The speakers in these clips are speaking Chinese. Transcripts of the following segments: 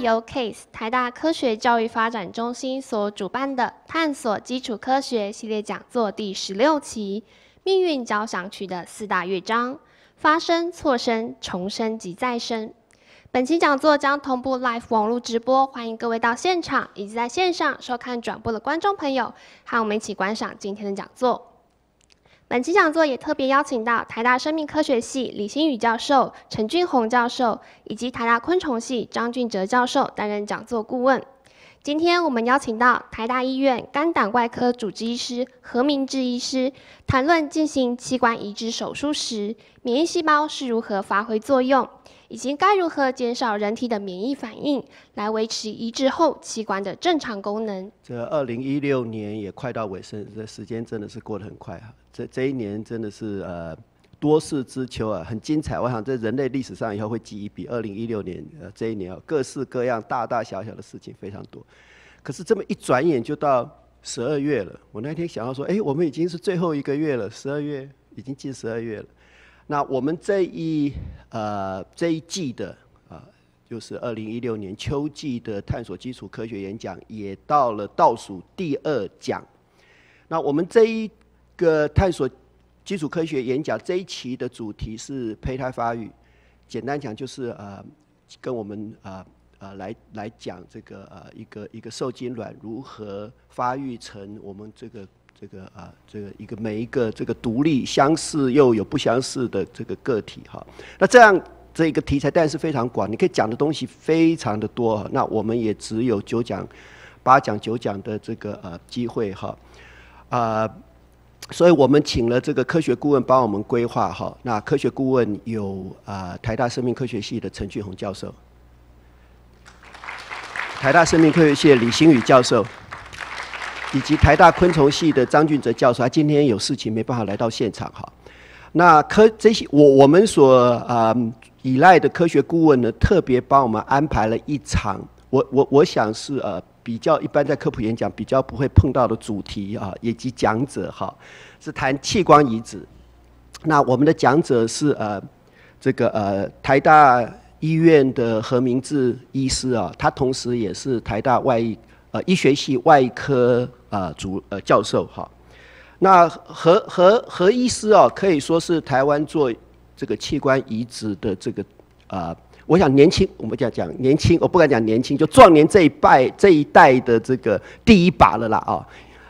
由 Case 台大科学教育发展中心所主办的探索基础科学系列讲座第十六期，《命运交响曲》的四大乐章：发声、错声、重生及再生。本期讲座将同步 Live 网络直播，欢迎各位到现场以及在线上收看转播的观众朋友，和我们一起观赏今天的讲座。本期讲座也特别邀请到台大生命科学系李新宇教授、陈俊宏教授以及台大昆虫系张俊哲教授担任讲座顾问。今天我们邀请到台大医院肝胆外科主治医师何明志医师，谈论进行器官移植手术时，免疫细胞是如何发挥作用，以及该如何减少人体的免疫反应，来维持移植后器官的正常功能。这二零一六年也快到尾声，这时间真的是过得很快哈。这这一年真的是呃多事之秋啊，很精彩。我想在人类历史上以后会记一笔。二零一六年呃这一年啊，各式各样大大小小的事情非常多。可是这么一转眼就到十二月了。我那天想到说，哎，我们已经是最后一个月了，十二月已经近十二月了。那我们这一呃这一季的啊，就是二零一六年秋季的探索基础科学演讲，也到了倒数第二讲。那我们这一。个探索基础科学演讲这一期的主题是胚胎发育，简单讲就是呃，跟我们呃呃来来讲这个呃一个一个受精卵如何发育成我们这个这个呃这个一个每一个这个独立相似又有不相似的这个个体哈。那这样这个题材当然是非常广，你可以讲的东西非常的多那我们也只有九讲、八讲、九讲的这个呃机会哈啊。所以我们请了这个科学顾问帮我们规划哈。那科学顾问有啊台大生命科学系的陈俊宏教授，台大生命科学系的李新宇教授，以及台大昆虫系的张俊哲教授。他今天有事情没办法来到现场哈。那科这些我我们所啊依赖的科学顾问呢，特别帮我们安排了一场。我我我想是呃。比较一般在科普演讲比较不会碰到的主题啊，以及讲者哈，是谈器官移植。那我们的讲者是呃这个呃台大医院的何明志医师啊，他同时也是台大外医呃医学系外科啊主呃教授哈。那何何何医师啊，可以说是台湾做这个器官移植的这个啊。我想年轻，我们讲讲年轻，我不敢讲年轻，就壮年这一拜，这一代的这个第一把了啦啊，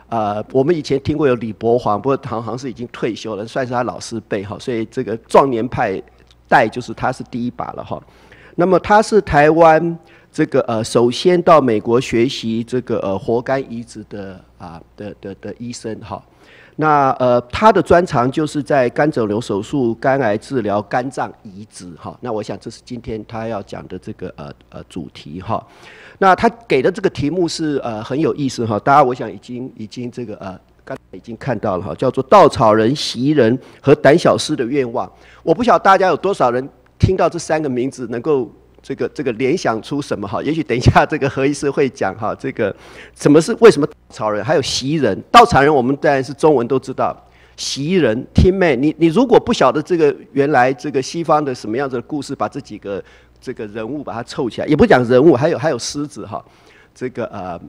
呃，我们以前听过有李伯黄，不过他好像是已经退休了，算是他老师辈哈，所以这个壮年派代就是他是第一把了哈。那么他是台湾这个呃，首先到美国学习这个呃，活肝移植的啊的的的医生哈。那呃，他的专长就是在肝肿瘤手术、肝癌治疗、肝脏移植哈。那我想这是今天他要讲的这个呃呃主题哈。那他给的这个题目是呃很有意思哈，大家我想已经已经这个呃刚才已经看到了哈，叫做《稻草人袭人和胆小狮的愿望》。我不晓得大家有多少人听到这三个名字能够。这个这个联想出什么哈？也许等一下这个何医师会讲哈，这个什么是为什么稻草人还有袭人？稻草人我们当然是中文都知道，袭人。听妹，你你如果不晓得这个原来这个西方的什么样子的故事，把这几个这个人物把它凑起来，也不讲人物，还有还有狮子哈，这个呃。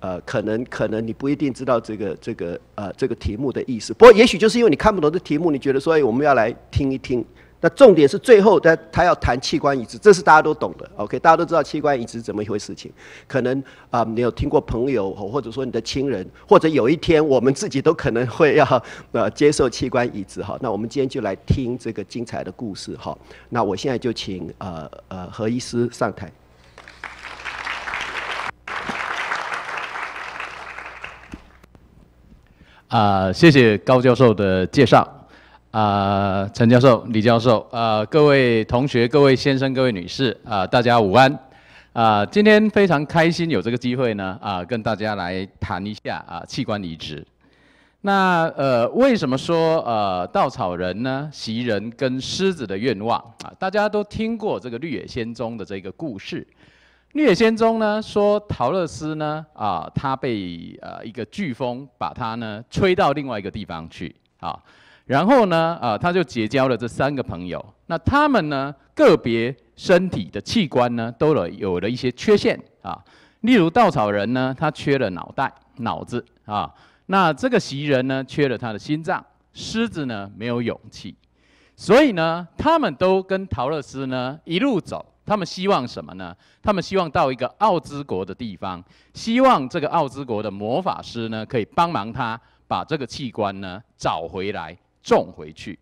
呃可能可能你不一定知道这个这个呃这个题目的意思。不过也许就是因为你看不懂这题目，你觉得所以我们要来听一听。那重点是最后他他要谈器官移植，这是大家都懂的。OK，大家都知道器官移植怎么一回事情，可能啊，你有听过朋友，或者说你的亲人，或者有一天我们自己都可能会要呃接受器官移植哈。那我们今天就来听这个精彩的故事哈。那我现在就请呃呃何医师上台。啊，谢谢高教授的介绍。啊，陈教授、李教授，呃，各位同学、各位先生、各位女士，啊，大家午安，啊，今天非常开心有这个机会呢，啊，跟大家来谈一下啊，器官移植。那呃，为什么说呃，稻草人呢、袭人跟狮子的愿望啊？大家都听过这个《绿野仙踪》的这个故事，《绿野仙踪》呢说陶乐斯呢啊，他被呃一个飓风把他呢吹到另外一个地方去啊。然后呢，啊，他就结交了这三个朋友。那他们呢，个别身体的器官呢，都有了一些缺陷啊。例如稻草人呢，他缺了脑袋、脑子啊。那这个袭人呢，缺了他的心脏。狮子呢，没有勇气。所以呢，他们都跟陶乐斯呢一路走。他们希望什么呢？他们希望到一个奥兹国的地方，希望这个奥兹国的魔法师呢，可以帮忙他把这个器官呢找回来。送回去，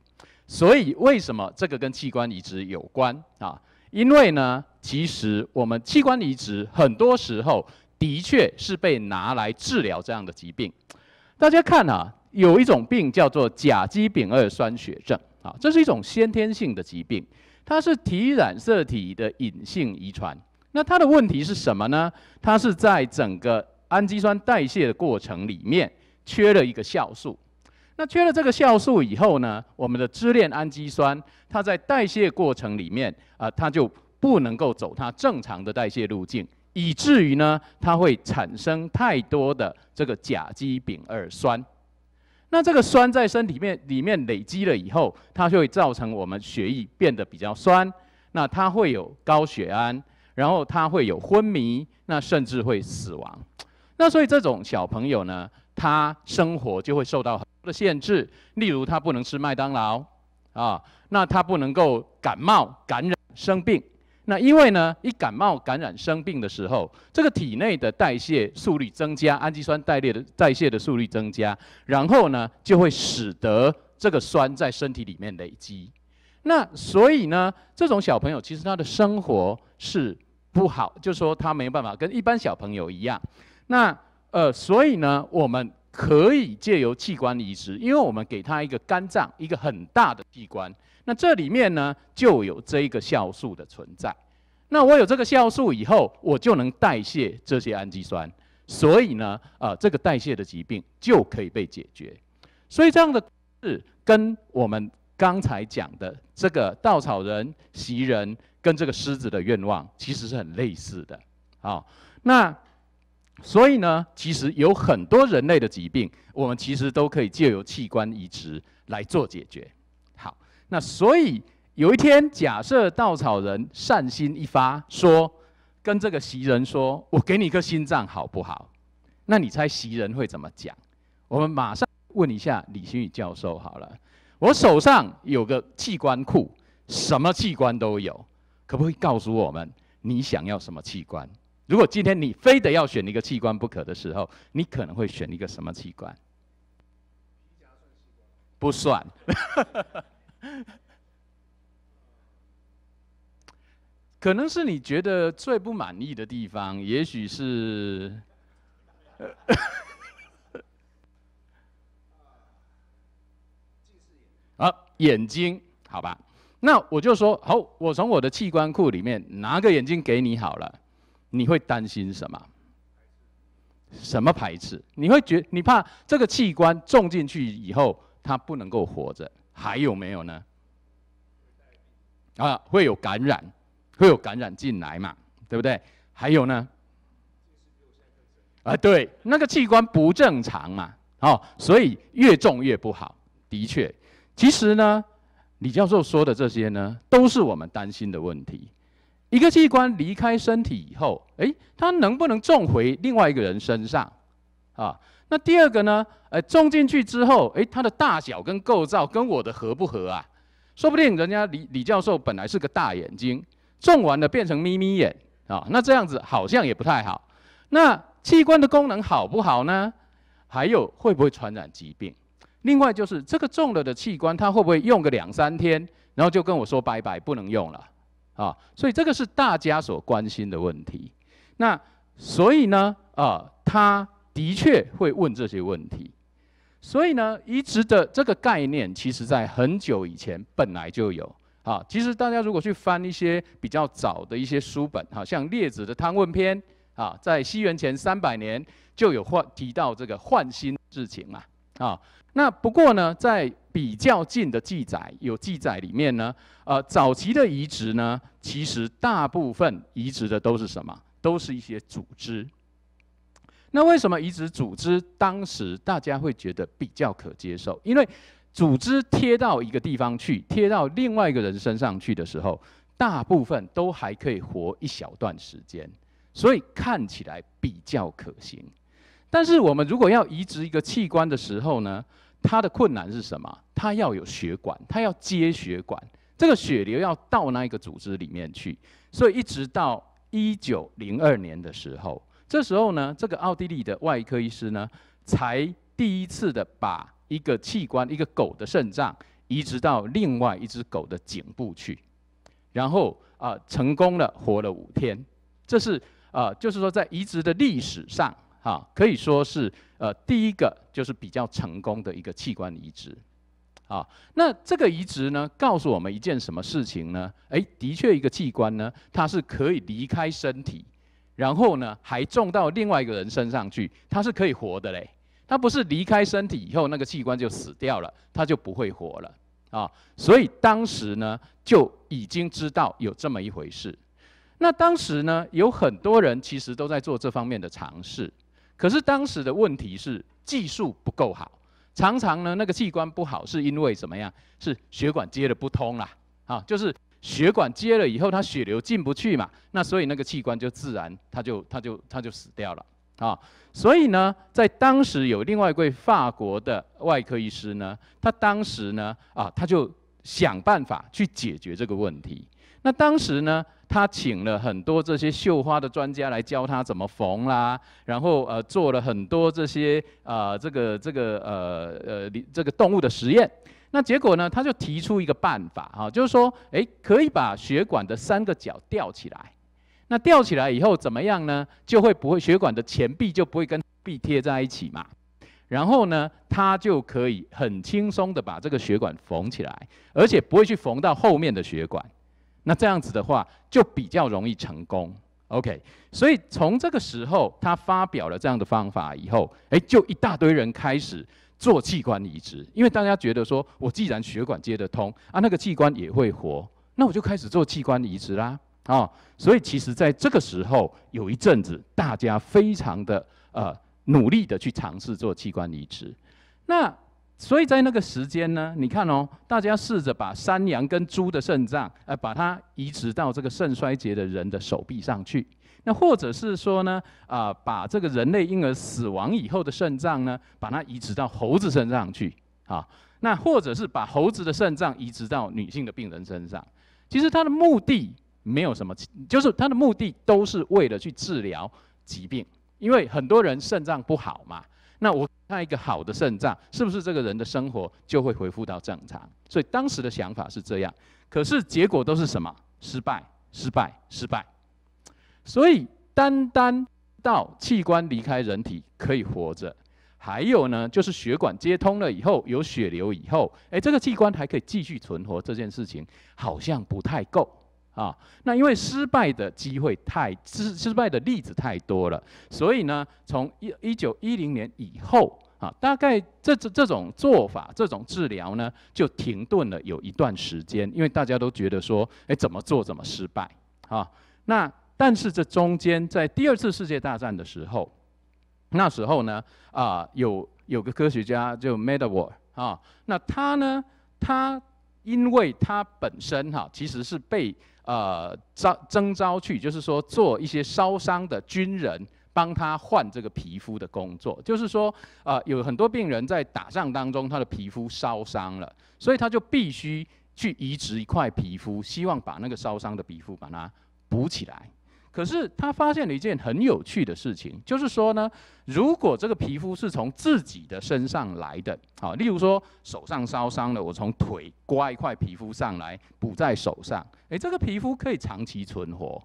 所以为什么这个跟器官移植有关啊？因为呢，其实我们器官移植很多时候的确是被拿来治疗这样的疾病。大家看啊，有一种病叫做甲基丙二酸血症啊，这是一种先天性的疾病，它是体染色体的隐性遗传。那它的问题是什么呢？它是在整个氨基酸代谢的过程里面缺了一个酵素。那缺了这个酵素以后呢，我们的支链氨基酸，它在代谢过程里面啊，它就不能够走它正常的代谢路径，以至于呢，它会产生太多的这个甲基丙二酸。那这个酸在身体面里面累积了以后，它就会造成我们血液变得比较酸，那它会有高血氨，然后它会有昏迷，那甚至会死亡。那所以这种小朋友呢？他生活就会受到很多的限制，例如他不能吃麦当劳，啊，那他不能够感冒、感染、生病。那因为呢，一感冒、感染、生病的时候，这个体内的代谢速率增加，氨基酸代谢的代谢的速率增加，然后呢，就会使得这个酸在身体里面累积。那所以呢，这种小朋友其实他的生活是不好，就是说他没办法跟一般小朋友一样。那呃，所以呢，我们可以借由器官移植，因为我们给他一个肝脏，一个很大的器官。那这里面呢，就有这一个酵素的存在。那我有这个酵素以后，我就能代谢这些氨基酸。所以呢，呃，这个代谢的疾病就可以被解决。所以这样的事跟我们刚才讲的这个稻草人袭人跟这个狮子的愿望，其实是很类似的。好，那。所以呢，其实有很多人类的疾病，我们其实都可以借由器官移植来做解决。好，那所以有一天，假设稻草人善心一发，说跟这个袭人说：“我给你一个心脏，好不好？”那你猜袭人会怎么讲？我们马上问一下李新宇教授好了。我手上有个器官库，什么器官都有，可不可以告诉我们你想要什么器官？如果今天你非得要选一个器官不可的时候，你可能会选一个什么器官？不算，可能是你觉得最不满意的地方，也许是 啊眼睛，好吧？那我就说好，我从我的器官库里面拿个眼睛给你好了。你会担心什么？什么排斥？你会觉你怕这个器官种进去以后，它不能够活着？还有没有呢？啊，会有感染，会有感染进来嘛，对不对？还有呢？啊，对，那个器官不正常嘛，哦，所以越种越不好。的确，其实呢，李教授说的这些呢，都是我们担心的问题。一个器官离开身体以后，哎，它能不能种回另外一个人身上？啊，那第二个呢？呃，种进去之后，哎，它的大小跟构造跟我的合不合啊？说不定人家李李教授本来是个大眼睛，种完了变成眯眯眼啊，那这样子好像也不太好。那器官的功能好不好呢？还有会不会传染疾病？另外就是这个种了的器官，它会不会用个两三天，然后就跟我说拜拜，不能用了？啊，所以这个是大家所关心的问题。那所以呢，啊，他的确会问这些问题。所以呢，移植的这个概念，其实在很久以前本来就有。啊，其实大家如果去翻一些比较早的一些书本，哈，像《列子》的《汤问篇》，啊，在西元前三百年就有换提到这个换心之情啊，啊。那不过呢，在比较近的记载有记载里面呢，呃，早期的移植呢，其实大部分移植的都是什么？都是一些组织。那为什么移植组织当时大家会觉得比较可接受？因为组织贴到一个地方去，贴到另外一个人身上去的时候，大部分都还可以活一小段时间，所以看起来比较可行。但是我们如果要移植一个器官的时候呢？它的困难是什么？它要有血管，它要接血管，这个血流要到那一个组织里面去。所以一直到一九零二年的时候，这时候呢，这个奥地利的外科医师呢，才第一次的把一个器官，一个狗的肾脏，移植到另外一只狗的颈部去，然后啊，成功了，活了五天。这是啊，就是说在移植的历史上。啊，可以说是呃，第一个就是比较成功的一个器官移植，啊，那这个移植呢，告诉我们一件什么事情呢？哎，的确，一个器官呢，它是可以离开身体，然后呢，还种到另外一个人身上去，它是可以活的嘞。它不是离开身体以后那个器官就死掉了，它就不会活了啊。所以当时呢，就已经知道有这么一回事。那当时呢，有很多人其实都在做这方面的尝试。可是当时的问题是技术不够好，常常呢那个器官不好是因为怎么样？是血管接的不通啦，啊，就是血管接了以后，它血流进不去嘛，那所以那个器官就自然它就它就它就死掉了，啊，所以呢，在当时有另外一位法国的外科医师呢，他当时呢啊，他就想办法去解决这个问题，那当时呢。他请了很多这些绣花的专家来教他怎么缝啦，然后呃做了很多这些啊这个这个呃呃这个动物的实验，那结果呢他就提出一个办法哈，就是说哎可以把血管的三个角吊起来，那吊起来以后怎么样呢？就会不会血管的前壁就不会跟壁贴在一起嘛，然后呢他就可以很轻松的把这个血管缝起来，而且不会去缝到后面的血管。那这样子的话，就比较容易成功，OK？所以从这个时候，他发表了这样的方法以后，哎，就一大堆人开始做器官移植，因为大家觉得说，我既然血管接得通啊，那个器官也会活，那我就开始做器官移植啦，啊！所以其实在这个时候，有一阵子大家非常的呃努力的去尝试做器官移植，那。所以在那个时间呢，你看哦，大家试着把山羊跟猪的肾脏，呃，把它移植到这个肾衰竭的人的手臂上去。那或者是说呢，啊，把这个人类婴儿死亡以后的肾脏呢，把它移植到猴子身上去啊。那或者是把猴子的肾脏移植到女性的病人身上。其实它的目的没有什么，就是它的目的都是为了去治疗疾病，因为很多人肾脏不好嘛。那我。那一个好的肾脏，是不是这个人的生活就会恢复到正常？所以当时的想法是这样，可是结果都是什么？失败，失败，失败。所以单单到器官离开人体可以活着，还有呢，就是血管接通了以后有血流以后，哎，这个器官还可以继续存活，这件事情好像不太够。啊，那因为失败的机会太失失败的例子太多了，所以呢，从一一九一零年以后啊，大概这这这种做法、这种治疗呢，就停顿了有一段时间，因为大家都觉得说，哎，怎么做怎么失败啊？那但是这中间在第二次世界大战的时候，那时候呢，啊，有有个科学家就 Medawar 啊，那他呢，他因为他本身哈，其实是被呃，招征召去，就是说做一些烧伤的军人，帮他换这个皮肤的工作。就是说，呃，有很多病人在打仗当中，他的皮肤烧伤了，所以他就必须去移植一块皮肤，希望把那个烧伤的皮肤把它补起来。可是他发现了一件很有趣的事情，就是说呢，如果这个皮肤是从自己的身上来的，好，例如说手上烧伤了，我从腿刮一块皮肤上来补在手上，哎，这个皮肤可以长期存活。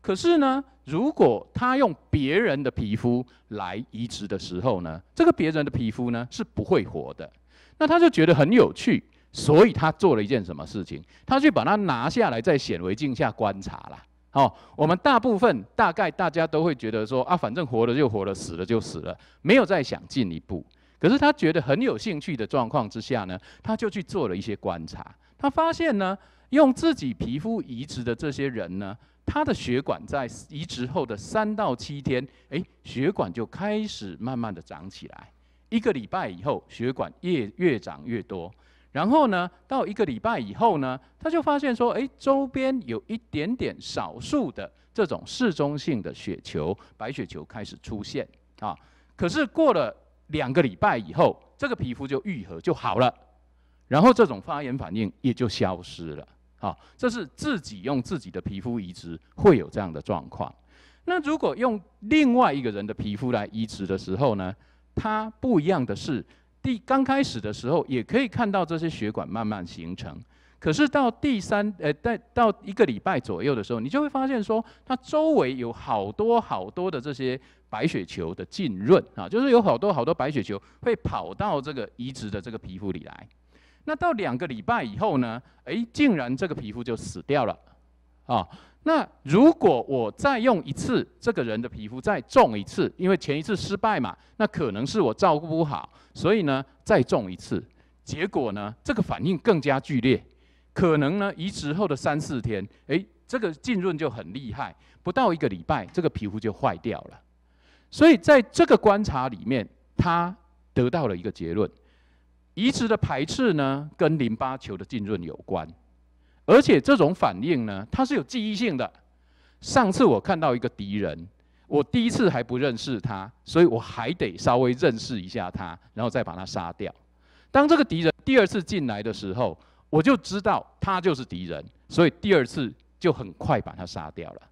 可是呢，如果他用别人的皮肤来移植的时候呢，这个别人的皮肤呢是不会活的。那他就觉得很有趣，所以他做了一件什么事情？他去把它拿下来，在显微镜下观察了。哦，我们大部分大概大家都会觉得说，啊，反正活了就活了，死了就死了，没有再想进一步。可是他觉得很有兴趣的状况之下呢，他就去做了一些观察。他发现呢，用自己皮肤移植的这些人呢，他的血管在移植后的三到七天，哎，血管就开始慢慢的长起来。一个礼拜以后，血管越越长越多。然后呢，到一个礼拜以后呢，他就发现说，哎，周边有一点点少数的这种嗜中性的雪球、白血球开始出现啊。可是过了两个礼拜以后，这个皮肤就愈合就好了，然后这种发炎反应也就消失了啊。这是自己用自己的皮肤移植会有这样的状况。那如果用另外一个人的皮肤来移植的时候呢，它不一样的是。第刚开始的时候，也可以看到这些血管慢慢形成。可是到第三，呃，再到一个礼拜左右的时候，你就会发现说，它周围有好多好多的这些白血球的浸润啊，就是有好多好多白血球会跑到这个移植的这个皮肤里来。那到两个礼拜以后呢，哎，竟然这个皮肤就死掉了，啊。那如果我再用一次这个人的皮肤再种一次，因为前一次失败嘛，那可能是我照顾不好，所以呢再种一次，结果呢这个反应更加剧烈，可能呢移植后的三四天，哎这个浸润就很厉害，不到一个礼拜这个皮肤就坏掉了。所以在这个观察里面，他得到了一个结论：移植的排斥呢跟淋巴球的浸润有关。而且这种反应呢，它是有记忆性的。上次我看到一个敌人，我第一次还不认识他，所以我还得稍微认识一下他，然后再把他杀掉。当这个敌人第二次进来的时候，我就知道他就是敌人，所以第二次就很快把他杀掉了。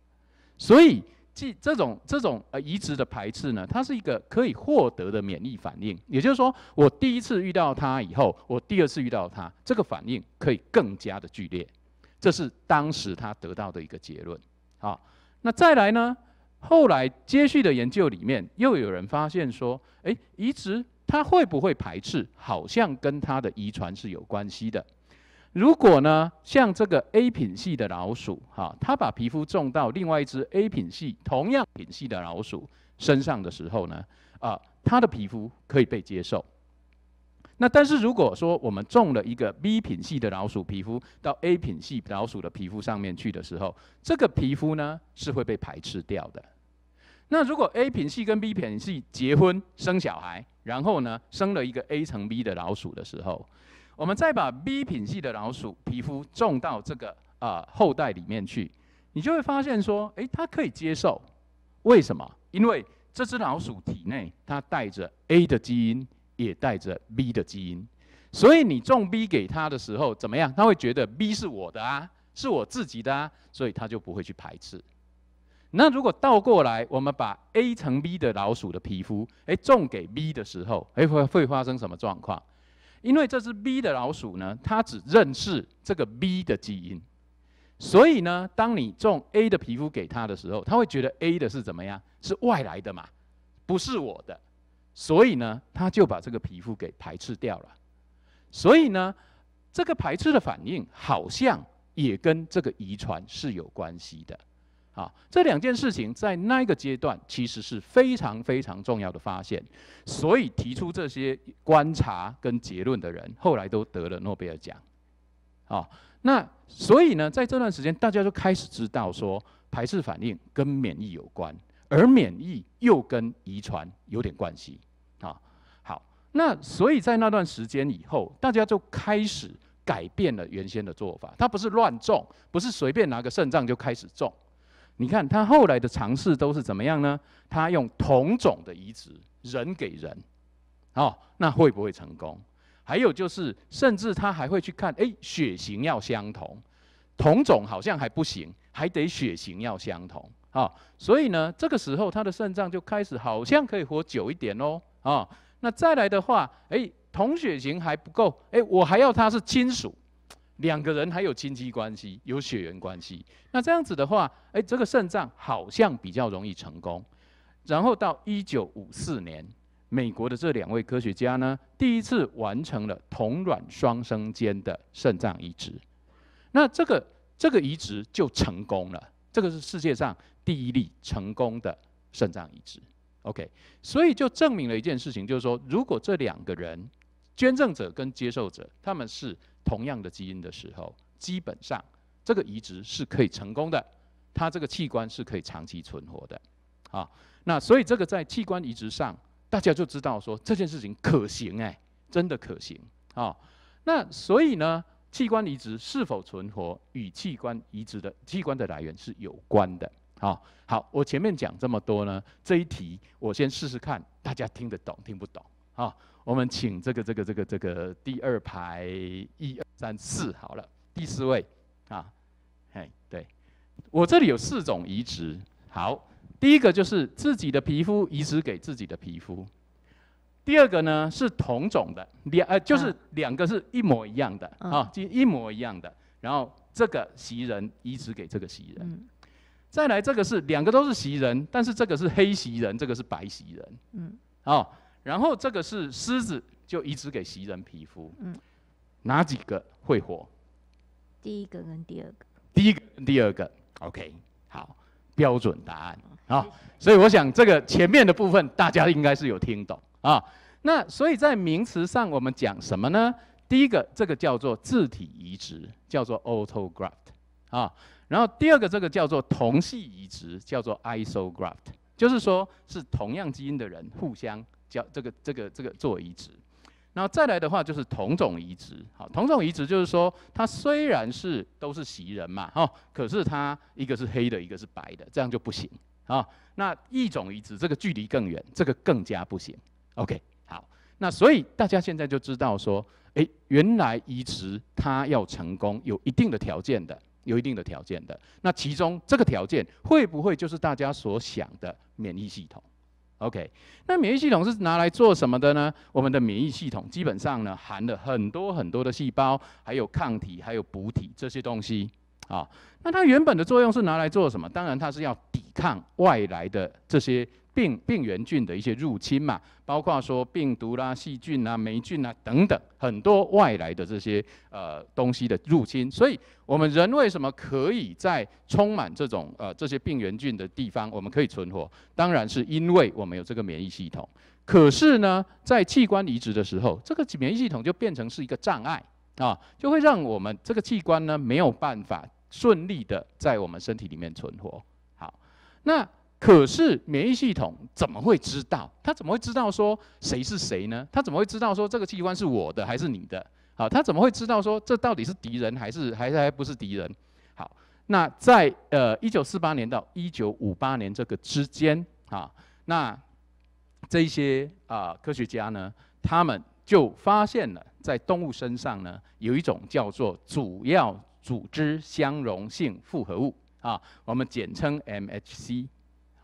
所以，这这种这种呃移植的排斥呢，它是一个可以获得的免疫反应。也就是说，我第一次遇到他以后，我第二次遇到他，这个反应可以更加的剧烈。这是当时他得到的一个结论，好，那再来呢？后来接续的研究里面，又有人发现说，哎，移植它会不会排斥，好像跟它的遗传是有关系的。如果呢，像这个 A 品系的老鼠，哈，它把皮肤种到另外一只 A 品系同样品系的老鼠身上的时候呢，啊，它的皮肤可以被接受。那但是如果说我们种了一个 B 品系的老鼠皮肤到 A 品系老鼠的皮肤上面去的时候，这个皮肤呢是会被排斥掉的。那如果 A 品系跟 B 品系结婚生小孩，然后呢生了一个 A 乘 B 的老鼠的时候，我们再把 B 品系的老鼠皮肤种到这个啊后代里面去，你就会发现说，诶，它可以接受。为什么？因为这只老鼠体内它带着 A 的基因。也带着 B 的基因，所以你种 B 给他的时候，怎么样？他会觉得 B 是我的啊，是我自己的啊，所以他就不会去排斥。那如果倒过来，我们把 A 乘 B 的老鼠的皮肤，哎，种给 B 的时候，哎，会会发生什么状况？因为这只 B 的老鼠呢，它只认识这个 B 的基因，所以呢，当你种 A 的皮肤给他的时候，他会觉得 A 的是怎么样？是外来的嘛，不是我的。所以呢，他就把这个皮肤给排斥掉了。所以呢，这个排斥的反应好像也跟这个遗传是有关系的。啊，这两件事情在那个阶段其实是非常非常重要的发现。所以提出这些观察跟结论的人，后来都得了诺贝尔奖。啊，那所以呢，在这段时间，大家就开始知道说，排斥反应跟免疫有关，而免疫又跟遗传有点关系。那所以，在那段时间以后，大家就开始改变了原先的做法。他不是乱种，不是随便拿个肾脏就开始种。你看他后来的尝试都是怎么样呢？他用同种的移植，人给人，哦，那会不会成功？还有就是，甚至他还会去看，哎，血型要相同，同种好像还不行，还得血型要相同。啊。所以呢，这个时候他的肾脏就开始好像可以活久一点喽，啊。那再来的话，哎，同血型还不够，哎，我还要他是亲属，两个人还有亲戚关系，有血缘关系。那这样子的话，哎，这个肾脏好像比较容易成功。然后到一九五四年，美国的这两位科学家呢，第一次完成了同卵双生间的肾脏移植。那这个这个移植就成功了，这个是世界上第一例成功的肾脏移植。OK，所以就证明了一件事情，就是说，如果这两个人，捐赠者跟接受者他们是同样的基因的时候，基本上这个移植是可以成功的，他这个器官是可以长期存活的，啊，那所以这个在器官移植上，大家就知道说这件事情可行，哎，真的可行，啊，那所以呢，器官移植是否存活与器官移植的器官的来源是有关的。好，好，我前面讲这么多呢，这一题我先试试看大家听得懂听不懂啊？我们请这个这个这个这个第二排一二三四好了，第四位啊，嘿，对，我这里有四种移植，好，第一个就是自己的皮肤移植给自己的皮肤，第二个呢是同种的两呃就是两个是一模一样的啊，就一模一样的，然后这个袭人移植给这个袭人。再来这个是两个都是袭人，但是这个是黑袭人，这个是白袭人。嗯，好，然后这个是狮子，就移植给袭人皮肤。嗯，哪几个会活？第一个跟第二个。第一个、第二个，OK，好，标准答案啊。所以我想这个前面的部分大家应该是有听懂啊。那所以在名词上我们讲什么呢？第一个，这个叫做字体移植，叫做 autograft 啊。然后第二个，这个叫做同系移植，叫做 isograft，就是说，是同样基因的人互相叫这个、这个、这个做移植。然后再来的话，就是同种移植。好，同种移植就是说，它虽然是都是袭人嘛，哈，可是它一个是黑的，一个是白的，这样就不行啊。那异种移植，这个距离更远，这个更加不行。OK，好，那所以大家现在就知道说，哎，原来移植它要成功，有一定的条件的。有一定的条件的，那其中这个条件会不会就是大家所想的免疫系统？OK，那免疫系统是拿来做什么的呢？我们的免疫系统基本上呢含了很多很多的细胞，还有抗体，还有补体这些东西啊。那它原本的作用是拿来做什么？当然它是要抵抗外来的这些。病病原菌的一些入侵嘛，包括说病毒啦、细菌啊、霉菌啊等等很多外来的这些呃东西的入侵，所以我们人为什么可以在充满这种呃这些病原菌的地方我们可以存活？当然是因为我们有这个免疫系统。可是呢，在器官移植的时候，这个免疫系统就变成是一个障碍啊，就会让我们这个器官呢没有办法顺利的在我们身体里面存活。好，那。可是免疫系统怎么会知道？他怎么会知道说谁是谁呢？他怎么会知道说这个器官是我的还是你的？好，他怎么会知道说这到底是敌人还是还是还不是敌人？好，那在呃一九四八年到一九五八年这个之间啊，那这些啊科学家呢，他们就发现了在动物身上呢有一种叫做主要组织相容性复合物啊，我们简称 MHC。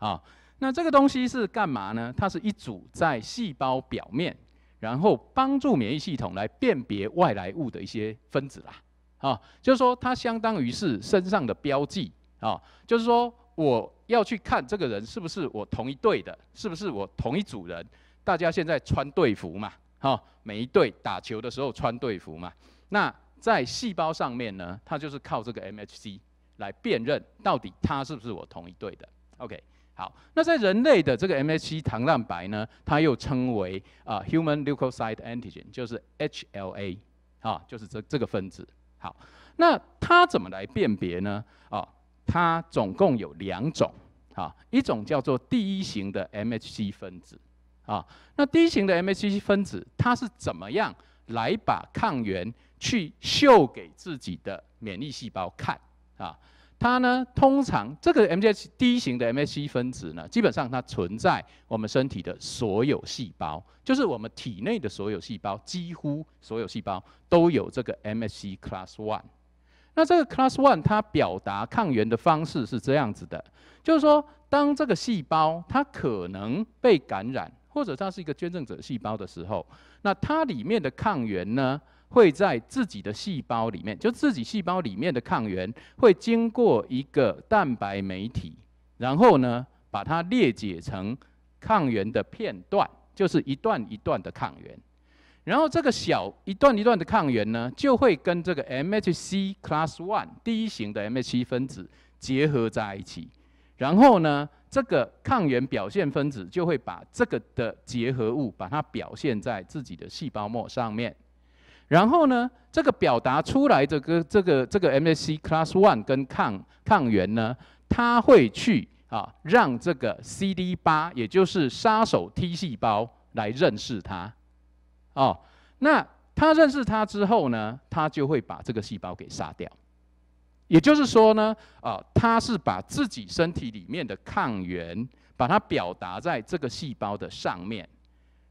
啊，那这个东西是干嘛呢？它是一组在细胞表面，然后帮助免疫系统来辨别外来物的一些分子啦。啊，就是说它相当于是身上的标记啊。就是说我要去看这个人是不是我同一队的，是不是我同一组人？大家现在穿队服嘛，哈，每一队打球的时候穿队服嘛。那在细胞上面呢，它就是靠这个 MHC 来辨认到底他是不是我同一队的。OK。好，那在人类的这个 MHC 糖蛋白呢，它又称为啊，human leukocyte antigen，就是 HLA，啊，就是这这个分子。好，那它怎么来辨别呢？啊，它总共有两种，啊，一种叫做第一型的 MHC 分子，啊，那第一型的 MHC 分子它是怎么样来把抗原去秀给自己的免疫细胞看啊？它呢，通常这个 MHC D 型的 MHC 分子呢，基本上它存在我们身体的所有细胞，就是我们体内的所有细胞，几乎所有细胞都有这个 MHC class one。那这个 class one 它表达抗原的方式是这样子的，就是说，当这个细胞它可能被感染，或者它是一个捐赠者细胞的时候，那它里面的抗原呢？会在自己的细胞里面，就自己细胞里面的抗原会经过一个蛋白酶体，然后呢，把它裂解成抗原的片段，就是一段一段的抗原，然后这个小一段一段的抗原呢，就会跟这个 MHC class one 第一型的 MHC 分子结合在一起，然后呢，这个抗原表现分子就会把这个的结合物把它表现在自己的细胞膜上面。然后呢，这个表达出来的跟这个这个 m A c class one 跟抗抗原呢，它会去啊让这个 CD 八，也就是杀手 T 细胞来认识它。哦，那它认识它之后呢，它就会把这个细胞给杀掉。也就是说呢，啊，它是把自己身体里面的抗原，把它表达在这个细胞的上面。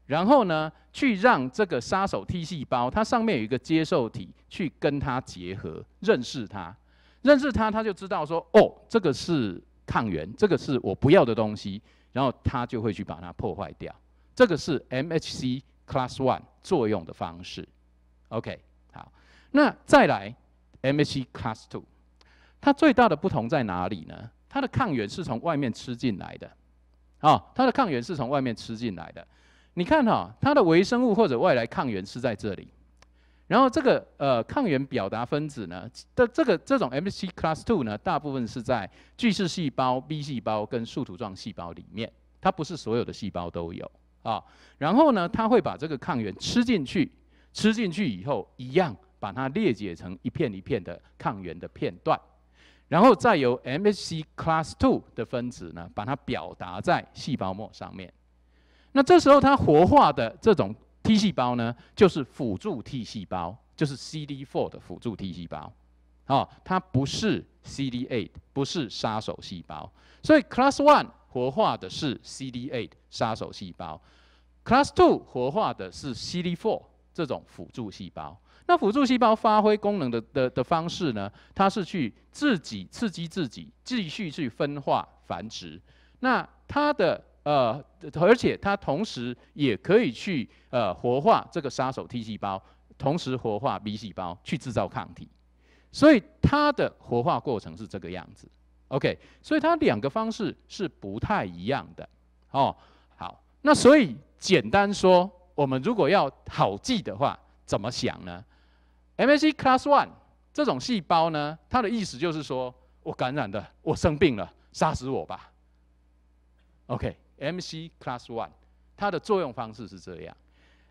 然后呢，去让这个杀手 T 细胞，它上面有一个接受体，去跟它结合，认识它，认识它，它就知道说，哦，这个是抗原，这个是我不要的东西，然后它就会去把它破坏掉。这个是 MHC class one 作用的方式。OK，好，那再来 MHC class two，它最大的不同在哪里呢？它的抗原是从外面吃进来的，啊，它的抗原是从外面吃进来的。你看哈，它的微生物或者外来抗原是在这里，然后这个呃抗原表达分子呢，的这个这种 MHC class two 呢，大部分是在巨噬细胞、B 细胞跟树突状细胞里面，它不是所有的细胞都有啊。然后呢，它会把这个抗原吃进去，吃进去以后一样把它裂解成一片一片的抗原的片段，然后再由 MHC class two 的分子呢，把它表达在细胞膜上面。那这时候它活化的这种 T 细胞呢，就是辅助 T 细胞，就是 CD4 的辅助 T 细胞，哦，它不是 CD8，不是杀手细胞。所以 Class One 活化的是 CD8 杀手细胞，Class Two 活化的是 CD4 这种辅助细胞。那辅助细胞发挥功能的的的方式呢，它是去自己刺激自己，继续去分化繁殖。那它的呃，而且它同时也可以去呃活化这个杀手 T 细胞，同时活化 B 细胞去制造抗体，所以它的活化过程是这个样子。OK，所以它两个方式是不太一样的。哦，好，那所以简单说，我们如果要好记的话，怎么想呢？MHC class one 这种细胞呢，它的意思就是说我感染的，我生病了，杀死我吧。OK。M C class one，它的作用方式是这样。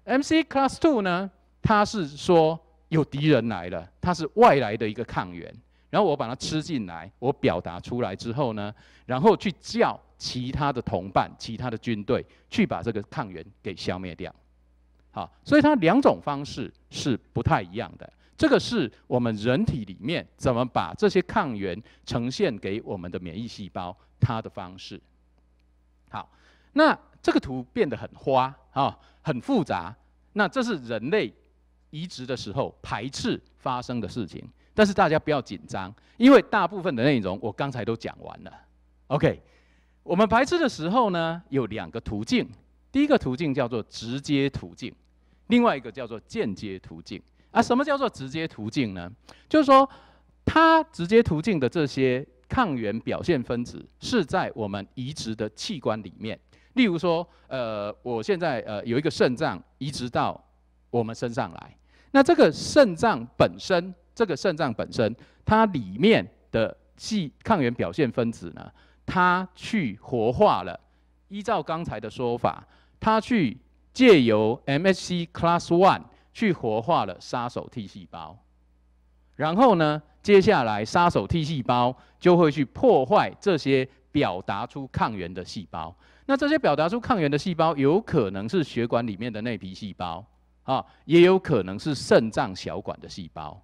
M C class two 呢，它是说有敌人来了，它是外来的一个抗原，然后我把它吃进来，我表达出来之后呢，然后去叫其他的同伴、其他的军队去把这个抗原给消灭掉。好，所以它两种方式是不太一样的。这个是我们人体里面怎么把这些抗原呈现给我们的免疫细胞它的方式。好。那这个图变得很花啊，很复杂。那这是人类移植的时候排斥发生的事情。但是大家不要紧张，因为大部分的内容我刚才都讲完了。OK，我们排斥的时候呢，有两个途径。第一个途径叫做直接途径，另外一个叫做间接途径。啊，什么叫做直接途径呢？就是说，它直接途径的这些抗原表现分子是在我们移植的器官里面。例如说，呃，我现在呃有一个肾脏移植到我们身上来，那这个肾脏本身，这个肾脏本身，它里面的细抗原表现分子呢，它去活化了。依照刚才的说法，它去借由 MHC class one 去活化了杀手 T 细胞，然后呢，接下来杀手 T 细胞就会去破坏这些表达出抗原的细胞。那这些表达出抗原的细胞，有可能是血管里面的内皮细胞啊，也有可能是肾脏小管的细胞。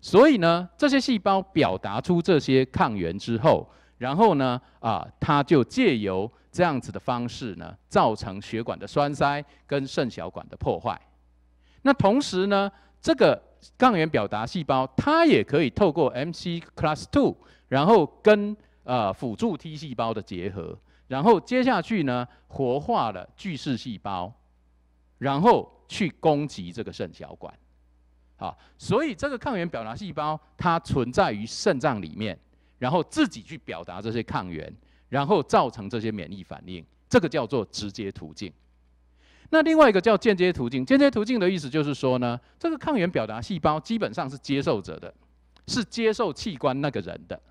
所以呢，这些细胞表达出这些抗原之后，然后呢啊，它就借由这样子的方式呢，造成血管的栓塞跟肾小管的破坏。那同时呢，这个抗原表达细胞，它也可以透过 m c class two，然后跟呃辅助 T 细胞的结合。然后接下去呢，活化了巨噬细胞，然后去攻击这个肾小管，好，所以这个抗原表达细胞它存在于肾脏里面，然后自己去表达这些抗原，然后造成这些免疫反应，这个叫做直接途径。那另外一个叫间接途径，间接途径的意思就是说呢，这个抗原表达细胞基本上是接受者的，是接受器官那个人的。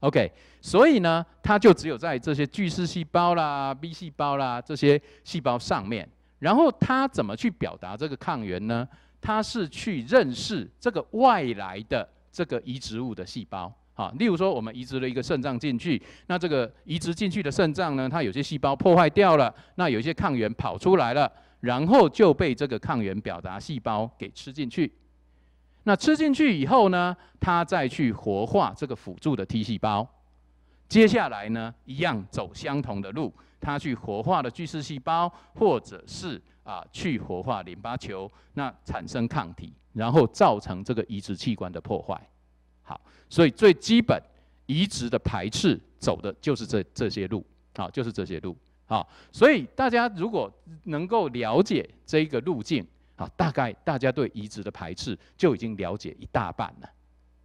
OK，所以呢，它就只有在这些巨噬细胞啦、B 细胞啦这些细胞上面。然后它怎么去表达这个抗原呢？它是去认识这个外来的这个移植物的细胞。好，例如说我们移植了一个肾脏进去，那这个移植进去的肾脏呢，它有些细胞破坏掉了，那有一些抗原跑出来了，然后就被这个抗原表达细胞给吃进去。那吃进去以后呢，它再去活化这个辅助的 T 细胞，接下来呢，一样走相同的路，它去活化的巨噬细胞，或者是啊去活化淋巴球，那产生抗体，然后造成这个移植器官的破坏。好，所以最基本移植的排斥走的就是这这些路好，就是这些路好，所以大家如果能够了解这一个路径。好，大概大家对移植的排斥就已经了解一大半了。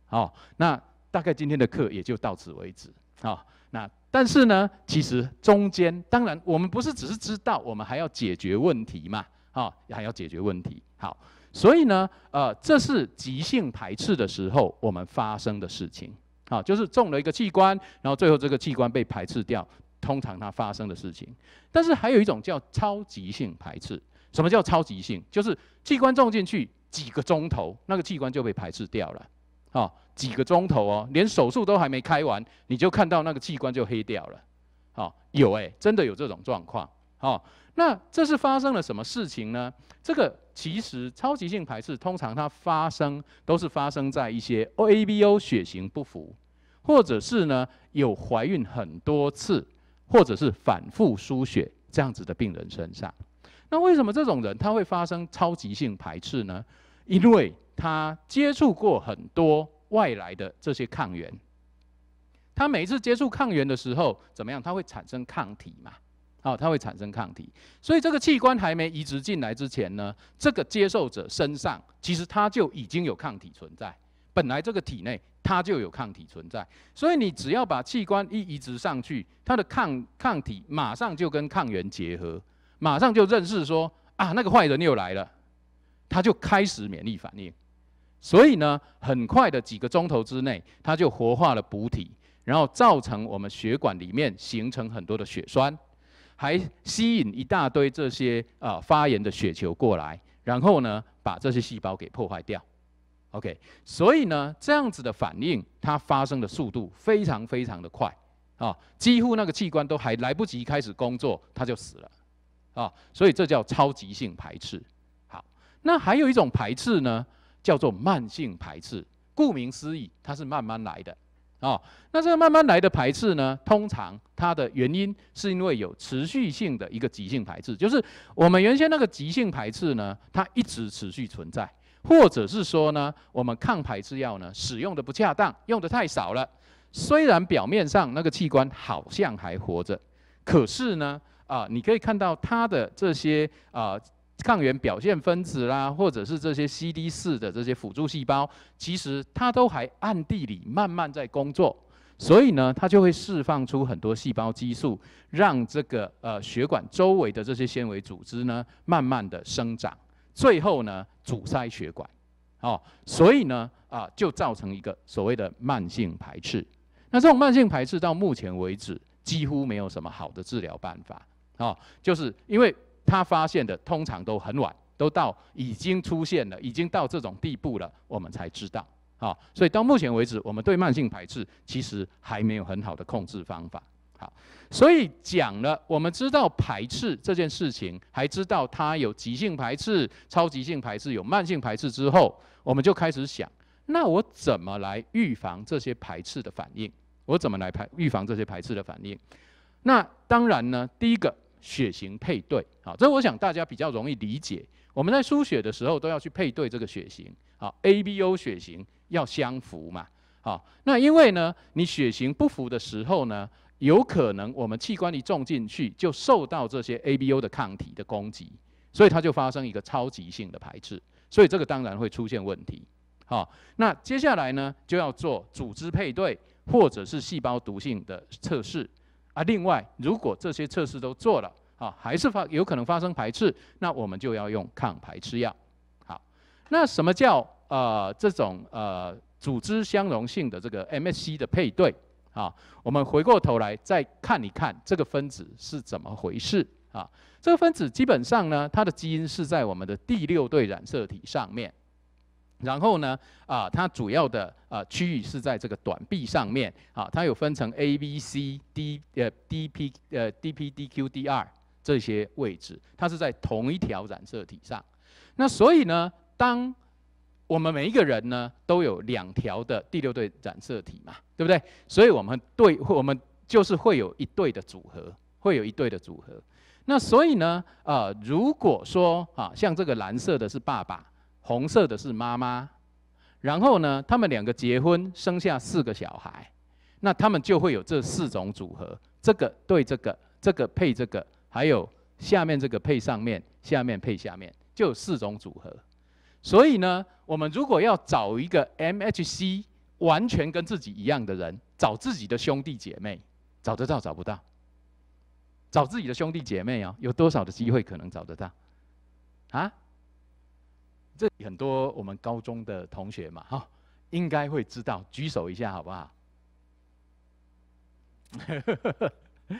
好，那大概今天的课也就到此为止。好，那但是呢，其实中间当然我们不是只是知道，我们还要解决问题嘛。好，还要解决问题。好，所以呢，呃，这是急性排斥的时候我们发生的事情。好，就是中了一个器官，然后最后这个器官被排斥掉，通常它发生的事情。但是还有一种叫超急性排斥。什么叫超级性？就是器官种进去几个钟头，那个器官就被排斥掉了。好，几个钟头哦，连手术都还没开完，你就看到那个器官就黑掉了。好，有哎，真的有这种状况。好，那这是发生了什么事情呢？这个其实超级性排斥通常它发生都是发生在一些 OABO 血型不符，或者是呢有怀孕很多次，或者是反复输血这样子的病人身上。那为什么这种人他会发生超级性排斥呢？因为他接触过很多外来的这些抗原，他每次接触抗原的时候怎么样？它会产生抗体嘛？哦，它会产生抗体。所以这个器官还没移植进来之前呢，这个接受者身上其实他就已经有抗体存在，本来这个体内它就有抗体存在。所以你只要把器官一移植上去，它的抗抗体马上就跟抗原结合。马上就认识说啊，那个坏人又来了，他就开始免疫反应，所以呢，很快的几个钟头之内，他就活化了补体，然后造成我们血管里面形成很多的血栓，还吸引一大堆这些啊发炎的血球过来，然后呢，把这些细胞给破坏掉。OK，所以呢，这样子的反应它发生的速度非常非常的快啊，几乎那个器官都还来不及开始工作，它就死了。啊，所以这叫超急性排斥。好，那还有一种排斥呢，叫做慢性排斥。顾名思义，它是慢慢来的。哦，那这个慢慢来的排斥呢，通常它的原因是因为有持续性的一个急性排斥，就是我们原先那个急性排斥呢，它一直持续存在，或者是说呢，我们抗排斥药呢使用的不恰当，用的太少了。虽然表面上那个器官好像还活着，可是呢。啊，你可以看到它的这些啊抗原表现分子啦，或者是这些 CD 四的这些辅助细胞，其实它都还暗地里慢慢在工作，所以呢，它就会释放出很多细胞激素，让这个呃血管周围的这些纤维组织呢慢慢的生长，最后呢阻塞血管，哦，所以呢啊就造成一个所谓的慢性排斥。那这种慢性排斥到目前为止几乎没有什么好的治疗办法。啊，就是因为他发现的通常都很晚，都到已经出现了，已经到这种地步了，我们才知道。啊。所以到目前为止，我们对慢性排斥其实还没有很好的控制方法。好，所以讲了，我们知道排斥这件事情，还知道它有急性排斥、超急性排斥、有慢性排斥之后，我们就开始想，那我怎么来预防这些排斥的反应？我怎么来排预防这些排斥的反应？那当然呢，第一个。血型配对，好，这我想大家比较容易理解。我们在输血的时候都要去配对这个血型，好，A、B、O 血型要相符嘛，好，那因为呢，你血型不符的时候呢，有可能我们器官一种进去就受到这些 A、B、O 的抗体的攻击，所以它就发生一个超级性的排斥，所以这个当然会出现问题，好，那接下来呢，就要做组织配对或者是细胞毒性的测试。啊，另外，如果这些测试都做了啊，还是发有可能发生排斥，那我们就要用抗排斥药。好，那什么叫呃这种呃组织相容性的这个 MSC 的配对啊？我们回过头来再看一看这个分子是怎么回事啊？这个分子基本上呢，它的基因是在我们的第六对染色体上面。然后呢，啊，它主要的啊区域是在这个短臂上面，啊，它有分成 A、B、C、D、呃 D、P、呃 D、P、D、Q、D、R 这些位置，它是在同一条染色体上。那所以呢，当我们每一个人呢，都有两条的第六对染色体嘛，对不对？所以我们对，我们就是会有一对的组合，会有一对的组合。那所以呢，呃，如果说啊，像这个蓝色的是爸爸。红色的是妈妈，然后呢，他们两个结婚，生下四个小孩，那他们就会有这四种组合：这个对这个，这个配这个，还有下面这个配上面，下面配下面，就有四种组合。所以呢，我们如果要找一个 MHC 完全跟自己一样的人，找自己的兄弟姐妹，找得到找不到？找自己的兄弟姐妹啊，有多少的机会可能找得到？啊？很多我们高中的同学嘛，哈，应该会知道，举手一下好不好？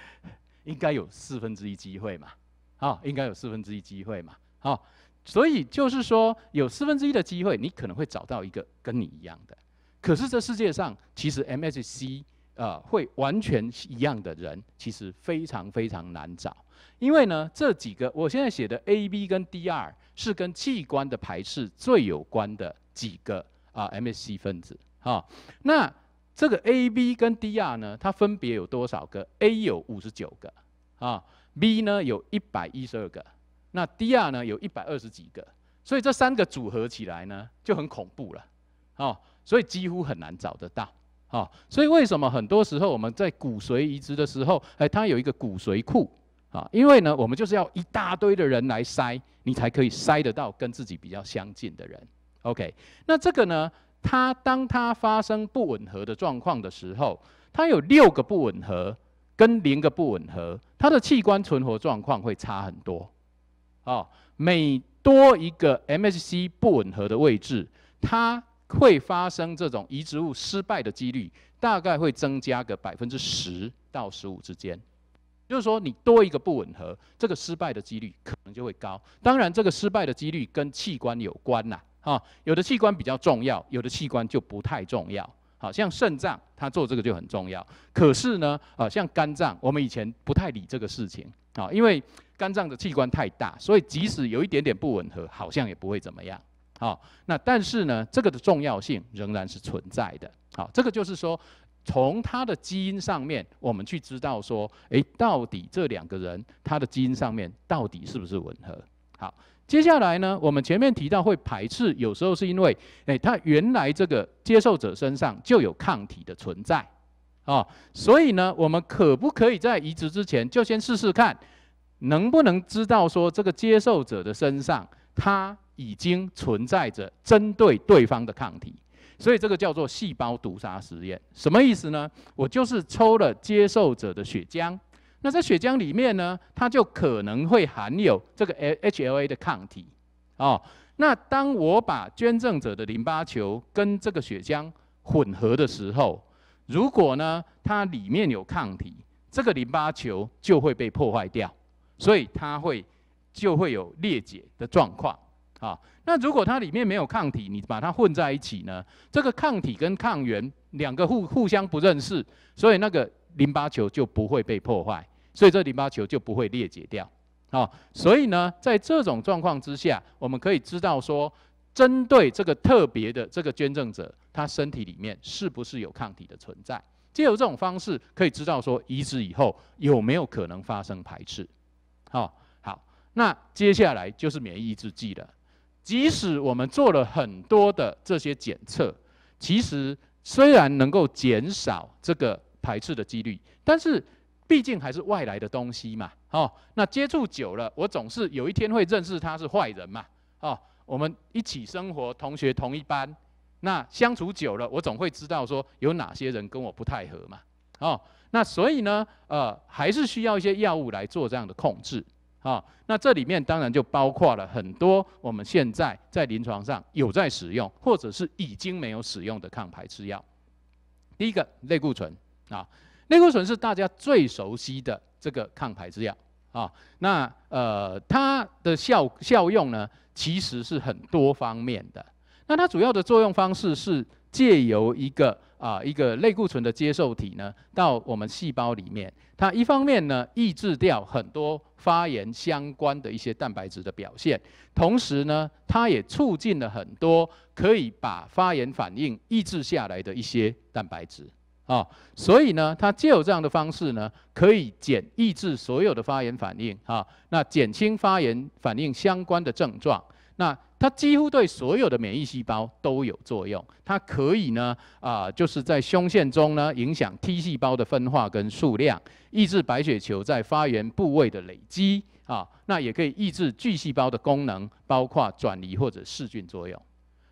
应该有四分之一机会嘛，好，应该有四分之一机会嘛，好，所以就是说，有四分之一的机会，你可能会找到一个跟你一样的。可是这世界上，其实 m h c 呃，会完全一样的人，其实非常非常难找，因为呢，这几个我现在写的 A、B 跟 D、R 是跟器官的排斥最有关的几个啊 m s c 分子哈。那这个 A、B 跟 D、R 呢，它分别有多少个？A 有五十九个啊，B 呢有一百一十二个，那 D、R 呢有一百二十几个，所以这三个组合起来呢就很恐怖了，哦，所以几乎很难找得到。啊，所以为什么很多时候我们在骨髓移植的时候，哎，它有一个骨髓库啊，因为呢，我们就是要一大堆的人来筛，你才可以筛得到跟自己比较相近的人。OK，那这个呢，它当它发生不吻合的状况的时候，它有六个不吻合跟零个不吻合，它的器官存活状况会差很多。啊，每多一个 MHC 不吻合的位置，它。会发生这种移植物失败的几率，大概会增加个百分之十到十五之间。就是说，你多一个不吻合，这个失败的几率可能就会高。当然，这个失败的几率跟器官有关呐，哈，有的器官比较重要，有的器官就不太重要。好像肾脏，它做这个就很重要。可是呢，啊，像肝脏，我们以前不太理这个事情，啊，因为肝脏的器官太大，所以即使有一点点不吻合，好像也不会怎么样。啊，那但是呢，这个的重要性仍然是存在的。好，这个就是说，从他的基因上面，我们去知道说，诶，到底这两个人他的基因上面到底是不是吻合？好，接下来呢，我们前面提到会排斥，有时候是因为，诶，他原来这个接受者身上就有抗体的存在。哦，所以呢，我们可不可以在移植之前就先试试看，能不能知道说这个接受者的身上他？已经存在着针对对方的抗体，所以这个叫做细胞毒杀实验。什么意思呢？我就是抽了接受者的血浆，那在血浆里面呢，它就可能会含有这个 H L A 的抗体。哦，那当我把捐赠者的淋巴球跟这个血浆混合的时候，如果呢它里面有抗体，这个淋巴球就会被破坏掉，所以它会就会有裂解的状况。啊，那如果它里面没有抗体，你把它混在一起呢？这个抗体跟抗原两个互互相不认识，所以那个淋巴球就不会被破坏，所以这淋巴球就不会裂解掉。好，所以呢，在这种状况之下，我们可以知道说，针对这个特别的这个捐赠者，他身体里面是不是有抗体的存在？借由这种方式可以知道说，移植以后有没有可能发生排斥？好，好，那接下来就是免疫抑制剂了。即使我们做了很多的这些检测，其实虽然能够减少这个排斥的几率，但是毕竟还是外来的东西嘛，哦，那接触久了，我总是有一天会认识他是坏人嘛，哦，我们一起生活，同学同一班，那相处久了，我总会知道说有哪些人跟我不太合嘛，哦，那所以呢，呃，还是需要一些药物来做这样的控制。啊，那这里面当然就包括了很多我们现在在临床上有在使用，或者是已经没有使用的抗排斥药。第一个，类固醇啊，类固醇是大家最熟悉的这个抗排斥药啊。那呃，它的效效用呢，其实是很多方面的。那它主要的作用方式是。借由一个啊一个类固醇的接受体呢，到我们细胞里面，它一方面呢抑制掉很多发炎相关的一些蛋白质的表现，同时呢，它也促进了很多可以把发炎反应抑制下来的一些蛋白质啊，所以呢，它借有这样的方式呢，可以减抑制所有的发炎反应啊，那减轻发炎反应相关的症状，那。它几乎对所有的免疫细胞都有作用，它可以呢啊，就是在胸腺中呢影响 T 细胞的分化跟数量，抑制白血球在发源部位的累积啊，那也可以抑制巨细胞的功能，包括转移或者噬菌作用，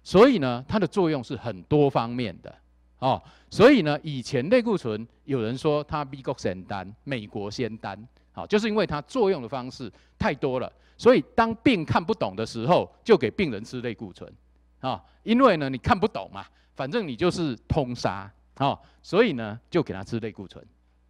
所以呢，它的作用是很多方面的哦，所以呢，以前类固醇有人说它 g o 仙丹，美国仙丹，好，就是因为它作用的方式太多了。所以，当病看不懂的时候，就给病人吃类固醇，啊，因为呢，你看不懂嘛，反正你就是通杀，啊，所以呢，就给他吃类固醇，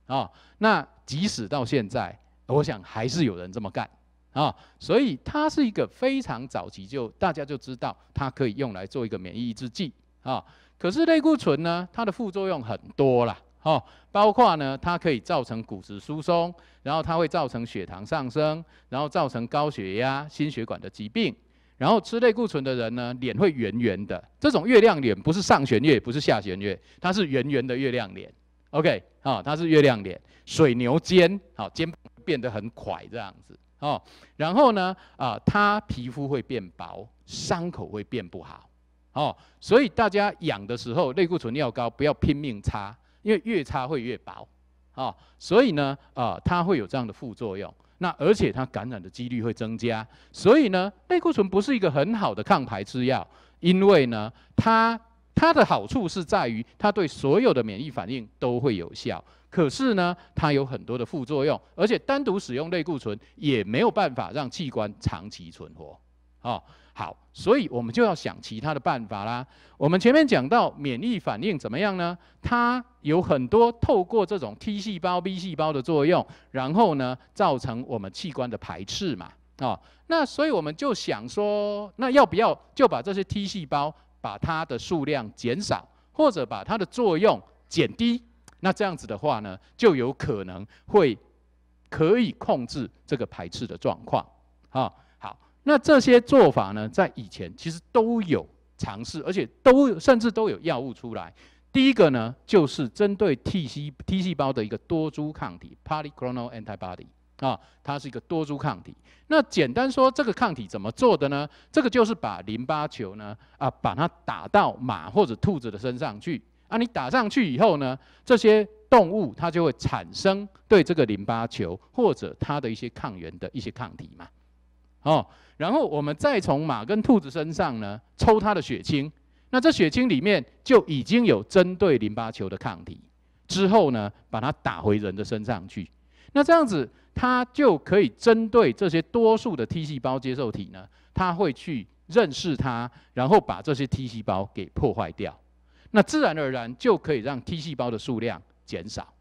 啊，那即使到现在，我想还是有人这么干，啊，所以它是一个非常早期就大家就知道它可以用来做一个免疫抑制剂，啊，可是类固醇呢，它的副作用很多了。哦，包括呢，它可以造成骨质疏松，然后它会造成血糖上升，然后造成高血压、心血管的疾病。然后吃类固醇的人呢，脸会圆圆的，这种月亮脸不是上旋月，不是下旋月，它是圆圆的月亮脸。OK，啊，它是月亮脸，水牛肩，好，肩变得很宽这样子。哦，然后呢，啊，它皮肤会变薄，伤口会变不好。哦，所以大家养的时候，类固醇药膏不要拼命擦。因为越差会越薄，啊，所以呢，啊，它会有这样的副作用。那而且它感染的几率会增加，所以呢，类固醇不是一个很好的抗排斥药。因为呢，它它的好处是在于它对所有的免疫反应都会有效，可是呢，它有很多的副作用，而且单独使用类固醇也没有办法让器官长期存活，啊。好，所以我们就要想其他的办法啦。我们前面讲到免疫反应怎么样呢？它有很多透过这种 T 细胞、B 细胞的作用，然后呢造成我们器官的排斥嘛。哦，那所以我们就想说，那要不要就把这些 T 细胞把它的数量减少，或者把它的作用减低？那这样子的话呢，就有可能会可以控制这个排斥的状况。啊。那这些做法呢，在以前其实都有尝试，而且都甚至都有药物出来。第一个呢，就是针对 T 细 T 细胞的一个多株抗体 （polyclonal antibody） 啊，它是一个多株抗体。那简单说，这个抗体怎么做的呢？这个就是把淋巴球呢啊，把它打到马或者兔子的身上去啊。你打上去以后呢，这些动物它就会产生对这个淋巴球或者它的一些抗原的一些抗体嘛。哦，然后我们再从马跟兔子身上呢抽它的血清，那这血清里面就已经有针对淋巴球的抗体。之后呢，把它打回人的身上去，那这样子它就可以针对这些多数的 T 细胞接受体呢，它会去认识它，然后把这些 T 细胞给破坏掉。那自然而然就可以让 T 细胞的数量减少。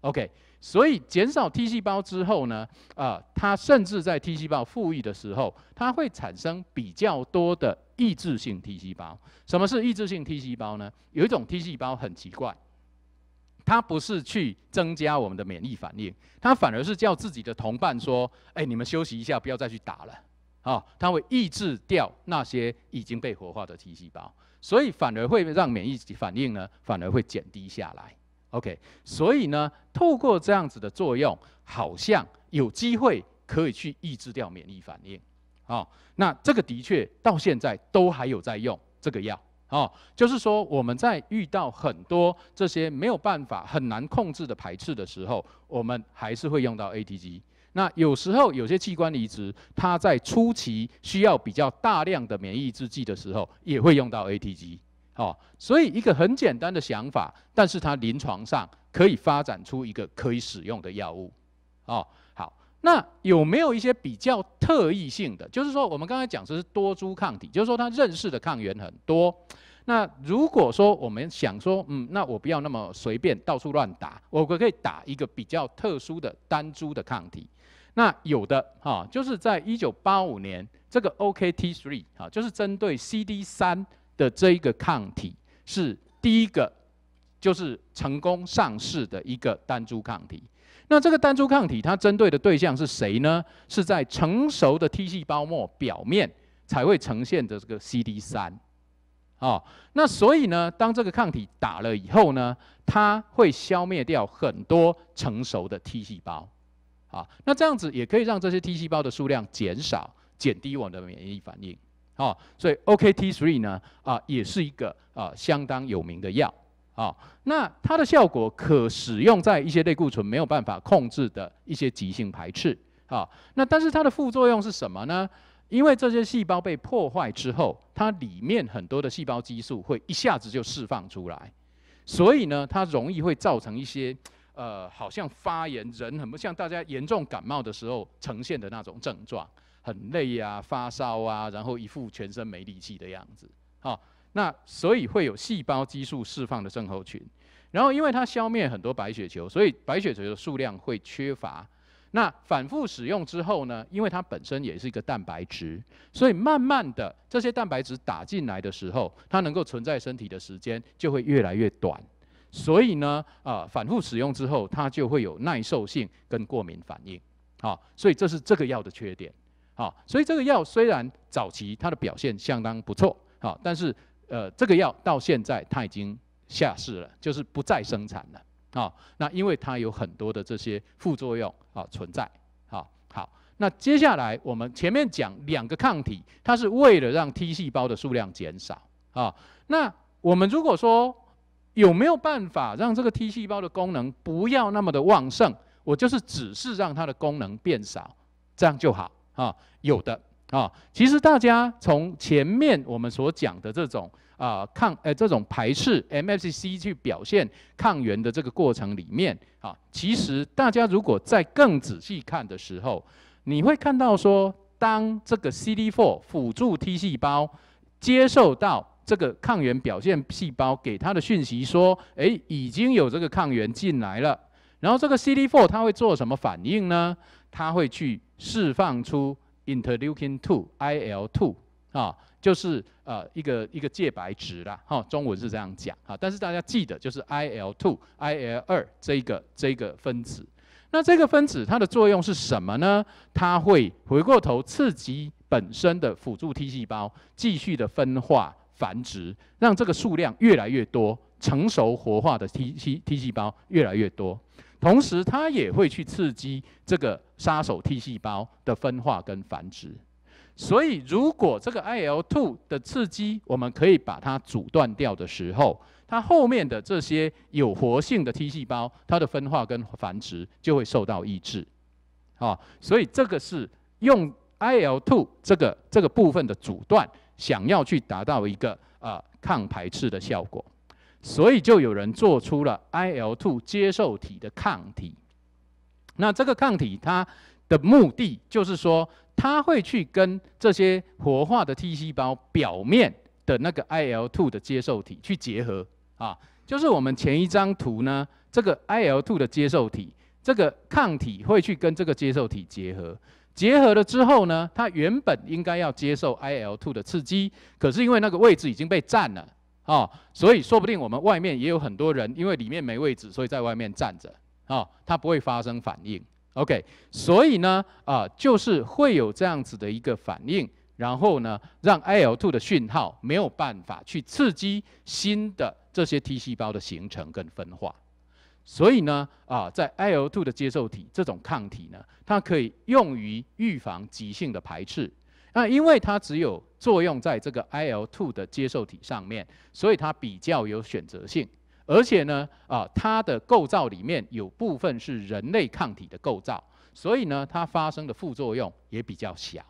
OK。所以减少 T 细胞之后呢，啊，它甚至在 T 细胞复育的时候，它会产生比较多的抑制性 T 细胞。什么是抑制性 T 细胞呢？有一种 T 细胞很奇怪，它不是去增加我们的免疫反应，它反而是叫自己的同伴说：“哎，你们休息一下，不要再去打了。”啊，它会抑制掉那些已经被活化的 T 细胞，所以反而会让免疫反应呢，反而会减低下来。OK，所以呢，透过这样子的作用，好像有机会可以去抑制掉免疫反应。哦，那这个的确到现在都还有在用这个药。哦，就是说我们在遇到很多这些没有办法很难控制的排斥的时候，我们还是会用到 ATG。那有时候有些器官移植，它在初期需要比较大量的免疫制剂的时候，也会用到 ATG。哦，所以一个很简单的想法，但是它临床上可以发展出一个可以使用的药物。哦，好，那有没有一些比较特异性的？就是说，我们刚才讲的是多株抗体，就是说它认识的抗原很多。那如果说我们想说，嗯，那我不要那么随便到处乱打，我不可以打一个比较特殊的单株的抗体。那有的，哈，就是在一九八五年，这个 OKT3，哈，就是针对 CD 三。的这一个抗体是第一个，就是成功上市的一个单株抗体。那这个单株抗体它针对的对象是谁呢？是在成熟的 T 细胞膜表面才会呈现的这个 CD 三。哦，那所以呢，当这个抗体打了以后呢，它会消灭掉很多成熟的 T 细胞。啊，那这样子也可以让这些 T 细胞的数量减少，减低我们的免疫反应。好，所以 OKT3 呢，啊，也是一个啊相当有名的药，啊，那它的效果可使用在一些类固醇没有办法控制的一些急性排斥，好，那但是它的副作用是什么呢？因为这些细胞被破坏之后，它里面很多的细胞激素会一下子就释放出来，所以呢，它容易会造成一些呃，好像发炎，人很不像大家严重感冒的时候呈现的那种症状。很累呀，发烧啊，然后一副全身没力气的样子。好，那所以会有细胞激素释放的症候群。然后因为它消灭很多白血球，所以白血球的数量会缺乏。那反复使用之后呢？因为它本身也是一个蛋白质，所以慢慢的这些蛋白质打进来的时候，它能够存在身体的时间就会越来越短。所以呢，啊，反复使用之后，它就会有耐受性跟过敏反应。好，所以这是这个药的缺点。好，所以这个药虽然早期它的表现相当不错，好，但是呃，这个药到现在它已经下市了，就是不再生产了。啊，那因为它有很多的这些副作用啊存在。好，好，那接下来我们前面讲两个抗体，它是为了让 T 细胞的数量减少。啊，那我们如果说有没有办法让这个 T 细胞的功能不要那么的旺盛？我就是只是让它的功能变少，这样就好。啊，有的啊。其实大家从前面我们所讲的这种啊抗诶这种排斥 MHC 去表现抗原的这个过程里面啊，其实大家如果再更仔细看的时候，你会看到说，当这个 CD4 辅助 T 细胞接受到这个抗原表现细胞给它的讯息说，哎，已经有这个抗原进来了，然后这个 CD4 它会做什么反应呢？它会去释放出 interleukin two IL two 啊，就是呃一个一个界白质啦，哈，中文是这样讲啊，但是大家记得就是 IL two IL 二这个这个分子，那这个分子它的作用是什么呢？它会回过头刺激本身的辅助 T 细胞继续的分化繁殖，让这个数量越来越多，成熟活化的 T 细 T 细胞越来越多。同时，它也会去刺激这个杀手 T 细胞的分化跟繁殖。所以，如果这个 IL-2 的刺激，我们可以把它阻断掉的时候，它后面的这些有活性的 T 细胞，它的分化跟繁殖就会受到抑制。啊，所以这个是用 IL-2 这个这个部分的阻断，想要去达到一个啊抗排斥的效果。所以就有人做出了 IL-2 接受体的抗体。那这个抗体它的目的就是说，它会去跟这些活化的 T 细胞表面的那个 IL-2 的接受体去结合啊。就是我们前一张图呢，这个 IL-2 的接受体，这个抗体会去跟这个接受体结合。结合了之后呢，它原本应该要接受 IL-2 的刺激，可是因为那个位置已经被占了。哦，所以说不定我们外面也有很多人，因为里面没位置，所以在外面站着。哦，他不会发生反应。OK，所以呢，啊，就是会有这样子的一个反应，然后呢，让 IL-2 的讯号没有办法去刺激新的这些 T 细胞的形成跟分化。所以呢，啊，在 IL-2 的接受体这种抗体呢，它可以用于预防急性的排斥。那因为它只有作用在这个 IL2 的接受体上面，所以它比较有选择性，而且呢，啊，它的构造里面有部分是人类抗体的构造，所以呢，它发生的副作用也比较小。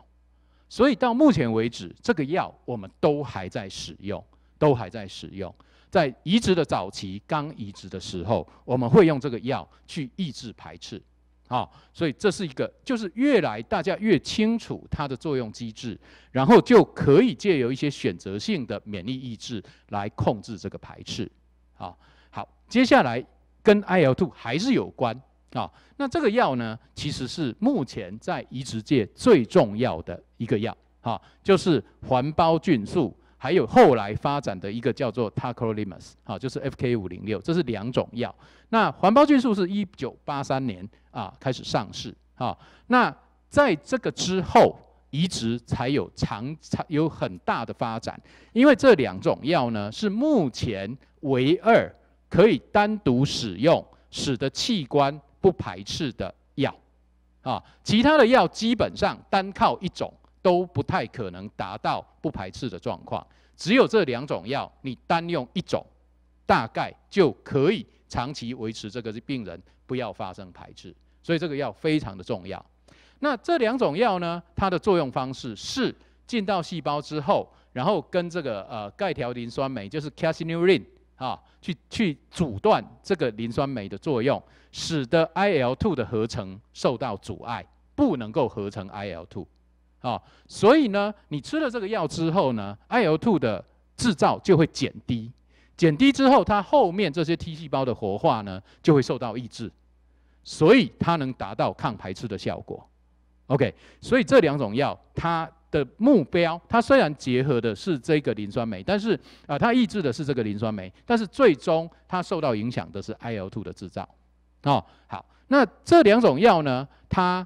所以到目前为止，这个药我们都还在使用，都还在使用。在移植的早期，刚移植的时候，我们会用这个药去抑制排斥。啊，所以这是一个，就是越来大家越清楚它的作用机制，然后就可以借由一些选择性的免疫抑制来控制这个排斥。啊，好，接下来跟 IL two 还是有关啊，那这个药呢，其实是目前在移植界最重要的一个药，啊，就是环孢菌素。还有后来发展的一个叫做 tacrolimus，啊，就是 FK 五零六，这是两种药。那环孢菌素是一九八三年啊开始上市啊。那在这个之后，移植才有长长有很大的发展，因为这两种药呢是目前唯二可以单独使用，使得器官不排斥的药啊。其他的药基本上单靠一种。都不太可能达到不排斥的状况，只有这两种药，你单用一种，大概就可以长期维持这个病人不要发生排斥，所以这个药非常的重要。那这两种药呢，它的作用方式是进到细胞之后，然后跟这个呃钙条磷酸酶，就是 c a s i n o u r i n 啊，去去阻断这个磷酸酶的作用，使得 IL-2 的合成受到阻碍，不能够合成 IL-2。哦，所以呢，你吃了这个药之后呢，IL two 的制造就会减低，减低之后，它后面这些 T 细胞的活化呢就会受到抑制，所以它能达到抗排斥的效果。OK，所以这两种药它的目标，它虽然结合的是这个磷酸酶，但是啊，它抑制的是这个磷酸酶，但是最终它受到影响的是 IL two 的制造。哦，好，那这两种药呢，它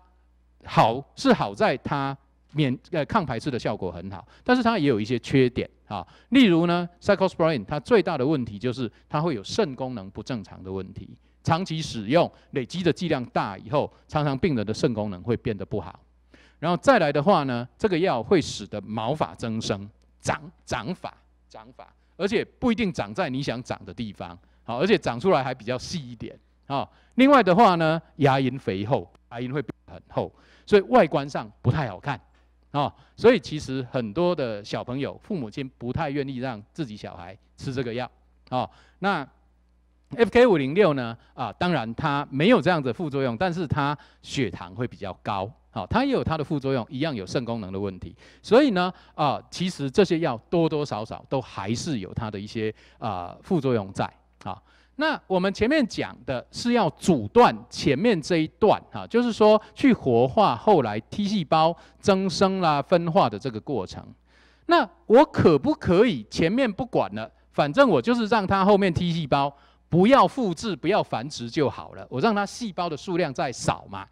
好是好在它。免呃抗排斥的效果很好，但是它也有一些缺点啊。例如呢，cyclosporine 它最大的问题就是它会有肾功能不正常的问题，长期使用累积的剂量大以后，常常病人的肾功能会变得不好。然后再来的话呢，这个药会使得毛发增生，长长发长发，而且不一定长在你想长的地方，好，而且长出来还比较细一点啊。另外的话呢，牙龈肥厚，牙龈会很厚，所以外观上不太好看。啊，所以其实很多的小朋友父母亲不太愿意让自己小孩吃这个药啊。那 FK 五零六呢？啊，当然它没有这样的副作用，但是它血糖会比较高。好，它也有它的副作用，一样有肾功能的问题。所以呢，啊，其实这些药多多少少都还是有它的一些啊副作用在啊。那我们前面讲的是要阻断前面这一段，哈，就是说去活化后来 T 细胞增生啦、分化的这个过程。那我可不可以前面不管了，反正我就是让它后面 T 细胞不要复制、不要繁殖就好了，我让它细胞的数量再少嘛。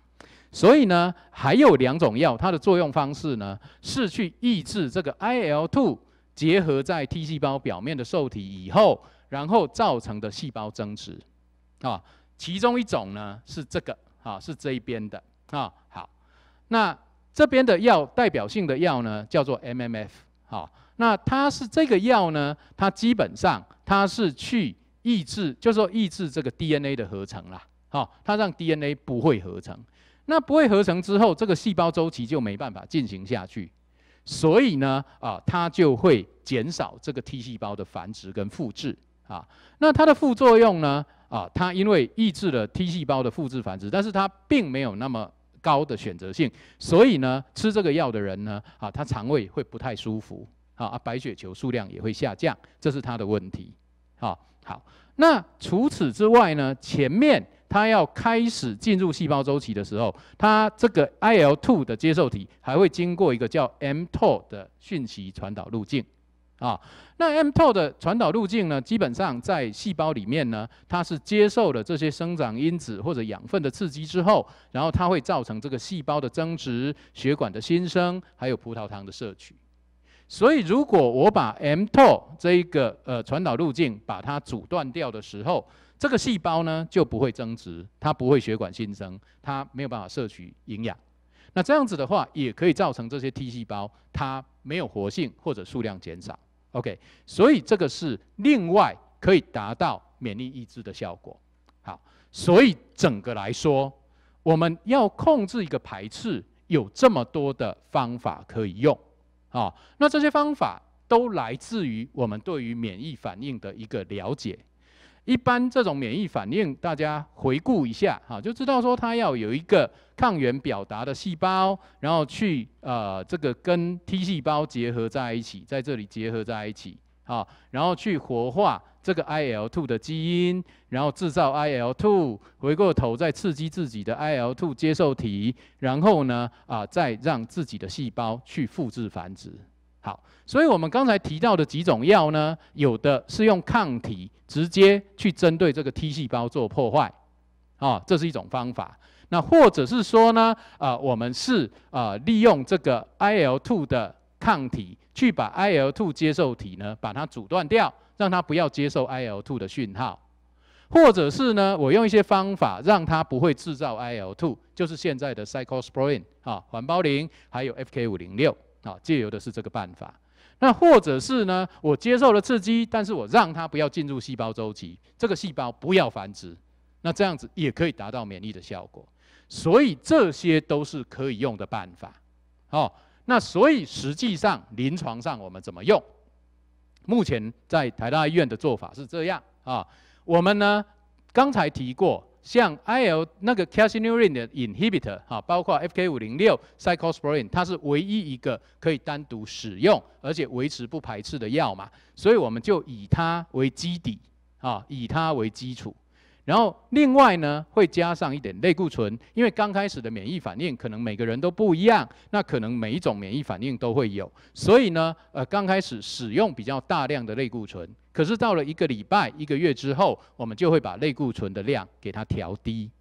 所以呢，还有两种药，它的作用方式呢是去抑制这个 IL-2 结合在 T 细胞表面的受体以后。然后造成的细胞增殖，啊，其中一种呢是这个啊，是这一边的啊。好，那这边的药代表性的药呢叫做 MMF，好，那它是这个药呢，它基本上它是去抑制，就是说抑制这个 DNA 的合成啦，好，它让 DNA 不会合成。那不会合成之后，这个细胞周期就没办法进行下去，所以呢啊，它就会减少这个 T 细胞的繁殖跟复制。啊，那它的副作用呢？啊，它因为抑制了 T 细胞的复制繁殖，但是它并没有那么高的选择性，所以呢，吃这个药的人呢，啊，他肠胃会不太舒服，啊白血球数量也会下降，这是他的问题。好，好，那除此之外呢，前面它要开始进入细胞周期的时候，它这个 IL-2 的接受体还会经过一个叫 mTOR 的讯息传导路径。啊，那 mTOR 的传导路径呢，基本上在细胞里面呢，它是接受了这些生长因子或者养分的刺激之后，然后它会造成这个细胞的增殖、血管的新生，还有葡萄糖的摄取。所以，如果我把 mTOR 这一个呃传导路径把它阻断掉的时候，这个细胞呢就不会增殖，它不会血管新生，它没有办法摄取营养。那这样子的话，也可以造成这些 T 细胞它没有活性或者数量减少。OK，所以这个是另外可以达到免疫抑制的效果。好，所以整个来说，我们要控制一个排斥，有这么多的方法可以用。哦，那这些方法都来自于我们对于免疫反应的一个了解。一般这种免疫反应，大家回顾一下哈，就知道说它要有一个抗原表达的细胞，然后去呃这个跟 T 细胞结合在一起，在这里结合在一起，啊，然后去活化这个 IL2 的基因，然后制造 IL2，回过头再刺激自己的 IL2 接受体，然后呢啊再让自己的细胞去复制繁殖。好，所以我们刚才提到的几种药呢，有的是用抗体直接去针对这个 T 细胞做破坏，啊，这是一种方法。那或者是说呢，呃，我们是呃利用这个 IL-2 的抗体去把 IL-2 接受体呢把它阻断掉，让它不要接受 IL-2 的讯号，或者是呢，我用一些方法让它不会制造 IL-2，就是现在的 Cyclosporine 啊，环孢灵，还有 FK 五零六。啊，借由的是这个办法，那或者是呢，我接受了刺激，但是我让它不要进入细胞周期，这个细胞不要繁殖，那这样子也可以达到免疫的效果，所以这些都是可以用的办法。哦，那所以实际上临床上我们怎么用？目前在台大医院的做法是这样啊，我们呢刚才提过。像 IL 那个 calcineurin 的 inhibitor 哈，包括 FK 五零六 c y c o s p o r i n 它是唯一一个可以单独使用而且维持不排斥的药嘛，所以我们就以它为基底啊，以它为基础，然后另外呢会加上一点类固醇，因为刚开始的免疫反应可能每个人都不一样，那可能每一种免疫反应都会有，所以呢呃刚开始使用比较大量的类固醇。可是到了一个礼拜、一个月之后，我们就会把类固醇的量给它调低。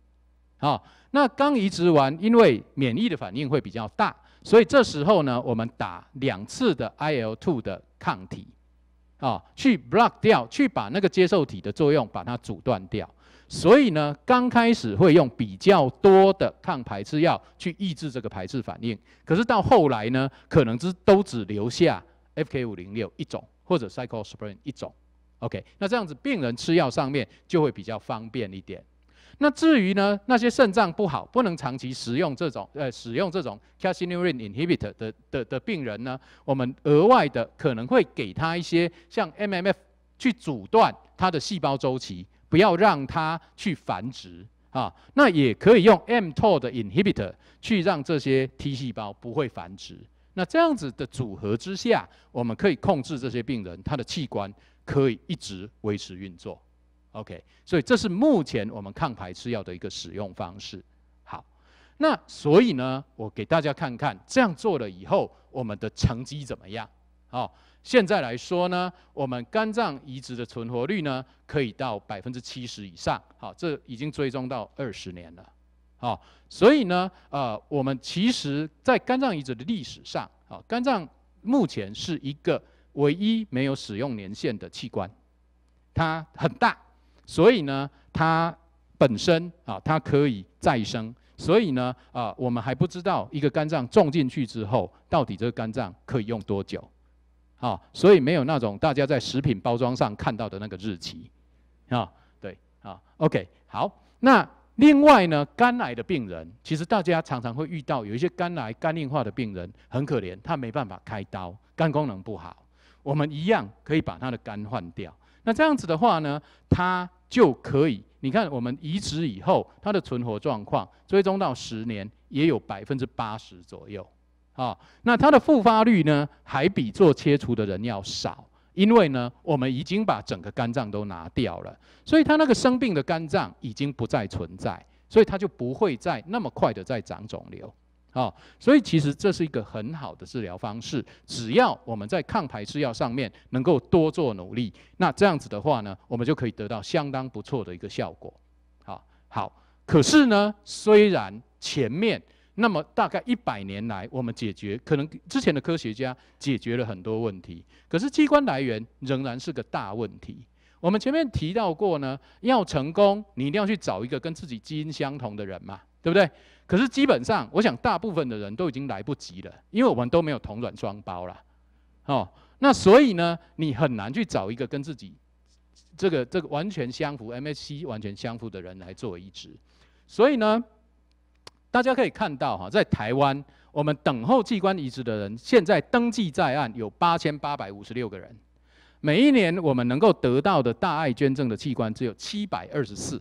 好，那刚移植完，因为免疫的反应会比较大，所以这时候呢，我们打两次的 IL-2 的抗体，啊，去 block 掉，去把那个接受体的作用把它阻断掉。所以呢，刚开始会用比较多的抗排斥药去抑制这个排斥反应。可是到后来呢，可能只都只留下 FK 五零六一种，或者 Cyclosporine 一种。OK，那这样子病人吃药上面就会比较方便一点。那至于呢，那些肾脏不好不能长期使用这种呃使用这种 c a s i n e u r i n inhibitor 的的的病人呢，我们额外的可能会给他一些像 MMF 去阻断他的细胞周期，不要让他去繁殖啊。那也可以用 mTOR 的 inhibitor 去让这些 T 细胞不会繁殖。那这样子的组合之下，我们可以控制这些病人他的器官。可以一直维持运作，OK。所以这是目前我们抗排斥药的一个使用方式。好，那所以呢，我给大家看看这样做了以后，我们的成绩怎么样？好，现在来说呢，我们肝脏移植的存活率呢，可以到百分之七十以上。好，这已经追踪到二十年了。好，所以呢，呃，我们其实在肝脏移植的历史上，好，肝脏目前是一个。唯一没有使用年限的器官，它很大，所以呢，它本身啊，它可以再生，所以呢，啊，我们还不知道一个肝脏种进去之后，到底这个肝脏可以用多久，啊，所以没有那种大家在食品包装上看到的那个日期，啊，对，啊，OK，好，那另外呢，肝癌的病人，其实大家常常会遇到有一些肝癌肝硬化的病人很可怜，他没办法开刀，肝功能不好。我们一样可以把他的肝换掉，那这样子的话呢，他就可以，你看我们移植以后，他的存活状况追踪到十年也有百分之八十左右，啊，那它的复发率呢，还比做切除的人要少，因为呢，我们已经把整个肝脏都拿掉了，所以他那个生病的肝脏已经不再存在，所以他就不会再那么快的再长肿瘤。啊，所以其实这是一个很好的治疗方式。只要我们在抗排斥药上面能够多做努力，那这样子的话呢，我们就可以得到相当不错的一个效果。好，好。可是呢，虽然前面那么大概一百年来，我们解决可能之前的科学家解决了很多问题，可是器官来源仍然是个大问题。我们前面提到过呢，要成功，你一定要去找一个跟自己基因相同的人嘛，对不对？可是基本上，我想大部分的人都已经来不及了，因为我们都没有同卵双胞了，哦，那所以呢，你很难去找一个跟自己这个这个完全相符、MAC 完全相符的人来做移植。所以呢，大家可以看到哈，在台湾，我们等候器官移植的人现在登记在案有八千八百五十六个人，每一年我们能够得到的大爱捐赠的器官只有七百二十四，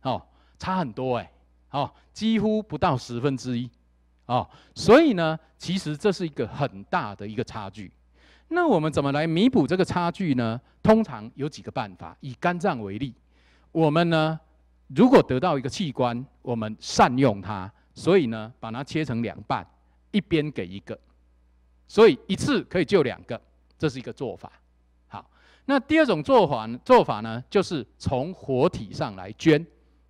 哦，差很多哎。好，几乎不到十分之一，啊，所以呢，其实这是一个很大的一个差距。那我们怎么来弥补这个差距呢？通常有几个办法。以肝脏为例，我们呢，如果得到一个器官，我们善用它，所以呢，把它切成两半，一边给一个，所以一次可以救两个，这是一个做法。好，那第二种做法做法呢，就是从活体上来捐，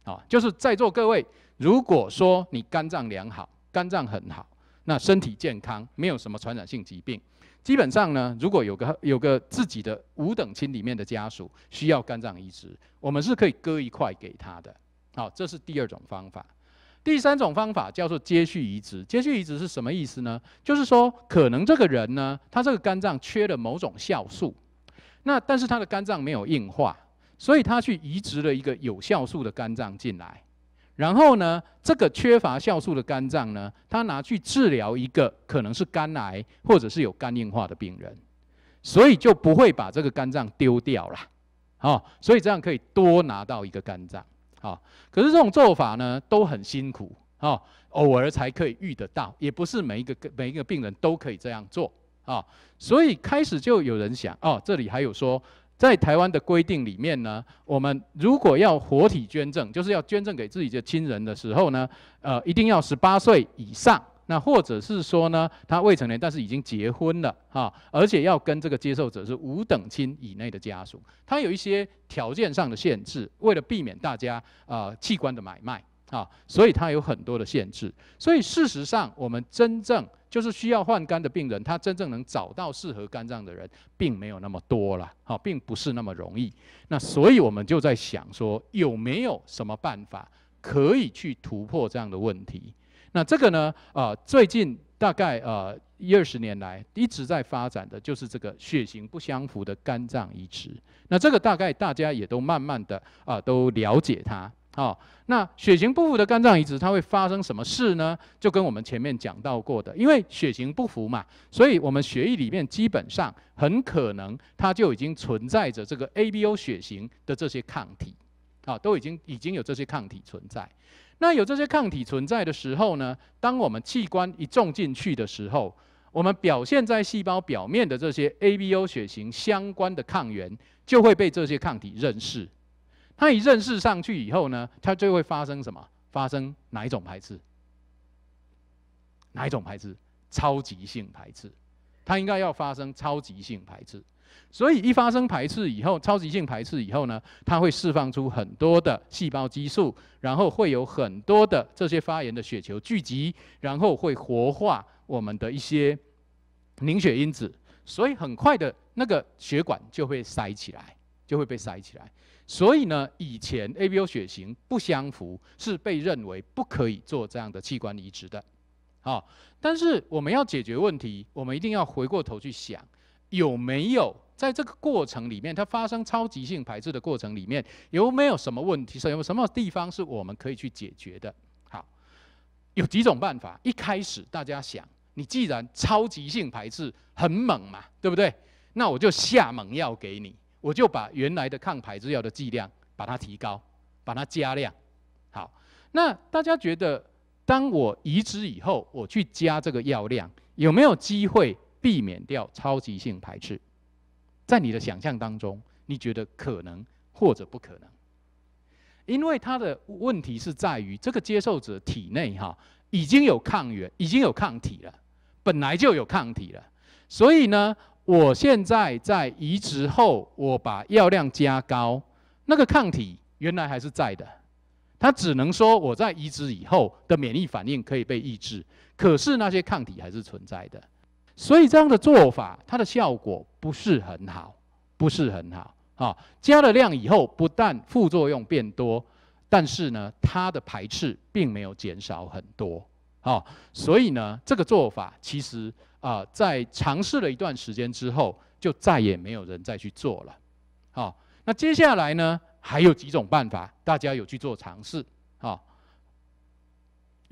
啊，就是在座各位。如果说你肝脏良好，肝脏很好，那身体健康，没有什么传染性疾病，基本上呢，如果有个有个自己的五等亲里面的家属需要肝脏移植，我们是可以割一块给他的。好，这是第二种方法。第三种方法叫做接续移植。接续移植是什么意思呢？就是说，可能这个人呢，他这个肝脏缺了某种酵素，那但是他的肝脏没有硬化，所以他去移植了一个有酵素的肝脏进来。然后呢，这个缺乏酵素的肝脏呢，它拿去治疗一个可能是肝癌或者是有肝硬化的病人，所以就不会把这个肝脏丢掉了。好，所以这样可以多拿到一个肝脏。好，可是这种做法呢，都很辛苦。好，偶尔才可以遇得到，也不是每一个每一个病人都可以这样做。好，所以开始就有人想，哦，这里还有说。在台湾的规定里面呢，我们如果要活体捐赠，就是要捐赠给自己的亲人的时候呢，呃，一定要十八岁以上，那或者是说呢，他未成年但是已经结婚了哈，而且要跟这个接受者是五等亲以内的家属，他有一些条件上的限制，为了避免大家啊器官的买卖。啊，所以它有很多的限制，所以事实上，我们真正就是需要换肝的病人，他真正能找到适合肝脏的人，并没有那么多了，好，并不是那么容易。那所以我们就在想说，有没有什么办法可以去突破这样的问题？那这个呢？啊，最近大概呃一二十年来一直在发展的，就是这个血型不相符的肝脏移植。那这个大概大家也都慢慢的啊，都了解它。哦，那血型不符的肝脏移植，它会发生什么事呢？就跟我们前面讲到过的，因为血型不符嘛，所以我们血液里面基本上很可能它就已经存在着这个 A、B、O 血型的这些抗体，啊，都已经已经有这些抗体存在。那有这些抗体存在的时候呢，当我们器官一种进去的时候，我们表现在细胞表面的这些 A、B、O 血型相关的抗原，就会被这些抗体认识。它一认识上去以后呢，它就会发生什么？发生哪一种排斥？哪一种排斥？超级性排斥。它应该要发生超级性排斥。所以一发生排斥以后，超级性排斥以后呢，它会释放出很多的细胞激素，然后会有很多的这些发炎的血球聚集，然后会活化我们的一些凝血因子，所以很快的那个血管就会塞起来，就会被塞起来。所以呢，以前 A、B、O 血型不相符是被认为不可以做这样的器官移植的，好，但是我们要解决问题，我们一定要回过头去想，有没有在这个过程里面，它发生超级性排斥的过程里面，有没有什么问题，有什么地方是我们可以去解决的？好，有几种办法。一开始大家想，你既然超级性排斥很猛嘛，对不对？那我就下猛药给你。我就把原来的抗排制药的剂量，把它提高，把它加量。好，那大家觉得，当我移植以后，我去加这个药量，有没有机会避免掉超级性排斥？在你的想象当中，你觉得可能或者不可能？因为它的问题是在于，这个接受者体内哈，已经有抗原，已经有抗体了，本来就有抗体了，所以呢。我现在在移植后，我把药量加高，那个抗体原来还是在的。它只能说我在移植以后的免疫反应可以被抑制，可是那些抗体还是存在的。所以这样的做法，它的效果不是很好，不是很好。好，加了量以后，不但副作用变多，但是呢，它的排斥并没有减少很多。好，所以呢，这个做法其实。啊，在尝试了一段时间之后，就再也没有人再去做了。好，那接下来呢，还有几种办法，大家有去做尝试。好，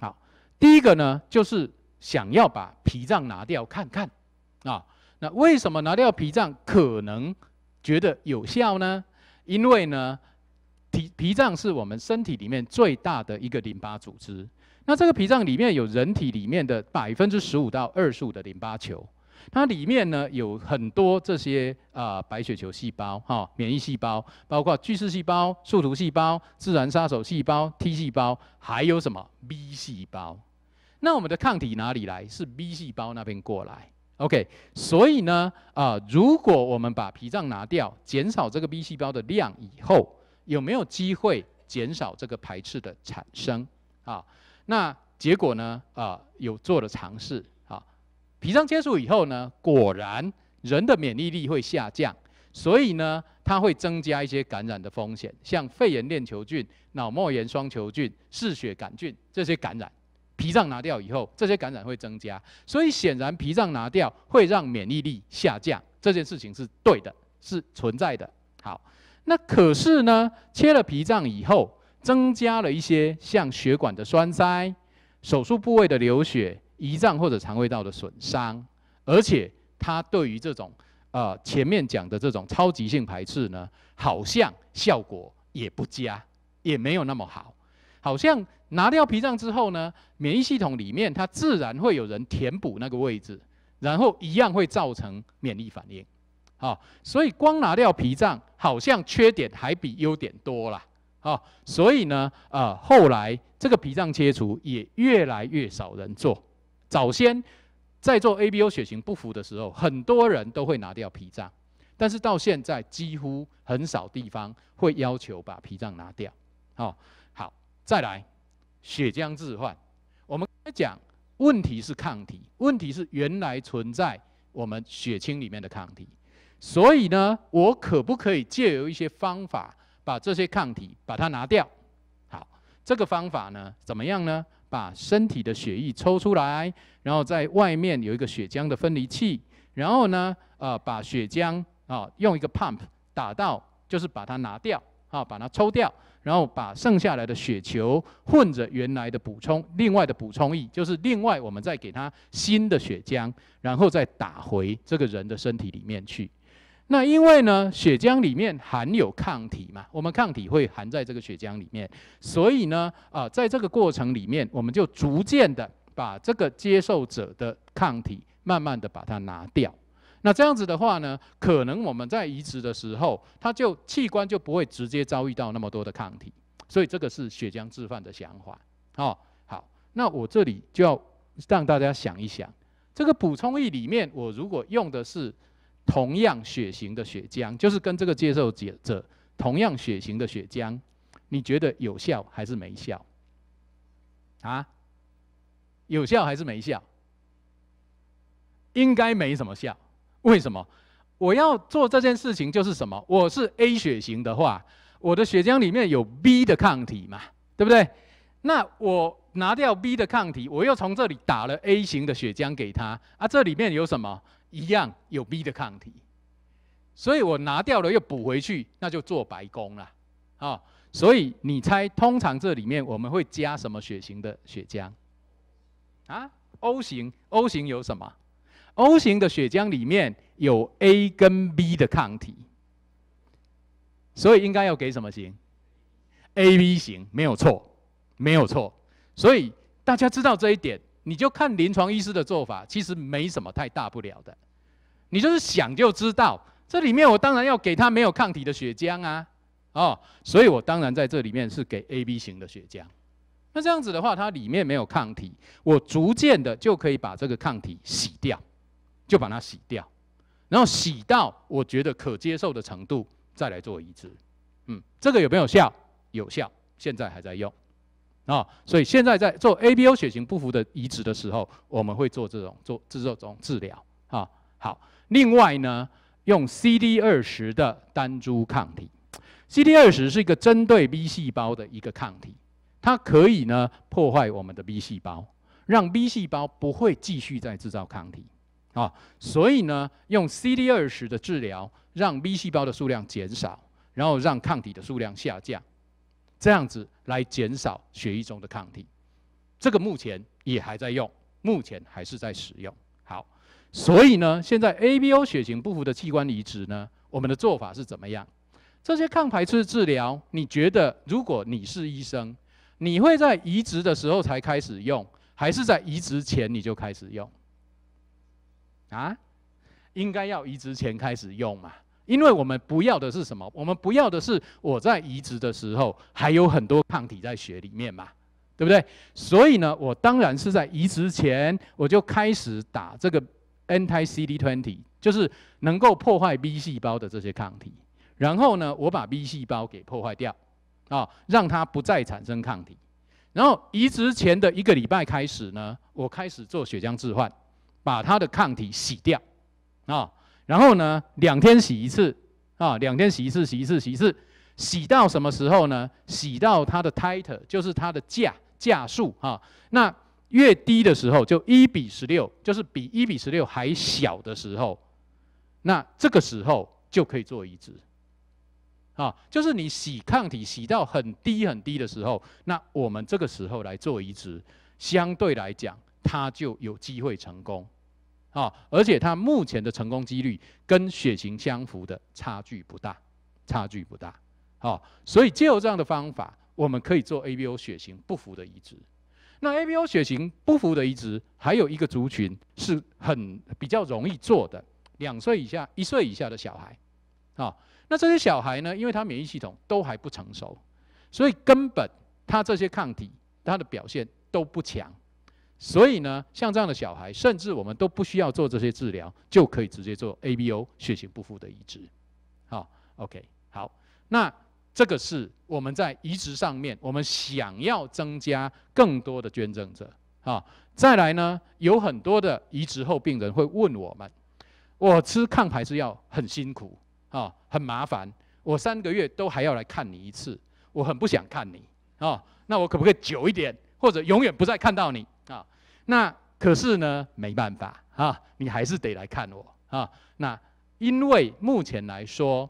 好，第一个呢，就是想要把脾脏拿掉看看。啊，那为什么拿掉脾脏可能觉得有效呢？因为呢，脾脾脏是我们身体里面最大的一个淋巴组织。那这个脾脏里面有人体里面的百分之十五到二十五的淋巴球，它里面呢有很多这些啊白血球细胞哈，免疫细胞包括巨噬细胞、树突细胞、自然杀手细胞、T 细胞，还有什么 B 细胞？那我们的抗体哪里来？是 B 细胞那边过来。OK，所以呢啊，如果我们把脾脏拿掉，减少这个 B 细胞的量以后，有没有机会减少这个排斥的产生啊？那结果呢？啊，有做了尝试啊。脾脏切除以后呢，果然人的免疫力会下降，所以呢，它会增加一些感染的风险，像肺炎链球菌、脑膜炎双球菌、嗜血杆菌这些感染。脾脏拿掉以后，这些感染会增加，所以显然脾脏拿掉会让免疫力下降，这件事情是对的，是存在的。好，那可是呢，切了脾脏以后。增加了一些像血管的栓塞、手术部位的流血、胰脏或者肠胃道的损伤，而且它对于这种呃前面讲的这种超级性排斥呢，好像效果也不佳，也没有那么好。好像拿掉脾脏之后呢，免疫系统里面它自然会有人填补那个位置，然后一样会造成免疫反应。好，所以光拿掉脾脏，好像缺点还比优点多啦。啊，所以呢，呃，后来这个脾脏切除也越来越少人做。早先在做 ABO 血型不符的时候，很多人都会拿掉脾脏，但是到现在几乎很少地方会要求把脾脏拿掉。好好，再来血浆置换，我们讲问题是抗体，问题是原来存在我们血清里面的抗体，所以呢，我可不可以借由一些方法？把这些抗体把它拿掉，好，这个方法呢怎么样呢？把身体的血液抽出来，然后在外面有一个血浆的分离器，然后呢，呃，把血浆啊用一个 pump 打到，就是把它拿掉啊，把它抽掉，然后把剩下来的血球混着原来的补充，另外的补充液，就是另外我们再给它新的血浆，然后再打回这个人的身体里面去。那因为呢，血浆里面含有抗体嘛，我们抗体会含在这个血浆里面，所以呢，啊，在这个过程里面，我们就逐渐的把这个接受者的抗体慢慢的把它拿掉。那这样子的话呢，可能我们在移植的时候，它就器官就不会直接遭遇到那么多的抗体，所以这个是血浆置换的想法。哦，好，那我这里就要让大家想一想，这个补充液里面我如果用的是。同样血型的血浆，就是跟这个接受者者同样血型的血浆，你觉得有效还是没效？啊，有效还是没效？应该没什么效。为什么？我要做这件事情就是什么？我是 A 血型的话，我的血浆里面有 B 的抗体嘛，对不对？那我拿掉 B 的抗体，我又从这里打了 A 型的血浆给他，啊，这里面有什么？一样有 B 的抗体，所以我拿掉了又补回去，那就做白工了。啊，所以你猜，通常这里面我们会加什么血型的血浆？啊，O 型，O 型有什么？O 型的血浆里面有 A 跟 B 的抗体，所以应该要给什么型？AB 型，没有错，没有错。所以大家知道这一点，你就看临床医师的做法，其实没什么太大不了的。你就是想就知道，这里面我当然要给他没有抗体的血浆啊，哦，所以我当然在这里面是给 A B 型的血浆，那这样子的话，它里面没有抗体，我逐渐的就可以把这个抗体洗掉，就把它洗掉，然后洗到我觉得可接受的程度再来做移植，嗯，这个有没有效？有效，现在还在用，啊，所以现在在做 A B O 血型不符的移植的时候，我们会做这种做这种治疗啊，好。另外呢，用 CD 二十的单株抗体，CD 二十是一个针对 B 细胞的一个抗体，它可以呢破坏我们的 B 细胞，让 B 细胞不会继续再制造抗体啊。所以呢，用 CD 二十的治疗，让 B 细胞的数量减少，然后让抗体的数量下降，这样子来减少血液中的抗体。这个目前也还在用，目前还是在使用。所以呢，现在 A、B、O 血型不符的器官移植呢，我们的做法是怎么样？这些抗排斥治疗，你觉得如果你是医生，你会在移植的时候才开始用，还是在移植前你就开始用？啊，应该要移植前开始用嘛？因为我们不要的是什么？我们不要的是我在移植的时候还有很多抗体在血里面嘛，对不对？所以呢，我当然是在移植前我就开始打这个。Anti-CD20 就是能够破坏 B 细胞的这些抗体，然后呢，我把 B 细胞给破坏掉，啊，让它不再产生抗体。然后移植前的一个礼拜开始呢，我开始做血浆置换，把它的抗体洗掉，啊，然后呢，两天洗一次，啊，两天洗一次，洗一次，洗一次，洗到什么时候呢？洗到它的 t i t e 就是它的价价数，哈，那。越低的时候，就一比十六，就是比一比十六还小的时候，那这个时候就可以做移植，啊，就是你洗抗体洗到很低很低的时候，那我们这个时候来做移植，相对来讲，它就有机会成功，啊，而且它目前的成功几率跟血型相符的差距不大，差距不大，好，所以就由这样的方法，我们可以做 A、B、O 血型不符的移植。那 A、B、O 血型不符的移植，还有一个族群是很比较容易做的，两岁以下、一岁以下的小孩，啊，那这些小孩呢，因为他免疫系统都还不成熟，所以根本他这些抗体，他的表现都不强，所以呢，像这样的小孩，甚至我们都不需要做这些治疗，就可以直接做 A、B、O 血型不符的移植，好，OK，好，那。这个是我们在移植上面，我们想要增加更多的捐赠者啊。再来呢，有很多的移植后病人会问我们：“我吃抗排斥药很辛苦啊，很麻烦，我三个月都还要来看你一次，我很不想看你啊。那我可不可以久一点，或者永远不再看到你啊？”那可是呢，没办法啊，你还是得来看我啊。那因为目前来说。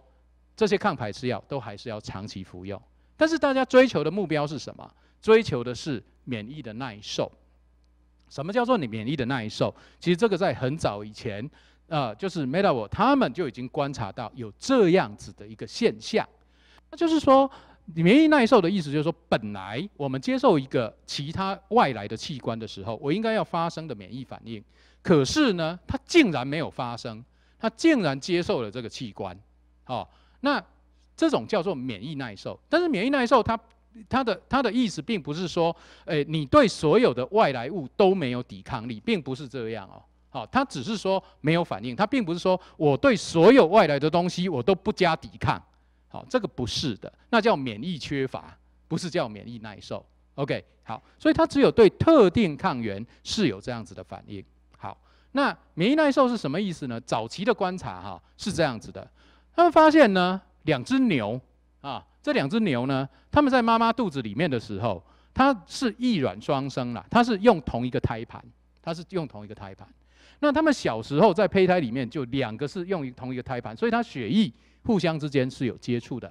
这些抗排斥药都还是要长期服用。但是大家追求的目标是什么？追求的是免疫的耐受。什么叫做你免疫的耐受？其实这个在很早以前，呃，就是 m e d a w e l 他们就已经观察到有这样子的一个现象。那就是说，免疫耐受的意思就是说，本来我们接受一个其他外来的器官的时候，我应该要发生的免疫反应，可是呢，它竟然没有发生，它竟然接受了这个器官，哦。那这种叫做免疫耐受，但是免疫耐受，它它的它的意思并不是说，诶你对所有的外来物都没有抵抗力，并不是这样哦。好，它只是说没有反应，它并不是说我对所有外来的东西我都不加抵抗。好，这个不是的，那叫免疫缺乏，不是叫免疫耐受。OK，好，所以它只有对特定抗原是有这样子的反应。好，那免疫耐受是什么意思呢？早期的观察哈是这样子的。他们发现呢，两只牛啊，这两只牛呢，他们在妈妈肚子里面的时候，它是异卵双生啦，它是用同一个胎盘，它是用同一个胎盘。那他们小时候在胚胎里面就两个是用同一个胎盘，所以它血液互相之间是有接触的。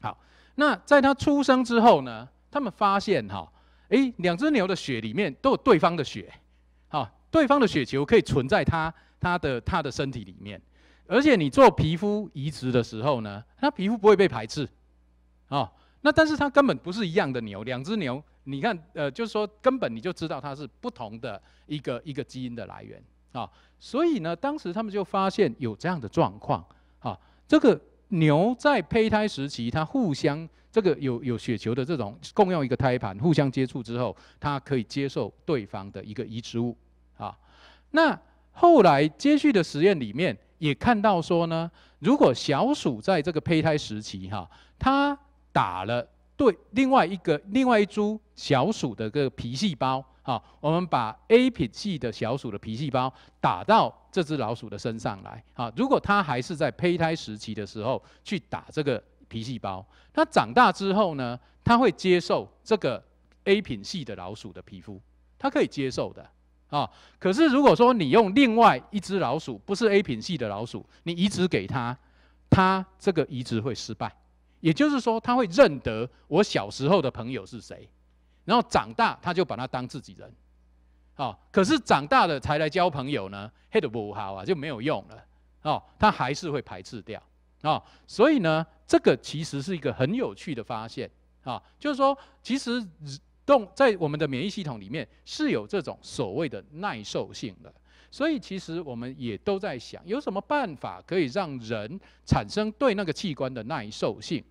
好，那在它出生之后呢，他们发现哈，诶，两只牛的血里面都有对方的血，好，对方的血球可以存在它它的它的身体里面。而且你做皮肤移植的时候呢，它皮肤不会被排斥，啊，那但是它根本不是一样的牛，两只牛，你看，呃，就是说根本你就知道它是不同的一个一个基因的来源啊，所以呢，当时他们就发现有这样的状况，啊，这个牛在胚胎时期，它互相这个有有血球的这种共用一个胎盘，互相接触之后，它可以接受对方的一个移植物，啊，那后来接续的实验里面。也看到说呢，如果小鼠在这个胚胎时期哈，它打了对另外一个另外一株小鼠的个皮细胞啊，我们把 A 品系的小鼠的皮细胞打到这只老鼠的身上来啊，如果它还是在胚胎时期的时候去打这个皮细胞，它长大之后呢，它会接受这个 A 品系的老鼠的皮肤，它可以接受的。啊！可是如果说你用另外一只老鼠，不是 A 品系的老鼠，你移植给它，它这个移植会失败。也就是说，它会认得我小时候的朋友是谁，然后长大，它就把它当自己人。哦，可是长大了才来交朋友呢 h a e 不好啊，就没有用了。哦，它还是会排斥掉。哦，所以呢，这个其实是一个很有趣的发现。啊，就是说，其实。动在我们的免疫系统里面是有这种所谓的耐受性的，所以其实我们也都在想，有什么办法可以让人产生对那个器官的耐受性，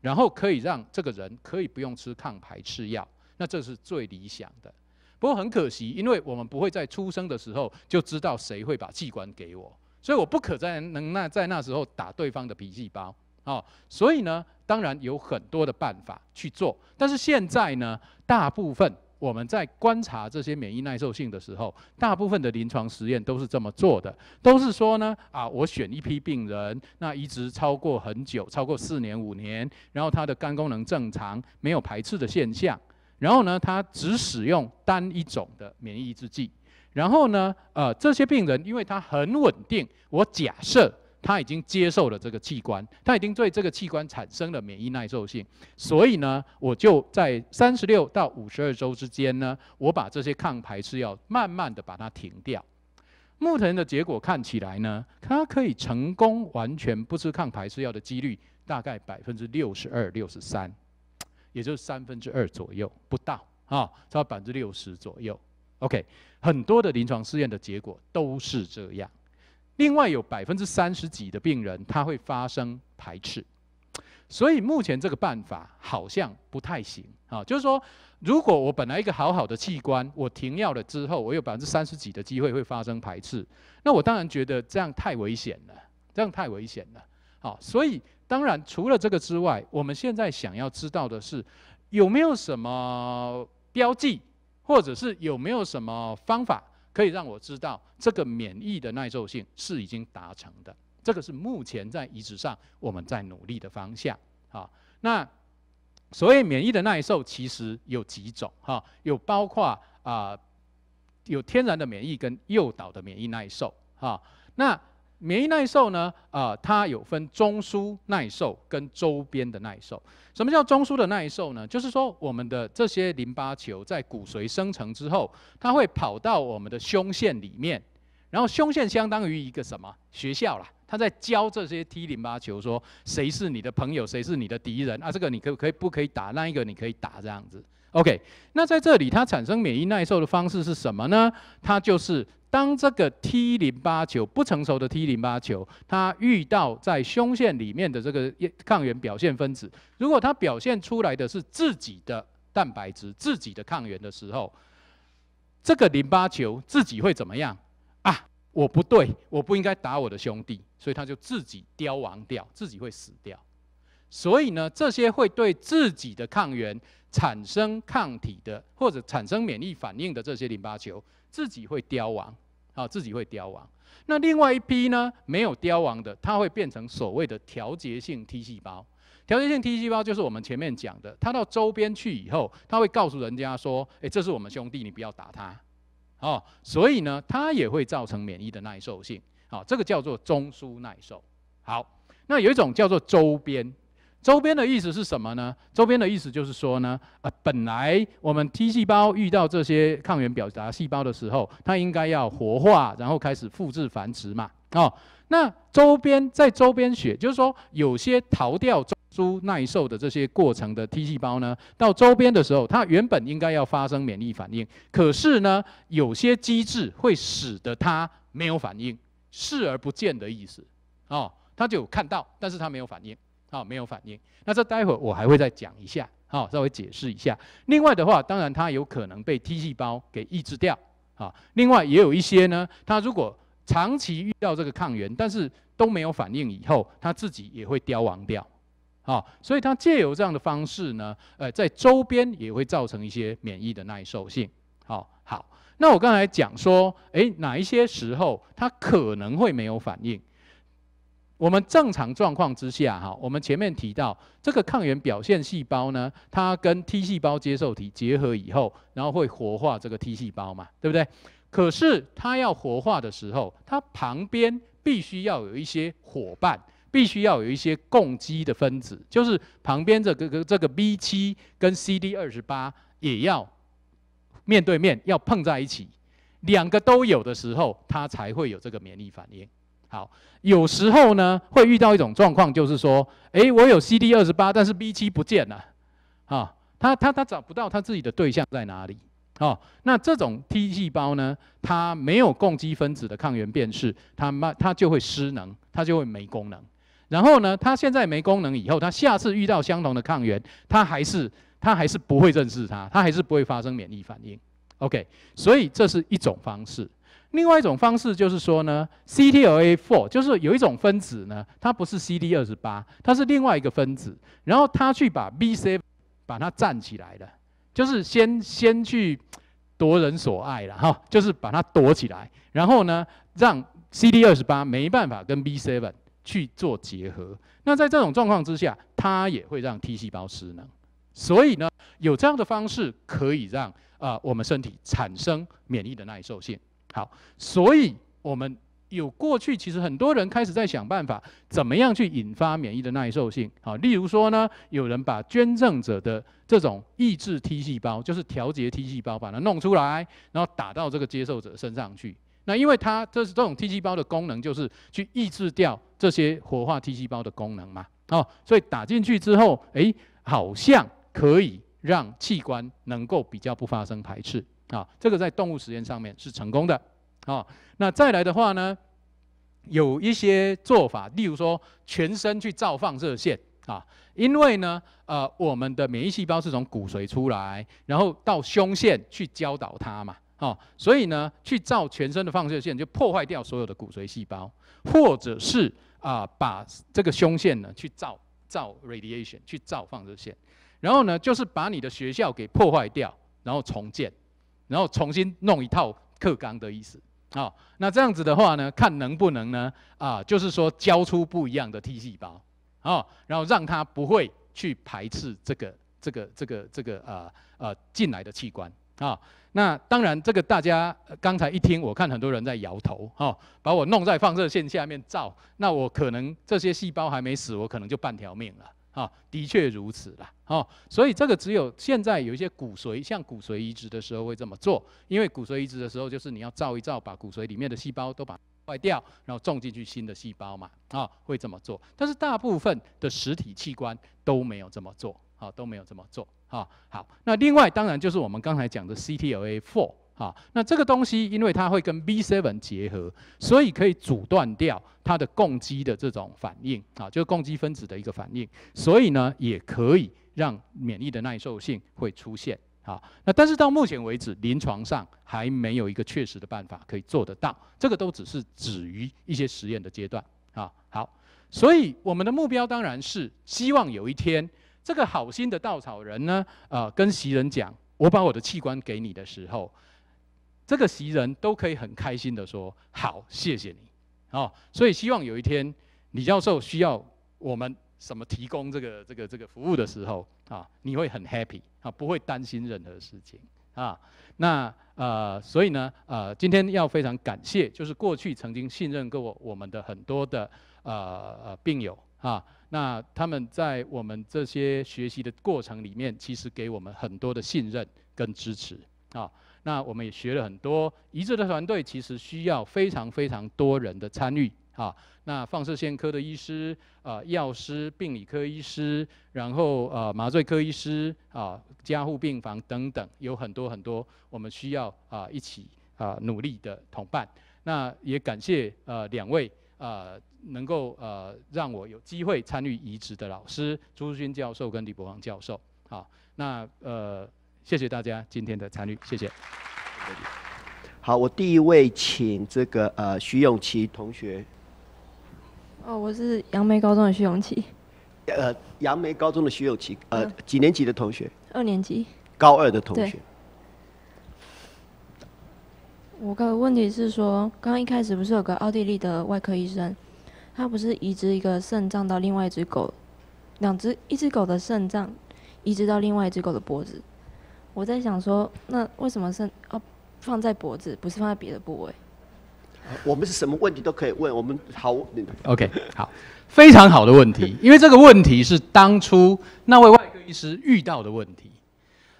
然后可以让这个人可以不用吃抗排斥药，那这是最理想的。不过很可惜，因为我们不会在出生的时候就知道谁会把器官给我，所以我不可在能那在那时候打对方的皮细胞。哦，所以呢，当然有很多的办法去做，但是现在呢，大部分我们在观察这些免疫耐受性的时候，大部分的临床实验都是这么做的，都是说呢，啊，我选一批病人，那移植超过很久，超过四年五年，然后他的肝功能正常，没有排斥的现象，然后呢，他只使用单一种的免疫抑制剂，然后呢，呃，这些病人因为他很稳定，我假设。他已经接受了这个器官，他已经对这个器官产生了免疫耐受性，所以呢，我就在三十六到五十二周之间呢，我把这些抗排斥药慢慢的把它停掉。目前的结果看起来呢，它可以成功完全不吃抗排斥药的几率大概百分之六十二、六十三，也就是三分之二左右，不到啊，差百分之六十左右。OK，很多的临床试验的结果都是这样。另外有百分之三十几的病人他会发生排斥，所以目前这个办法好像不太行啊。就是说，如果我本来一个好好的器官，我停药了之后，我有百分之三十几的机会会发生排斥，那我当然觉得这样太危险了，这样太危险了。好，所以当然除了这个之外，我们现在想要知道的是，有没有什么标记，或者是有没有什么方法？可以让我知道这个免疫的耐受性是已经达成的，这个是目前在移植上我们在努力的方向啊。那所谓免疫的耐受，其实有几种哈，有包括啊，有天然的免疫跟诱导的免疫耐受哈。那免疫耐受呢？啊，它有分中枢耐受跟周边的耐受。什么叫中枢的耐受呢？就是说我们的这些淋巴球在骨髓生成之后，它会跑到我们的胸腺里面，然后胸腺相当于一个什么学校啦？它在教这些 T 淋巴球说，谁是你的朋友，谁是你的敌人啊？这个你可不可以不可以打？那一个你可以打这样子。OK，那在这里它产生免疫耐受的方式是什么呢？它就是当这个 T 淋巴球不成熟的 T 淋巴球，它遇到在胸腺里面的这个抗原表现分子，如果它表现出来的是自己的蛋白质、自己的抗原的时候，这个淋巴球自己会怎么样啊？我不对，我不应该打我的兄弟，所以它就自己凋亡掉，自己会死掉。所以呢，这些会对自己的抗原产生抗体的，或者产生免疫反应的这些淋巴球，自己会凋亡，啊，自己会凋亡。那另外一批呢，没有凋亡的，它会变成所谓的调节性 T 细胞。调节性 T 细胞就是我们前面讲的，它到周边去以后，它会告诉人家说，哎，这是我们兄弟，你不要打他。哦，所以呢，它也会造成免疫的耐受性，啊，这个叫做中枢耐受。好，那有一种叫做周边。周边的意思是什么呢？周边的意思就是说呢，呃，本来我们 T 细胞遇到这些抗原表达细胞的时候，它应该要活化，然后开始复制繁殖嘛。哦，那周边在周边血，就是说有些逃掉猪耐受的这些过程的 T 细胞呢，到周边的时候，它原本应该要发生免疫反应，可是呢，有些机制会使得它没有反应，视而不见的意思。哦，它就看到，但是它没有反应。好，没有反应。那这待会儿我还会再讲一下，好，稍微解释一下。另外的话，当然它有可能被 T 细胞给抑制掉，啊，另外也有一些呢，它如果长期遇到这个抗原，但是都没有反应以后，它自己也会凋亡掉，好。所以它借由这样的方式呢，呃，在周边也会造成一些免疫的耐受性，好好。那我刚才讲说，哎，哪一些时候它可能会没有反应？我们正常状况之下，哈，我们前面提到这个抗原表现细胞呢，它跟 T 细胞接受体结合以后，然后会活化这个 T 细胞嘛，对不对？可是它要活化的时候，它旁边必须要有一些伙伴，必须要有一些共基的分子，就是旁边这个个这个 B 七跟 CD 二十八也要面对面要碰在一起，两个都有的时候，它才会有这个免疫反应。好，有时候呢会遇到一种状况，就是说，哎，我有 C D 二十八，但是 B 七不见了，啊，他他他找不到他自己的对象在哪里，哦，那这种 T 细胞呢，它没有共基分子的抗原辨识，它慢它就会失能，它就会没功能。然后呢，它现在没功能以后，它下次遇到相同的抗原，它还是它还是不会认识它，它还是不会发生免疫反应。OK，所以这是一种方式。另外一种方式就是说呢，CTLA-4 就是有一种分子呢，它不是 CD 二十八，它是另外一个分子，然后它去把 B7 把它站起来了，就是先先去夺人所爱了哈，就是把它夺起来，然后呢让 CD 二十八没办法跟 B7 去做结合。那在这种状况之下，它也会让 T 细胞失能，所以呢有这样的方式可以让啊我们身体产生免疫的耐受性。好，所以我们有过去其实很多人开始在想办法，怎么样去引发免疫的耐受性好，例如说呢，有人把捐赠者的这种抑制 T 细胞，就是调节 T 细胞，把它弄出来，然后打到这个接受者身上去。那因为它这是这种 T 细胞的功能，就是去抑制掉这些活化 T 细胞的功能嘛。哦，所以打进去之后，哎，好像可以让器官能够比较不发生排斥。啊，这个在动物实验上面是成功的。啊，那再来的话呢，有一些做法，例如说全身去照放射线啊，因为呢，呃，我们的免疫细胞是从骨髓出来，然后到胸腺去教导它嘛，哦，所以呢，去照全身的放射线就破坏掉所有的骨髓细胞，或者是啊，把这个胸腺呢去照照 radiation 去照放射线，然后呢，就是把你的学校给破坏掉，然后重建。然后重新弄一套克刚的意思，好，那这样子的话呢，看能不能呢啊，就是说交出不一样的 T 细胞，哦，然后让它不会去排斥这个这个这个这个啊啊进来的器官啊。那当然，这个大家刚才一听，我看很多人在摇头哈，把我弄在放射线下面照，那我可能这些细胞还没死，我可能就半条命了。啊，的确如此啦。哦，所以这个只有现在有一些骨髓，像骨髓移植的时候会这么做，因为骨髓移植的时候就是你要照一照，把骨髓里面的细胞都把它坏掉，然后种进去新的细胞嘛，啊，会这么做。但是大部分的实体器官都没有这么做，啊，都没有这么做，啊，好。那另外当然就是我们刚才讲的 CTLA-4。啊，那这个东西，因为它会跟 B 7结合，所以可以阻断掉它的共基的这种反应啊，就是共基分子的一个反应，所以呢，也可以让免疫的耐受性会出现啊。那但是到目前为止，临床上还没有一个确实的办法可以做得到，这个都只是止于一些实验的阶段啊。好，所以我们的目标当然是希望有一天，这个好心的稻草人呢，呃，跟袭人讲，我把我的器官给你的时候。这个袭人都可以很开心的说好，谢谢你，哦，所以希望有一天李教授需要我们什么提供这个这个这个服务的时候啊，你会很 happy 啊，不会担心任何事情啊。那呃，所以呢，呃，今天要非常感谢，就是过去曾经信任过我们的很多的呃病友啊，那他们在我们这些学习的过程里面，其实给我们很多的信任跟支持啊。那我们也学了很多，移植的团队其实需要非常非常多人的参与，哈。那放射线科的医师、啊药师、病理科医师，然后呃麻醉科医师、啊加护病房等等，有很多很多，我们需要啊一起啊努力的同伴。那也感谢呃两位呃能够呃让我有机会参与移植的老师，朱志军教授跟李伯煌教授，好，那呃。谢谢大家今天的参与，谢谢。好，我第一位请这个呃徐永琪同学。哦，我是杨梅高中的徐永琪。呃，杨梅高中的徐永琪，呃，几年级的同学？二年级。高二的同学。我刚问题是说，刚刚一开始不是有个奥地利的外科医生，他不是移植一个肾脏到另外一只狗，两只一只狗的肾脏移植到另外一只狗的脖子。我在想说，那为什么是哦？放在脖子，不是放在别的部位？我们是什么问题都可以问。我们好，OK，好，非常好的问题。因为这个问题是当初那位外科医师遇到的问题。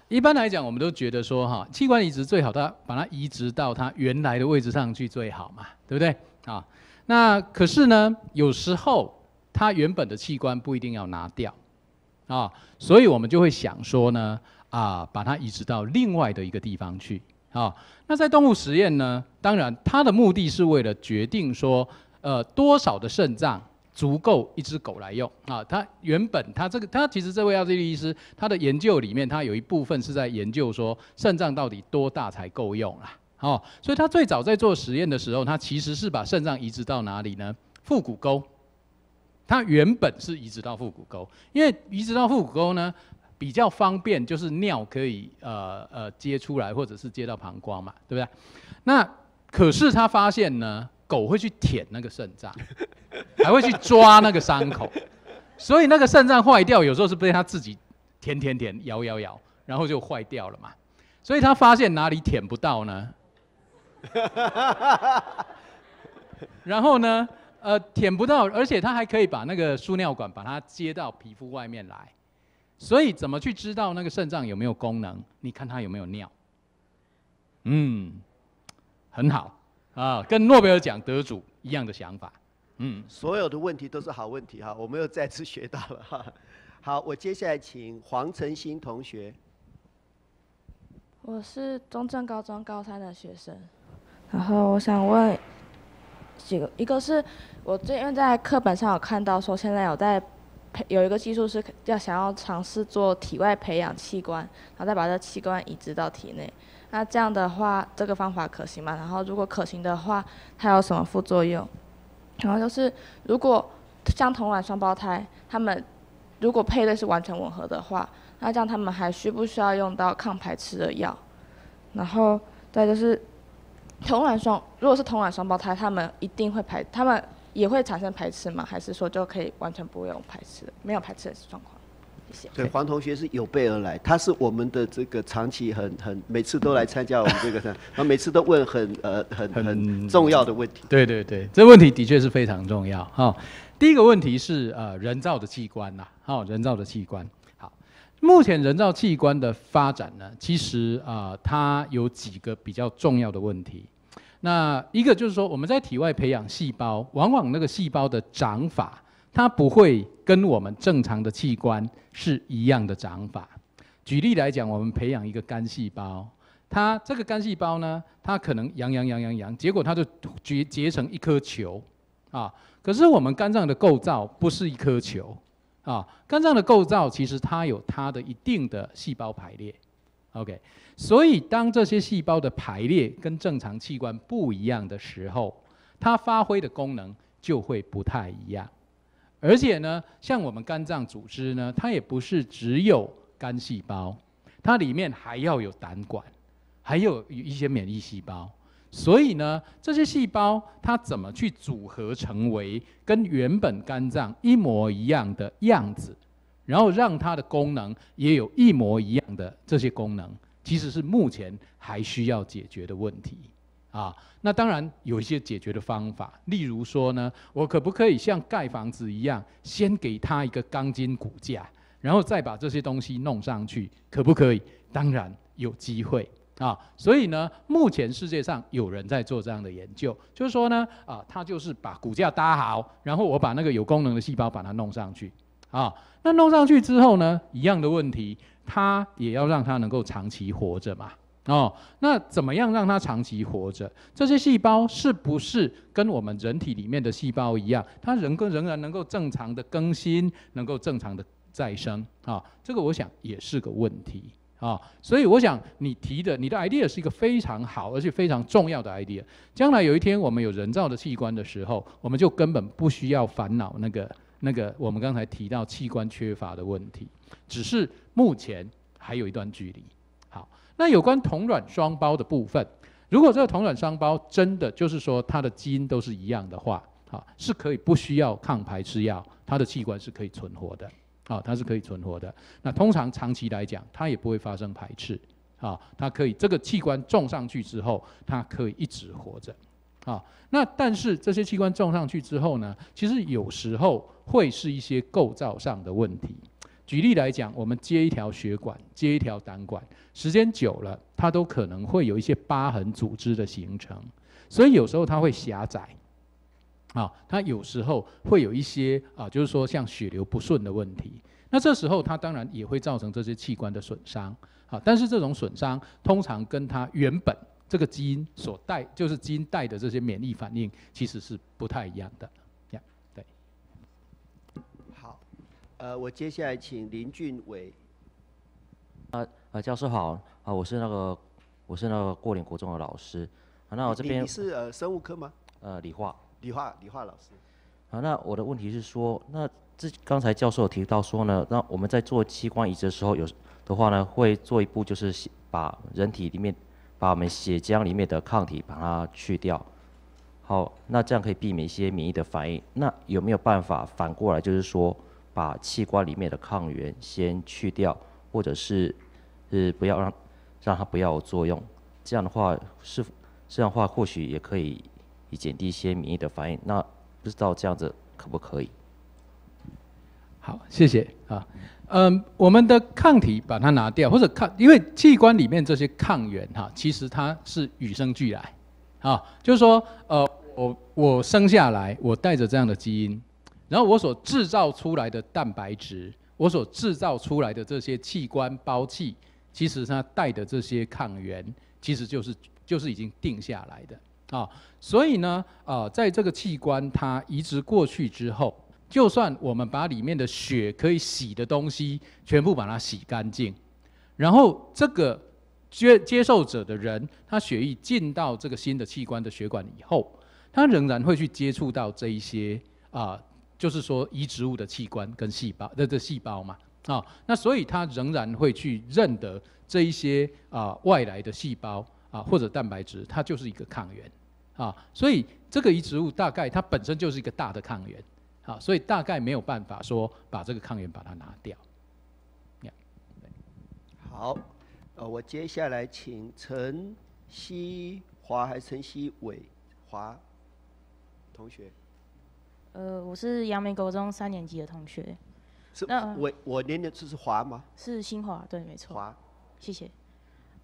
一般来讲，我们都觉得说，哈，器官移植最好，它把它移植到它原来的位置上去最好嘛，对不对？啊，那可是呢，有时候他原本的器官不一定要拿掉啊，所以我们就会想说呢。啊，把它移植到另外的一个地方去。好，那在动物实验呢？当然，它的目的是为了决定说，呃，多少的肾脏足够一只狗来用。啊，它原本它这个它其实这位奥利医师他的研究里面，他有一部分是在研究说肾脏到底多大才够用啊。哦，所以他最早在做实验的时候，他其实是把肾脏移植到哪里呢？腹股沟。它原本是移植到腹股沟，因为移植到腹股沟呢。比较方便，就是尿可以呃呃接出来，或者是接到膀胱嘛，对不对？那可是他发现呢，狗会去舔那个肾脏，还会去抓那个伤口，所以那个肾脏坏掉，有时候是被他自己舔舔舔，咬咬咬，然后就坏掉了嘛。所以他发现哪里舔不到呢？然后呢，呃，舔不到，而且他还可以把那个输尿管把它接到皮肤外面来。所以怎么去知道那个肾脏有没有功能？你看他有没有尿。嗯，很好啊，跟诺贝尔奖得主一样的想法。嗯，所有的问题都是好问题哈，我们又再次学到了哈。好，我接下来请黄晨昕同学。我是中正高中高三的学生，然后我想问几个，一个是我最近在课本上有看到说现在有在。有一个技术是要想要尝试做体外培养器官，然后再把这器官移植到体内。那这样的话，这个方法可行吗？然后如果可行的话，它有什么副作用？然后就是如果像同卵双胞胎，他们如果配对是完全吻合的话，那这样他们还需不需要用到抗排斥的药？然后再就是同卵双，如果是同卵双胞胎，他们一定会排他们。也会产生排斥吗？还是说就可以完全不用排斥？没有排斥的状况？谢谢。对，黄同学是有备而来，他是我们的这个长期很很每次都来参加我们这个，他 每次都问很呃很很重要的问题。对对对，这问题的确是非常重要哈。第一个问题是呃人造的器官呐，哈，人造的器官。好，目前人造器官的发展呢，其实啊它有几个比较重要的问题。那一个就是说，我们在体外培养细胞，往往那个细胞的长法，它不会跟我们正常的器官是一样的长法。举例来讲，我们培养一个肝细胞，它这个肝细胞呢，它可能养养养养养，结果它就结结成一颗球啊。可是我们肝脏的构造不是一颗球啊，肝脏的构造其实它有它的一定的细胞排列。OK，所以当这些细胞的排列跟正常器官不一样的时候，它发挥的功能就会不太一样。而且呢，像我们肝脏组织呢，它也不是只有肝细胞，它里面还要有胆管，还有一些免疫细胞。所以呢，这些细胞它怎么去组合成为跟原本肝脏一模一样的样子？然后让它的功能也有一模一样的这些功能，其实是目前还需要解决的问题啊。那当然有一些解决的方法，例如说呢，我可不可以像盖房子一样，先给它一个钢筋骨架，然后再把这些东西弄上去，可不可以？当然有机会啊。所以呢，目前世界上有人在做这样的研究，就是说呢，啊，它就是把骨架搭好，然后我把那个有功能的细胞把它弄上去。啊，那弄上去之后呢？一样的问题，它也要让它能够长期活着嘛。哦，那怎么样让它长期活着？这些细胞是不是跟我们人体里面的细胞一样，它仍跟仍然能够正常的更新，能够正常的再生？啊，这个我想也是个问题啊。所以我想，你提的你的 idea 是一个非常好而且非常重要的 idea。将来有一天我们有人造的器官的时候，我们就根本不需要烦恼那个。那个我们刚才提到器官缺乏的问题，只是目前还有一段距离。好，那有关同卵双胞的部分，如果这个同卵双胞真的就是说它的基因都是一样的话，好是可以不需要抗排斥药，它的器官是可以存活的，好，它是可以存活的。那通常长期来讲，它也不会发生排斥，啊它可以这个器官种上去之后，它可以一直活着。啊，那但是这些器官种上去之后呢，其实有时候会是一些构造上的问题。举例来讲，我们接一条血管、接一条胆管，时间久了，它都可能会有一些疤痕组织的形成，所以有时候它会狭窄。啊，它有时候会有一些啊，就是说像血流不顺的问题。那这时候它当然也会造成这些器官的损伤。啊，但是这种损伤通常跟它原本。这个基因所带，就是基因带的这些免疫反应，其实是不太一样的。对，好，呃，我接下来请林俊伟。啊啊，教授好啊，我是那个我是那个过岭国中的老师。啊，那我这边你是呃生物科吗？呃，理化。理化理化老师。啊，那我的问题是说，那这刚才教授提到说呢，那我们在做器官移植的时候有的话呢，会做一步就是把人体里面。把我们血浆里面的抗体把它去掉，好，那这样可以避免一些免疫的反应。那有没有办法反过来，就是说把器官里面的抗原先去掉，或者是呃不要让让它不要有作用？这样的话是这样的话或许也可以以减低一些免疫的反应。那不知道这样子可不可以？好，谢谢啊。嗯，我们的抗体把它拿掉，或者抗，因为器官里面这些抗原哈，其实它是与生俱来，啊，就是说，呃，我我生下来，我带着这样的基因，然后我所制造出来的蛋白质，我所制造出来的这些器官包器，其实它带的这些抗原，其实就是就是已经定下来的啊。所以呢，呃，在这个器官它移植过去之后。就算我们把里面的血可以洗的东西全部把它洗干净，然后这个接接受者的人，他血液进到这个新的器官的血管以后，他仍然会去接触到这一些啊，就是说移植物的器官跟细胞的细胞嘛啊，那所以他仍然会去认得这一些啊外来的细胞啊或者蛋白质，它就是一个抗原啊，所以这个移植物大概它本身就是一个大的抗原。好，所以大概没有办法说把这个抗原把它拿掉。好，呃，我接下来请陈希华还是陈希伟华同学。呃，我是阳明高中三年级的同学。是那我我念的是华吗？是新华，对，没错。华。谢谢。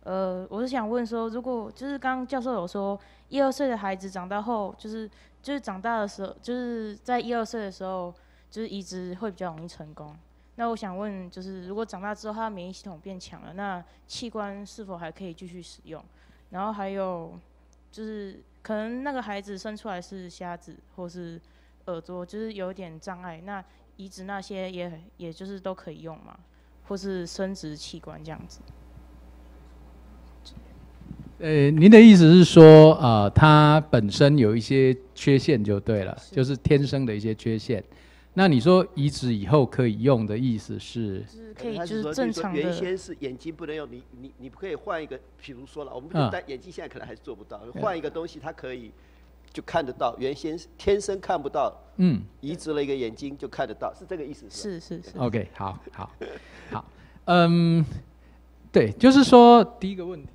呃，我是想问说，如果就是刚刚教授有说，一二岁的孩子长大后就是。就是长大的时候，就是在一二岁的时候，就是移植会比较容易成功。那我想问，就是如果长大之后他的免疫系统变强了，那器官是否还可以继续使用？然后还有，就是可能那个孩子生出来是瞎子或是耳朵，就是有点障碍，那移植那些也也就是都可以用吗？或是生殖器官这样子？呃，您的意思是说，呃，他本身有一些缺陷就对了，就是天生的一些缺陷。那你说移植以后可以用的意思是？可以就是正常的。原先是眼睛不能用，你你你可以换一个，譬如说了，我们不戴眼镜，现在可能还是做不到，换一个东西它可以就看得到。原先天生看不到，嗯，移植了一个眼睛就看得到，是这个意思？是是是。OK，好好好，嗯，对，就是说第一个问题。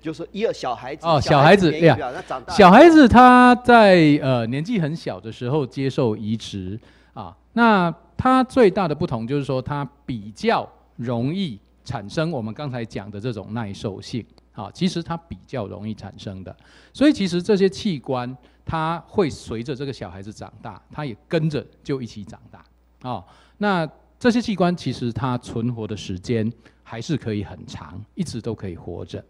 就是一二小孩子哦，小孩子哎呀，那长大小孩子他在呃年纪很小的时候接受移植啊，那他最大的不同就是说他比较容易产生我们刚才讲的这种耐受性啊，其实他比较容易产生的，所以其实这些器官它会随着这个小孩子长大，它也跟着就一起长大啊。那这些器官其实它存活的时间还是可以很长，一直都可以活着。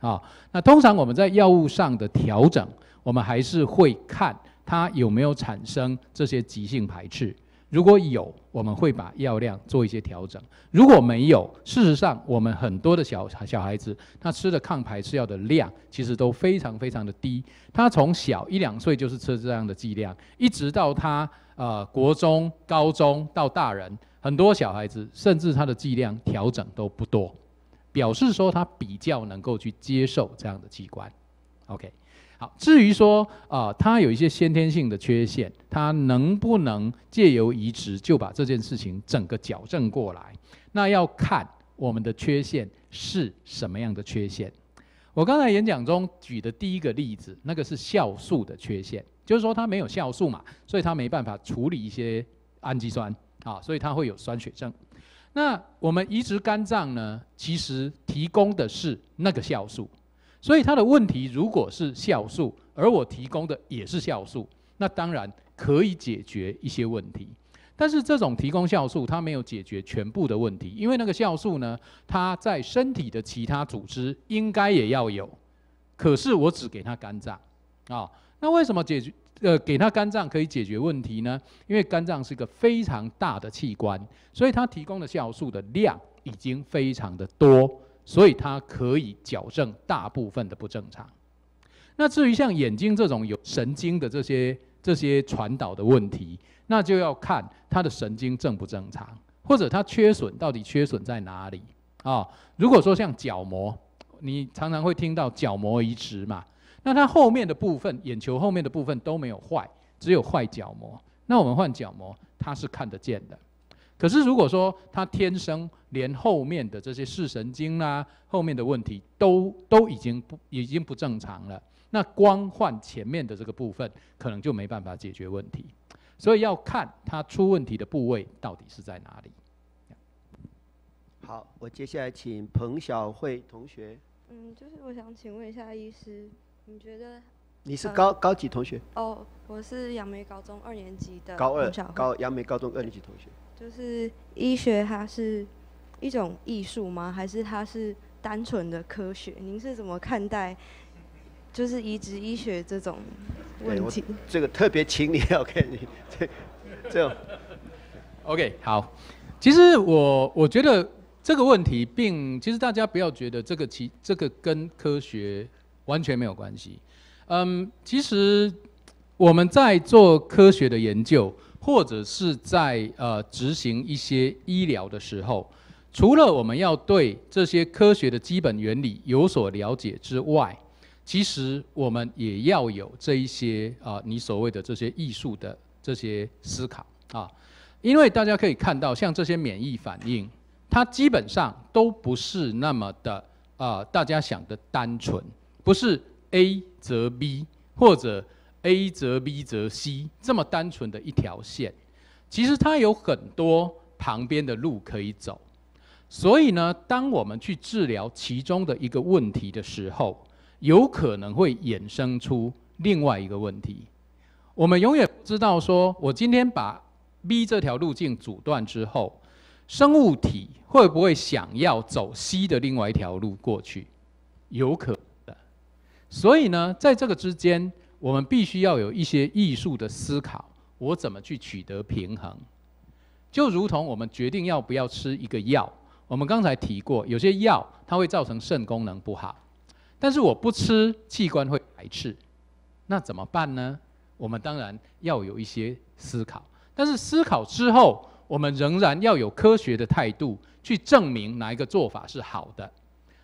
啊，那通常我们在药物上的调整，我们还是会看它有没有产生这些急性排斥。如果有，我们会把药量做一些调整。如果没有，事实上我们很多的小小孩子，他吃的抗排斥药的量其实都非常非常的低。他从小一两岁就是吃这样的剂量，一直到他呃国中、高中到大人，很多小孩子甚至他的剂量调整都不多。表示说他比较能够去接受这样的器官，OK，好。至于说啊，他有一些先天性的缺陷，他能不能借由移植就把这件事情整个矫正过来？那要看我们的缺陷是什么样的缺陷。我刚才演讲中举的第一个例子，那个是酵素的缺陷，就是说他没有酵素嘛，所以他没办法处理一些氨基酸啊，所以他会有酸血症。那我们移植肝脏呢？其实提供的是那个酵素，所以它的问题如果是酵素，而我提供的也是酵素，那当然可以解决一些问题。但是这种提供酵素，它没有解决全部的问题，因为那个酵素呢，它在身体的其他组织应该也要有，可是我只给它肝脏啊。那为什么解决？呃，给他肝脏可以解决问题呢，因为肝脏是一个非常大的器官，所以它提供的酵素的量已经非常的多，所以它可以矫正大部分的不正常。那至于像眼睛这种有神经的这些这些传导的问题，那就要看它的神经正不正常，或者它缺损到底缺损在哪里啊？如果说像角膜，你常常会听到角膜移植嘛。那他后面的部分，眼球后面的部分都没有坏，只有坏角膜。那我们换角膜，他是看得见的。可是如果说他天生连后面的这些视神经啦，后面的问题都都已经不已经不正常了，那光换前面的这个部分，可能就没办法解决问题。所以要看他出问题的部位到底是在哪里。好，我接下来请彭小慧同学。嗯，就是我想请问一下医师。你觉得你是高高级同学？哦，我是杨梅高中二年级的高二高杨梅高中二年级同学。就是医学，它是，一种艺术吗？还是它是单纯的科学？您是怎么看待，就是移植医学这种问题？这个特别，请你要 o 你这这 OK 好。其实我我觉得这个问题，并其实大家不要觉得这个其这个跟科学。完全没有关系。嗯，其实我们在做科学的研究，或者是在呃执行一些医疗的时候，除了我们要对这些科学的基本原理有所了解之外，其实我们也要有这一些啊，你所谓的这些艺术的这些思考啊，因为大家可以看到，像这些免疫反应，它基本上都不是那么的啊，大家想的单纯。不是 A 则 B 或者 A 则 B 则 C 这么单纯的一条线，其实它有很多旁边的路可以走。所以呢，当我们去治疗其中的一个问题的时候，有可能会衍生出另外一个问题。我们永远知道，说我今天把 B 这条路径阻断之后，生物体会不会想要走 C 的另外一条路过去？有可。所以呢，在这个之间，我们必须要有一些艺术的思考，我怎么去取得平衡？就如同我们决定要不要吃一个药，我们刚才提过，有些药它会造成肾功能不好，但是我不吃，器官会排斥，那怎么办呢？我们当然要有一些思考，但是思考之后，我们仍然要有科学的态度，去证明哪一个做法是好的。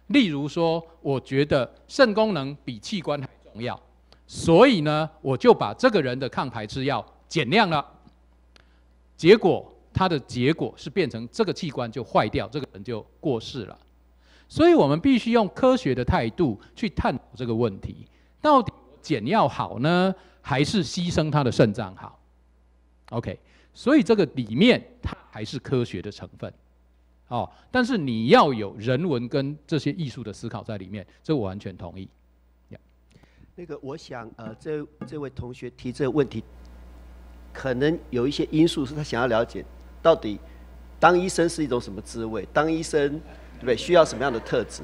例如说，我觉得肾功能比器官还重要，所以呢，我就把这个人的抗排斥药减量了，结果他的结果是变成这个器官就坏掉，这个人就过世了。所以我们必须用科学的态度去探讨这个问题：到底减药好呢，还是牺牲他的肾脏好？OK，所以这个里面它还是科学的成分。哦，但是你要有人文跟这些艺术的思考在里面，这我完全同意。那个，我想，呃，这这位同学提这个问题，可能有一些因素是他想要了解到底当医生是一种什么滋味，当医生对不对？需要什么样的特质？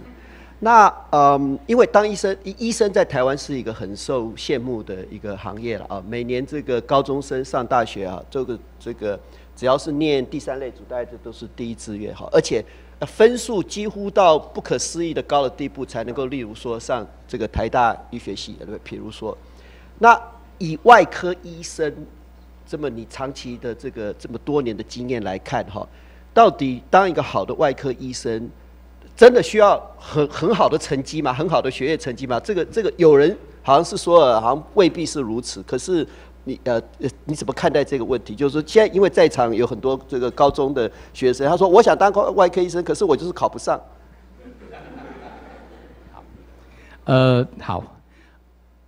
那，嗯，因为当医生，医医生在台湾是一个很受羡慕的一个行业了啊。每年这个高中生上大学啊，这个这个。只要是念第三类组，大家这都是第一志愿哈，而且分数几乎到不可思议的高的地步，才能够例如说上这个台大医学系，对，比如说，那以外科医生这么你长期的这个这么多年的经验来看哈，到底当一个好的外科医生，真的需要很很好的成绩吗？很好的学业成绩吗？这个这个有人好像是说，好像未必是如此，可是。你呃，你怎么看待这个问题？就是说，现在因为在场有很多这个高中的学生，他说：“我想当外科医生，可是我就是考不上。”呃，好，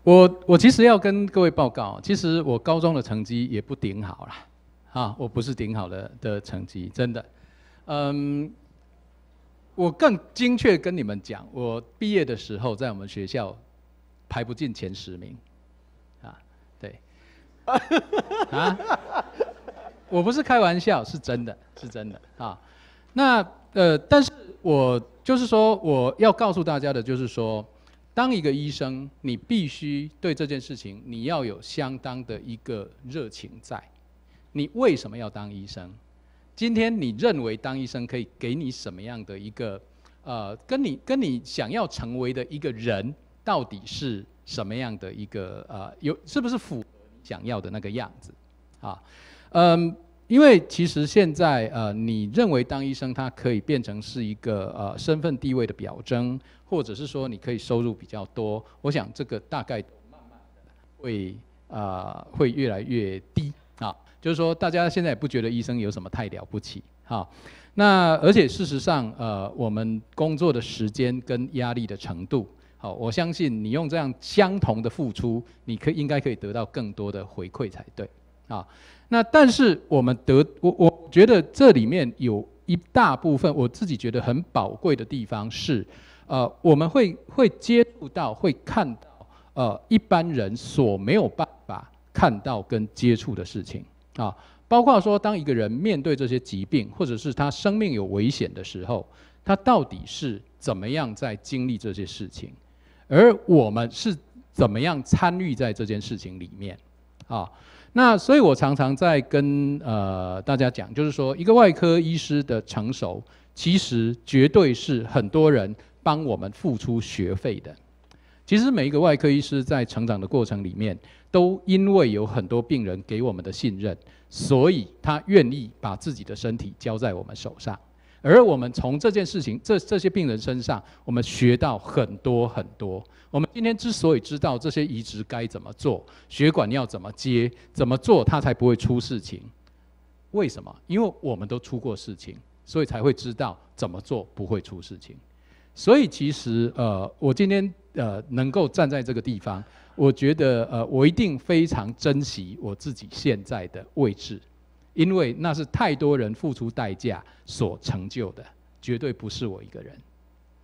我我其实要跟各位报告，其实我高中的成绩也不顶好了啊，我不是顶好的的成绩，真的。嗯，我更精确跟你们讲，我毕业的时候在我们学校排不进前十名。啊！我不是开玩笑，是真的，是真的啊。那呃，但是我就是说，我要告诉大家的，就是说，当一个医生，你必须对这件事情，你要有相当的一个热情在。你为什么要当医生？今天你认为当医生可以给你什么样的一个呃，跟你跟你想要成为的一个人，到底是什么样的一个呃，有是不是符？想要的那个样子，啊，嗯，因为其实现在呃，你认为当医生他可以变成是一个呃身份地位的表征，或者是说你可以收入比较多，我想这个大概会啊会越来越低啊，就是说大家现在也不觉得医生有什么太了不起哈，那而且事实上呃，我们工作的时间跟压力的程度。好，我相信你用这样相同的付出，你可应该可以得到更多的回馈才对啊。那但是我们得我我觉得这里面有一大部分我自己觉得很宝贵的地方是，呃，我们会会接触到会看到呃一般人所没有办法看到跟接触的事情啊，包括说当一个人面对这些疾病或者是他生命有危险的时候，他到底是怎么样在经历这些事情。而我们是怎么样参与在这件事情里面啊？那所以我常常在跟呃大家讲，就是说，一个外科医师的成熟，其实绝对是很多人帮我们付出学费的。其实每一个外科医师在成长的过程里面，都因为有很多病人给我们的信任，所以他愿意把自己的身体交在我们手上。而我们从这件事情，这这些病人身上，我们学到很多很多。我们今天之所以知道这些移植该怎么做，血管要怎么接，怎么做它才不会出事情，为什么？因为我们都出过事情，所以才会知道怎么做不会出事情。所以其实呃，我今天呃能够站在这个地方，我觉得呃我一定非常珍惜我自己现在的位置。因为那是太多人付出代价所成就的，绝对不是我一个人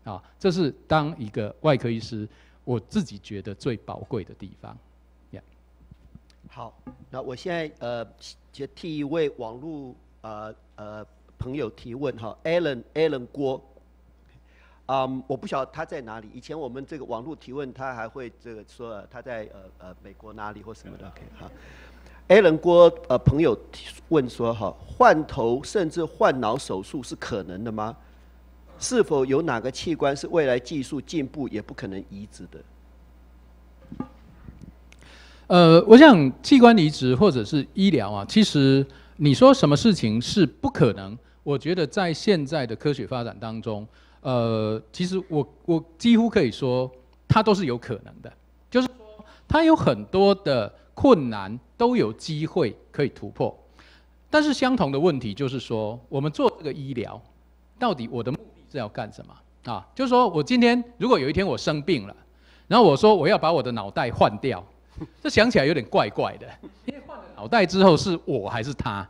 啊！这是当一个外科医师，我自己觉得最宝贵的地方。Yeah。好，那我现在呃，接替一位网络呃呃朋友提问哈，Alan Alan 郭，嗯，我不晓得他在哪里。以前我们这个网络提问，他还会这个说他在呃呃美国哪里或什么的。OK，好。Alan 郭呃朋友问说哈，换头甚至换脑手术是可能的吗？是否有哪个器官是未来技术进步也不可能移植的？呃，我想器官移植或者是医疗啊，其实你说什么事情是不可能，我觉得在现在的科学发展当中，呃，其实我我几乎可以说它都是有可能的，就是它有很多的。困难都有机会可以突破，但是相同的问题就是说，我们做这个医疗，到底我的目的是要干什么啊？就是说我今天如果有一天我生病了，然后我说我要把我的脑袋换掉，这想起来有点怪怪的。脑袋之后是我还是他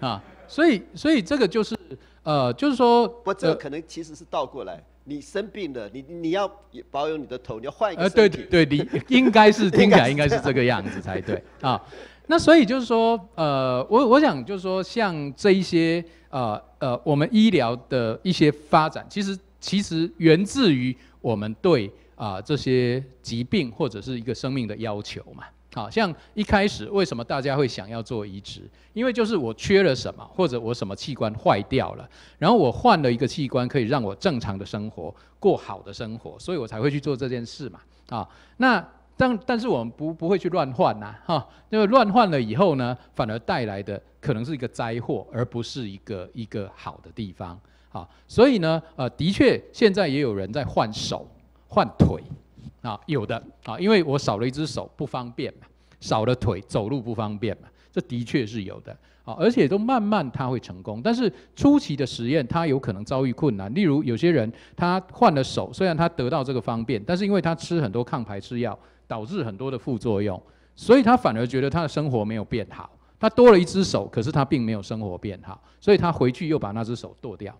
啊？所以，所以这个就是，呃，就是说，或这可能其实是倒过来。你生病了，你你要保有你的头，你要换一个。呃，对对，你 应该是听起来应该是这个样子才对啊。那所以就是说，呃，我我想就是说，像这一些呃呃，我们医疗的一些发展，其实其实源自于我们对啊这些疾病或者是一个生命的要求嘛。好像一开始为什么大家会想要做移植？因为就是我缺了什么，或者我什么器官坏掉了，然后我换了一个器官，可以让我正常的生活，过好的生活，所以我才会去做这件事嘛。啊，那但但是我们不不会去乱换呐，哈，因为乱换了以后呢，反而带来的可能是一个灾祸，而不是一个一个好的地方。好，所以呢，呃，的确现在也有人在换手、换腿。啊，有的啊，因为我少了一只手，不方便嘛；少了腿，走路不方便嘛。这的确是有的啊，而且都慢慢他会成功。但是初期的实验，他有可能遭遇困难。例如有些人他换了手，虽然他得到这个方便，但是因为他吃很多抗排斥药，导致很多的副作用，所以他反而觉得他的生活没有变好。他多了一只手，可是他并没有生活变好，所以他回去又把那只手剁掉。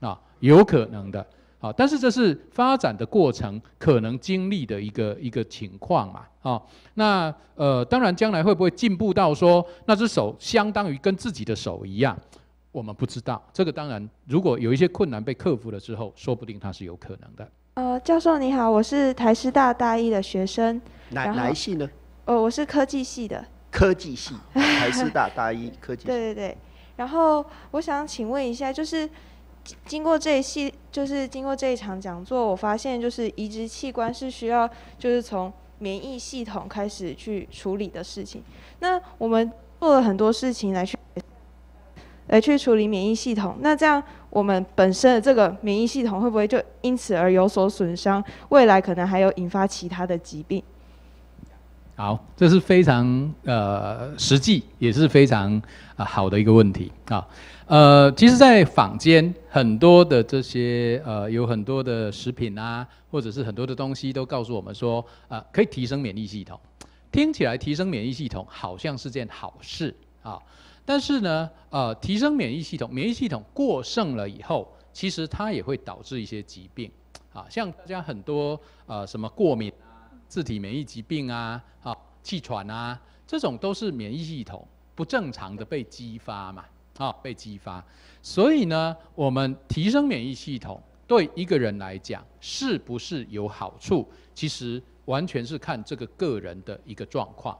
啊，有可能的。好，但是这是发展的过程可能经历的一个一个情况嘛？啊，那呃，当然将来会不会进步到说那只手相当于跟自己的手一样，我们不知道。这个当然，如果有一些困难被克服了之后，说不定它是有可能的。呃，教授你好，我是台师大大一的学生，哪系呢？呃，我是科技系的。科技系，台师大大一科技系。对对对，然后我想请问一下，就是。经过这一系，就是经过这一场讲座，我发现就是移植器官是需要，就是从免疫系统开始去处理的事情。那我们做了很多事情来去，来去处理免疫系统。那这样我们本身的这个免疫系统会不会就因此而有所损伤？未来可能还有引发其他的疾病。好，这是非常呃实际，也是非常呃、好的一个问题啊。呃，其实，在坊间很多的这些呃，有很多的食品啊，或者是很多的东西，都告诉我们说，呃，可以提升免疫系统。听起来提升免疫系统好像是件好事啊，但是呢，呃，提升免疫系统，免疫系统过剩了以后，其实它也会导致一些疾病啊，像大家很多呃，什么过敏、自体免疫疾病啊，啊，气喘啊，这种都是免疫系统不正常的被激发嘛。啊，被激发，所以呢，我们提升免疫系统对一个人来讲是不是有好处？其实完全是看这个个人的一个状况。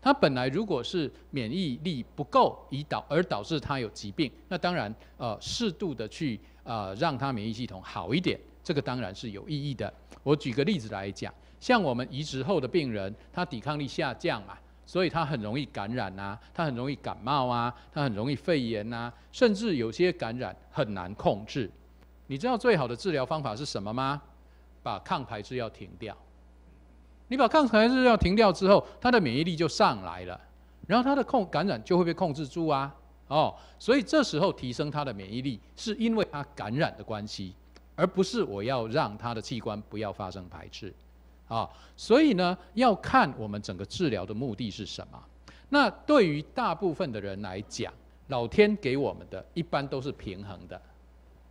他本来如果是免疫力不够，以导而导致他有疾病，那当然呃，适度的去呃让他免疫系统好一点，这个当然是有意义的。我举个例子来讲，像我们移植后的病人，他抵抗力下降啊。所以它很容易感染呐，它很容易感冒啊，它很容易肺炎呐，甚至有些感染很难控制。你知道最好的治疗方法是什么吗？把抗排斥药停掉。你把抗排斥药停掉之后，它的免疫力就上来了，然后它的控感染就会被控制住啊。哦，所以这时候提升它的免疫力，是因为它感染的关系，而不是我要让它的器官不要发生排斥。啊，所以呢，要看我们整个治疗的目的是什么。那对于大部分的人来讲，老天给我们的一般都是平衡的，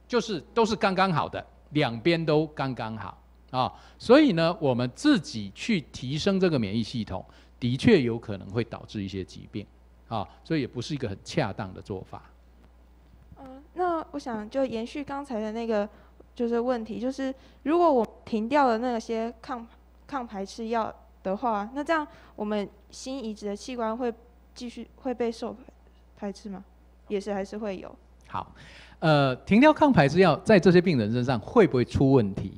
就是都是刚刚好的，两边都刚刚好啊。所以呢，我们自己去提升这个免疫系统，的确有可能会导致一些疾病啊，所以也不是一个很恰当的做法。嗯，那我想就延续刚才的那个就是问题，就是如果我停掉了那些抗。抗排斥药的话，那这样我们新移植的器官会继续会被受排斥吗？也是还是会有。好，呃，停掉抗排斥药，在这些病人身上会不会出问题？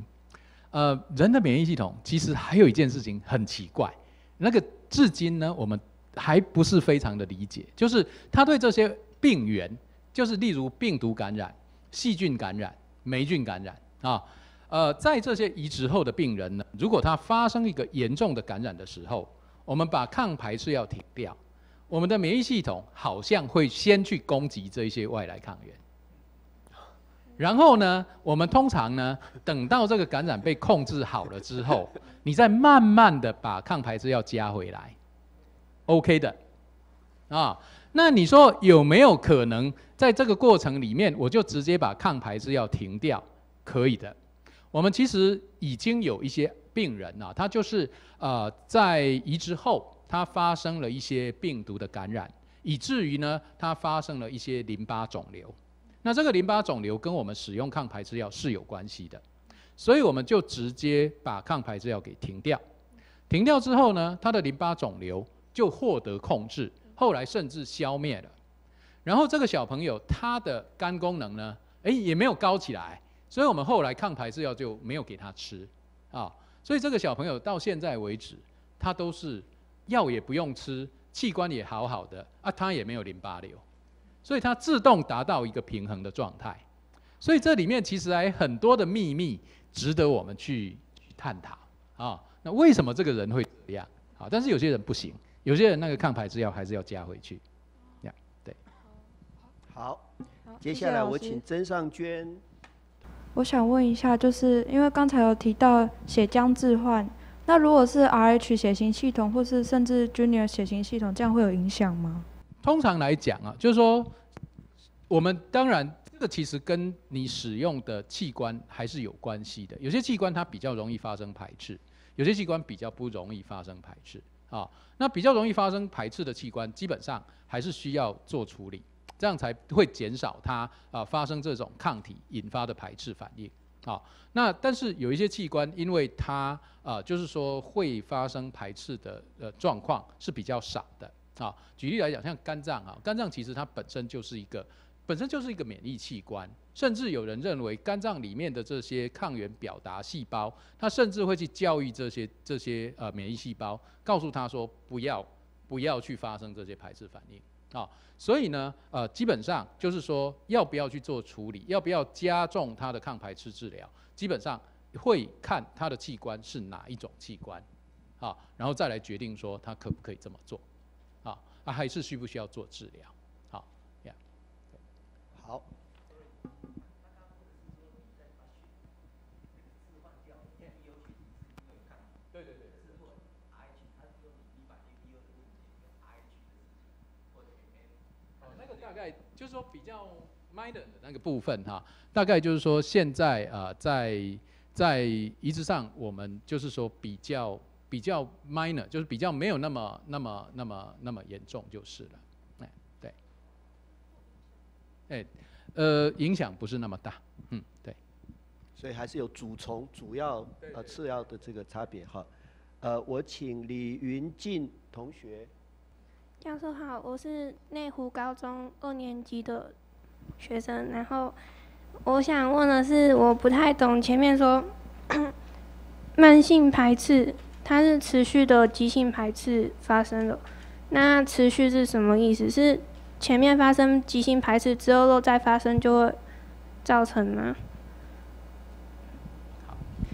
呃，人的免疫系统其实还有一件事情很奇怪，那个至今呢，我们还不是非常的理解，就是他对这些病原，就是例如病毒感染、细菌感染、霉菌感染啊。呃，在这些移植后的病人呢，如果他发生一个严重的感染的时候，我们把抗排斥药停掉，我们的免疫系统好像会先去攻击这些外来抗原。然后呢，我们通常呢，等到这个感染被控制好了之后，你再慢慢的把抗排斥药加回来，OK 的。啊，那你说有没有可能在这个过程里面，我就直接把抗排斥药停掉？可以的。我们其实已经有一些病人呐，他就是呃在移植后，他发生了一些病毒的感染，以至于呢他发生了一些淋巴肿瘤。那这个淋巴肿瘤跟我们使用抗排斥药是有关系的，所以我们就直接把抗排斥药给停掉。停掉之后呢，他的淋巴肿瘤就获得控制，后来甚至消灭了。然后这个小朋友他的肝功能呢，哎也没有高起来。所以，我们后来抗排斥药就没有给他吃，啊，所以这个小朋友到现在为止，他都是药也不用吃，器官也好好的，啊，他也没有淋巴瘤，所以他自动达到一个平衡的状态。所以这里面其实还有很多的秘密值得我们去探讨啊。那为什么这个人会这样？好，但是有些人不行，有些人那个抗排斥药还是要加回去，样对。好，接下来我请曾尚娟。我想问一下，就是因为刚才有提到血浆置换，那如果是 Rh 血型系统，或是甚至 Junior 血型系统，这样会有影响吗？通常来讲啊，就是说，我们当然这个其实跟你使用的器官还是有关系的。有些器官它比较容易发生排斥，有些器官比较不容易发生排斥啊。那比较容易发生排斥的器官，基本上还是需要做处理。这样才会减少它啊发生这种抗体引发的排斥反应啊。那但是有一些器官，因为它啊就是说会发生排斥的呃状况是比较少的啊。举例来讲，像肝脏啊，肝脏其实它本身就是一个本身就是一个免疫器官，甚至有人认为肝脏里面的这些抗原表达细胞，它甚至会去教育这些这些呃免疫细胞，告诉它说不要不要去发生这些排斥反应。啊，所以呢，呃，基本上就是说，要不要去做处理，要不要加重他的抗排斥治疗，基本上会看他的器官是哪一种器官，啊，然后再来决定说他可不可以这么做，啊，还是需不需要做治疗，好，Yeah，好。大概就是说比较 minor 的那个部分哈，大概就是说现在啊，在在移植上，我们就是说比较比较 minor，就是比较没有那么那么那么那么严重就是了，哎，对，哎，呃，影响不是那么大，嗯，对，所以还是有主从、主要呃次要的这个差别哈，呃，我请李云进同学。教授好，我是内湖高中二年级的学生，然后我想问的是，我不太懂前面说 慢性排斥，它是持续的急性排斥发生了，那持续是什么意思？是前面发生急性排斥之后再发生就会造成吗？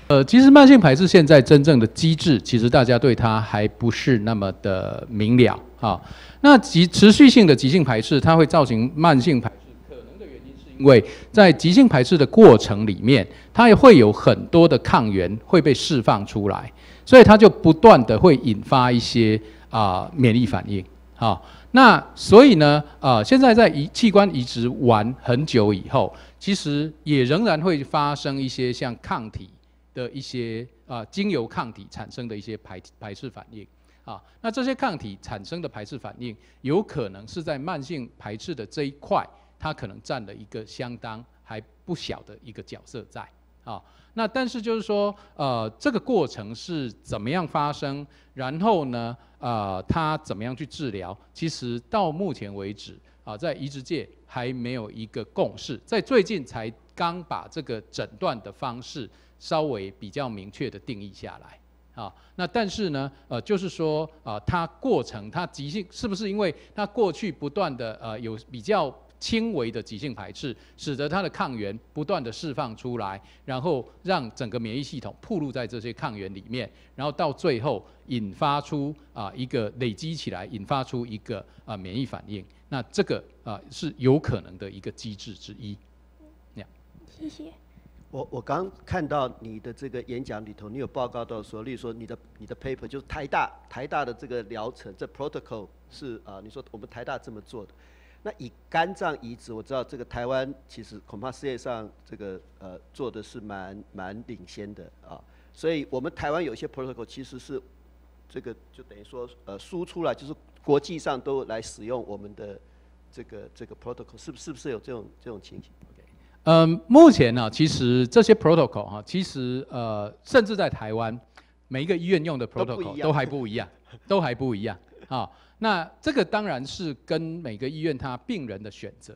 呃，其实慢性排斥现在真正的机制，其实大家对它还不是那么的明了啊。那急持续性的急性排斥，它会造成慢性排斥，可能的原因是因为在急性排斥的过程里面，它也会有很多的抗原会被释放出来，所以它就不断的会引发一些啊免疫反应啊。那所以呢，呃，现在在移器官移植完很久以后，其实也仍然会发生一些像抗体。的一些啊，精油抗体产生的一些排排斥反应啊，那这些抗体产生的排斥反应，有可能是在慢性排斥的这一块，它可能占了一个相当还不小的一个角色在啊。那但是就是说，呃，这个过程是怎么样发生，然后呢，呃，它怎么样去治疗？其实到目前为止啊，在移植界还没有一个共识，在最近才刚把这个诊断的方式。稍微比较明确的定义下来，啊，那但是呢，呃，就是说，啊，它过程它急性是不是因为它过去不断的呃有比较轻微的急性排斥，使得它的抗原不断的释放出来，然后让整个免疫系统暴露在这些抗原里面，然后到最后引发出啊一个累积起来，引发出一个啊免疫反应，那这个啊是有可能的一个机制之一。谢谢。我我刚看到你的这个演讲里头，你有报告到说，例如说你的你的 paper 就是台大台大的这个疗程，这 protocol 是啊，你说我们台大这么做的，那以肝脏移植，我知道这个台湾其实恐怕世界上这个呃做的是蛮蛮领先的啊，所以我们台湾有些 protocol 其实是这个就等于说呃输出了，就是国际上都来使用我们的这个这个 protocol，是不是不是有这种这种情形？嗯，目前呢，其实这些 protocol 哈，其实呃，甚至在台湾，每一个医院用的 protocol 都还不一样，都还不一样。啊。那这个当然是跟每个医院它病人的选择，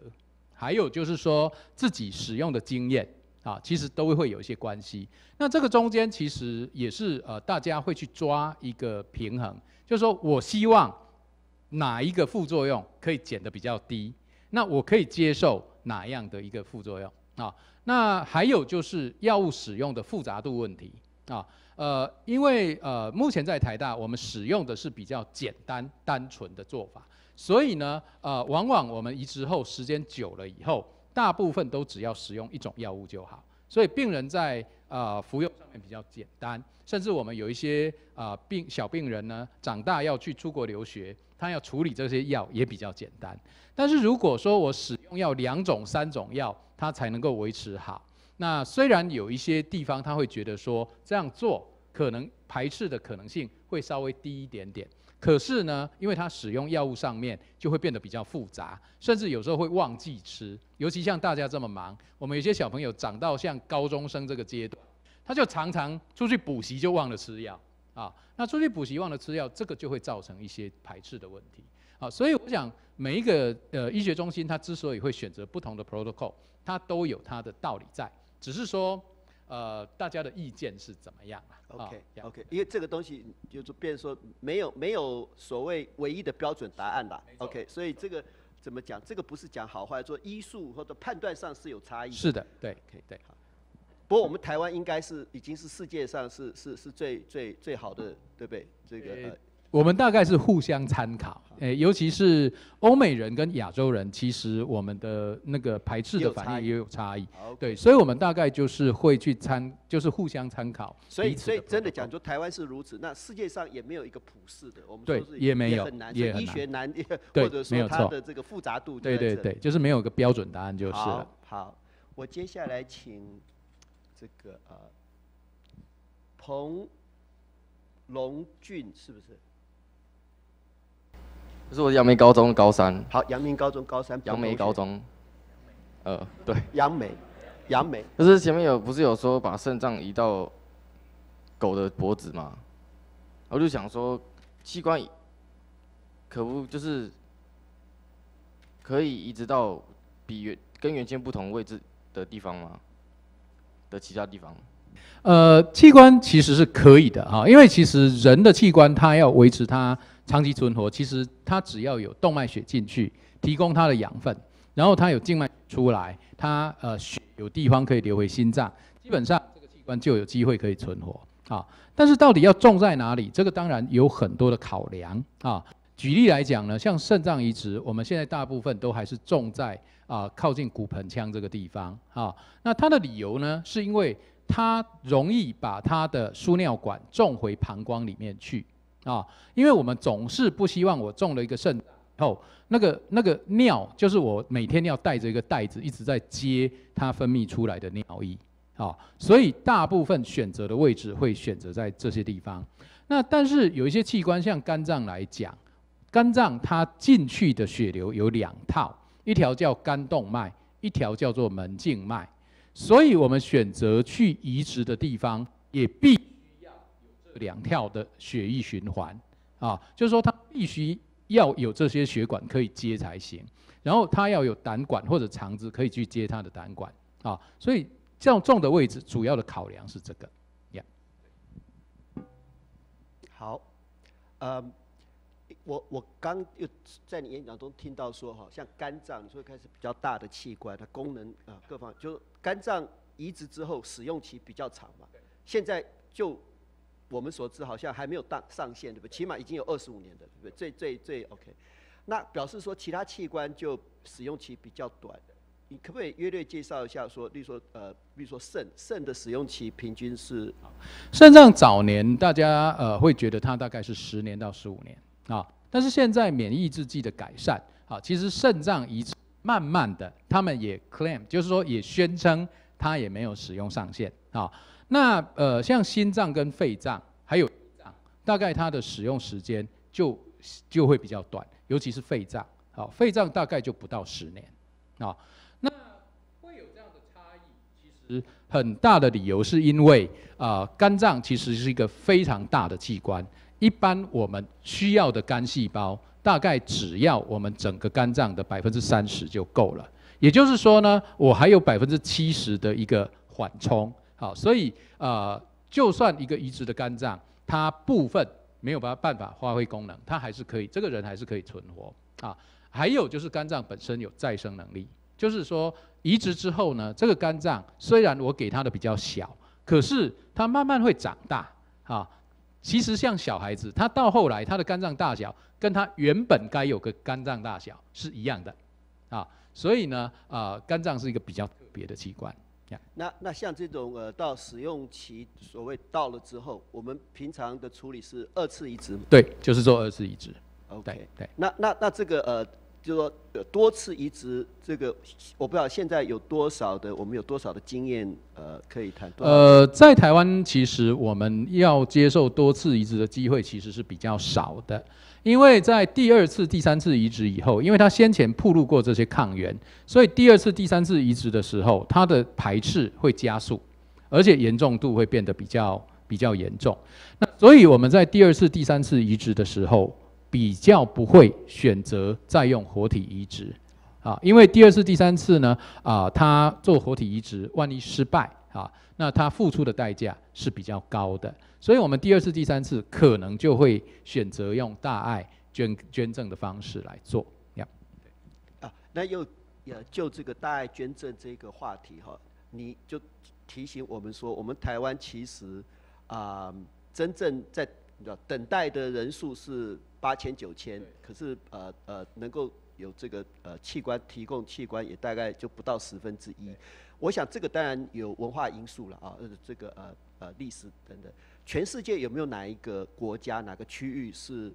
还有就是说自己使用的经验啊，其实都会有一些关系。那这个中间其实也是呃，大家会去抓一个平衡，就是说我希望哪一个副作用可以减的比较低，那我可以接受哪样的一个副作用。啊，那还有就是药物使用的复杂度问题啊，呃，因为呃，目前在台大，我们使用的是比较简单、单纯的做法，所以呢，呃，往往我们移植后时间久了以后，大部分都只要使用一种药物就好，所以病人在呃服用上面比较简单，甚至我们有一些呃病小病人呢，长大要去出国留学。他要处理这些药也比较简单，但是如果说我使用药两种三种药，它才能够维持好。那虽然有一些地方他会觉得说这样做可能排斥的可能性会稍微低一点点，可是呢，因为他使用药物上面就会变得比较复杂，甚至有时候会忘记吃。尤其像大家这么忙，我们有些小朋友长到像高中生这个阶段，他就常常出去补习就忘了吃药啊。那出去补习，忘了吃药，这个就会造成一些排斥的问题。好，所以我想每一个呃医学中心，它之所以会选择不同的 protocol，它都有它的道理在。只是说，呃，大家的意见是怎么样啊？OK OK，因为这个东西就是，变说没有没有所谓唯一的标准答案吧 OK，所以这个怎么讲？这个不是讲好坏，做医术或者判断上是有差异。是的，对，可以，对，好。不过我们台湾应该是已经是世界上是是是最最最好的，对不对？这个我们大概是互相参考，哎，尤其是欧美人跟亚洲人，其实我们的那个排斥的反应也有差异。对，所以我们大概就是会去参，就是互相参考。所以所以真的讲，说台湾是如此，那世界上也没有一个普世的。我们对，也没有，也医学难，或者说它的这个复杂度。对对对，就是没有一个标准答案，就是。好，好，我接下来请。这个呃彭龙俊是不是？这是我杨梅高中高三。好，杨梅高中高三。杨梅高中。呃，对。杨梅，杨梅。可是前面有不是有说把肾脏移到狗的脖子吗？我就想说，器官可不就是可以移植到比原跟原先不同位置的地方吗？的其他地方，呃，器官其实是可以的啊，因为其实人的器官它要维持它长期存活，其实它只要有动脉血进去提供它的养分，然后它有静脉出来，它呃血有地方可以流回心脏，基本上这个器官就有机会可以存活啊。但是到底要种在哪里，这个当然有很多的考量啊。举例来讲呢，像肾脏移植，我们现在大部分都还是种在。啊，靠近骨盆腔这个地方啊，那它的理由呢，是因为它容易把它的输尿管种回膀胱里面去啊，因为我们总是不希望我种了一个肾后，那个那个尿就是我每天要带着一个袋子一直在接它分泌出来的尿液啊，所以大部分选择的位置会选择在这些地方。那但是有一些器官像肝脏来讲，肝脏它进去的血流有两套。一条叫肝动脉，一条叫做门静脉，所以我们选择去移植的地方也必须要有这两跳的血液循环啊，就是说它必须要有这些血管可以接才行，然后它要有胆管或者肠子可以去接它的胆管啊，所以这样重的位置主要的考量是这个，好，呃。我我刚又在你演讲中听到说，哈，像肝脏，你说开始比较大的器官，它功能啊，各方就肝脏移植之后使用期比较长嘛。现在就我们所知，好像还没有到上限，对不对？起码已经有二十五年的，对不对？最最最 OK。那表示说其他器官就使用期比较短你可不可以约略介绍一下说，例如说，呃，比如说肾，肾的使用期平均是肾脏早年大家呃会觉得它大概是十年到十五年。啊，但是现在免疫制剂的改善，啊，其实肾脏移植慢慢的，他们也 claim，就是说也宣称它也没有使用上限，啊，那呃，像心脏跟肺脏，还有大概它的使用时间就就会比较短，尤其是肺脏，啊，肺脏大概就不到十年，啊，那会有这样的差异，其实很大的理由是因为啊，肝脏其实是一个非常大的器官。一般我们需要的肝细胞大概只要我们整个肝脏的百分之三十就够了，也就是说呢，我还有百分之七十的一个缓冲。好，所以呃，就算一个移植的肝脏，它部分没有办法发挥功能，它还是可以，这个人还是可以存活啊。还有就是肝脏本身有再生能力，就是说移植之后呢，这个肝脏虽然我给它的比较小，可是它慢慢会长大啊。其实像小孩子，他到后来他的肝脏大小跟他原本该有个肝脏大小是一样的，啊，所以呢，呃，肝脏是一个比较别的器官。那那像这种呃，到使用期所谓到了之后，我们平常的处理是二次移植对，就是做二次移植。OK，对。那那那这个呃。就说呃多次移植这个我不知道现在有多少的我们有多少的经验呃可以谈呃在台湾其实我们要接受多次移植的机会其实是比较少的，因为在第二次第三次移植以后，因为他先前铺路过这些抗原，所以第二次第三次移植的时候，它的排斥会加速，而且严重度会变得比较比较严重，那所以我们在第二次第三次移植的时候。比较不会选择再用活体移植啊，因为第二次、第三次呢啊，他做活体移植万一失败啊，那他付出的代价是比较高的，所以我们第二次、第三次可能就会选择用大爱捐捐赠的方式来做。对啊，那又也就这个大爱捐赠这个话题哈，你就提醒我们说，我们台湾其实啊，真正在等待的人数是。八千九千，可是呃呃，能够有这个呃器官提供器官也大概就不到十分之一。我想这个当然有文化因素了啊，呃这个呃呃历史等等。全世界有没有哪一个国家哪个区域是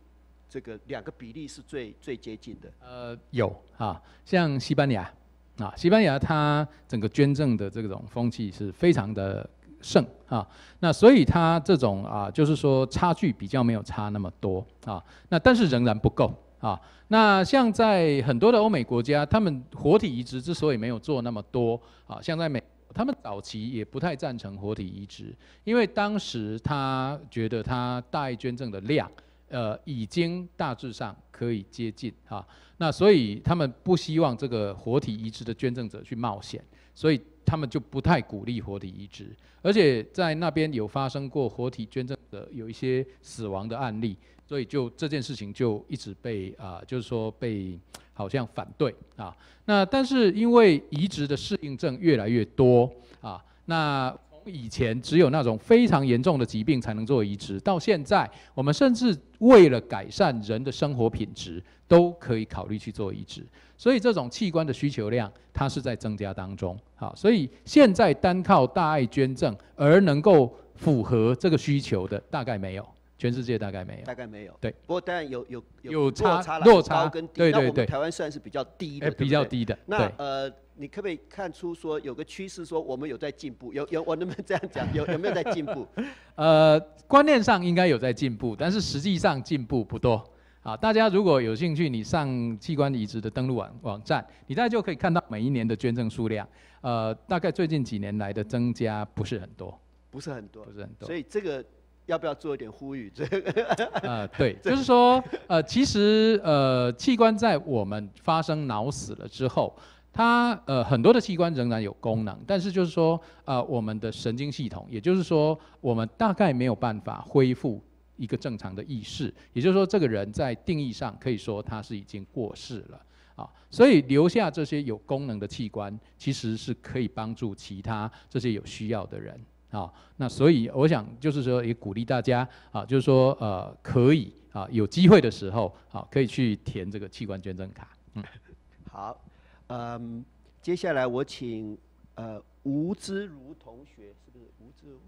这个两个比例是最最接近的？呃，有啊，像西班牙啊，西班牙它整个捐赠的这种风气是非常的。胜啊，那所以他这种啊，就是说差距比较没有差那么多啊，那但是仍然不够啊。那像在很多的欧美国家，他们活体移植之所以没有做那么多啊，像在美，他们早期也不太赞成活体移植，因为当时他觉得他大爱捐赠的量呃已经大致上可以接近啊，那所以他们不希望这个活体移植的捐赠者去冒险。所以他们就不太鼓励活体移植，而且在那边有发生过活体捐赠的有一些死亡的案例，所以就这件事情就一直被啊，就是说被好像反对啊。那但是因为移植的适应症越来越多啊，那以前只有那种非常严重的疾病才能做移植，到现在我们甚至为了改善人的生活品质。都可以考虑去做移植，所以这种器官的需求量，它是在增加当中。好，所以现在单靠大爱捐赠而能够符合这个需求的，大概没有，全世界大概没有。大概没有。对。不过当然有有有差落差，跟对对对。台湾算是比较低的。比较低的。那呃，你可不可以看出说有个趋势，说我们有在进步？有有，我能不能这样讲？有有没有在进步？呃，观念上应该有在进步，但是实际上进步不多。啊，大家如果有兴趣，你上器官移植的登录网网站，你大概就可以看到每一年的捐赠数量。呃，大概最近几年来的增加不是很多，不是很多，不是很多。所以这个要不要做一点呼吁？这个 呃，对，就是说呃，其实呃，器官在我们发生脑死了之后，它呃很多的器官仍然有功能，但是就是说呃，我们的神经系统，也就是说我们大概没有办法恢复。一个正常的意识，也就是说，这个人在定义上可以说他是已经过世了啊，所以留下这些有功能的器官，其实是可以帮助其他这些有需要的人啊。那所以我想就是说，也鼓励大家啊，就是说呃，可以啊，有机会的时候啊，可以去填这个器官捐赠卡。嗯，好，嗯，接下来我请呃吴之如同学，是不是吴之如？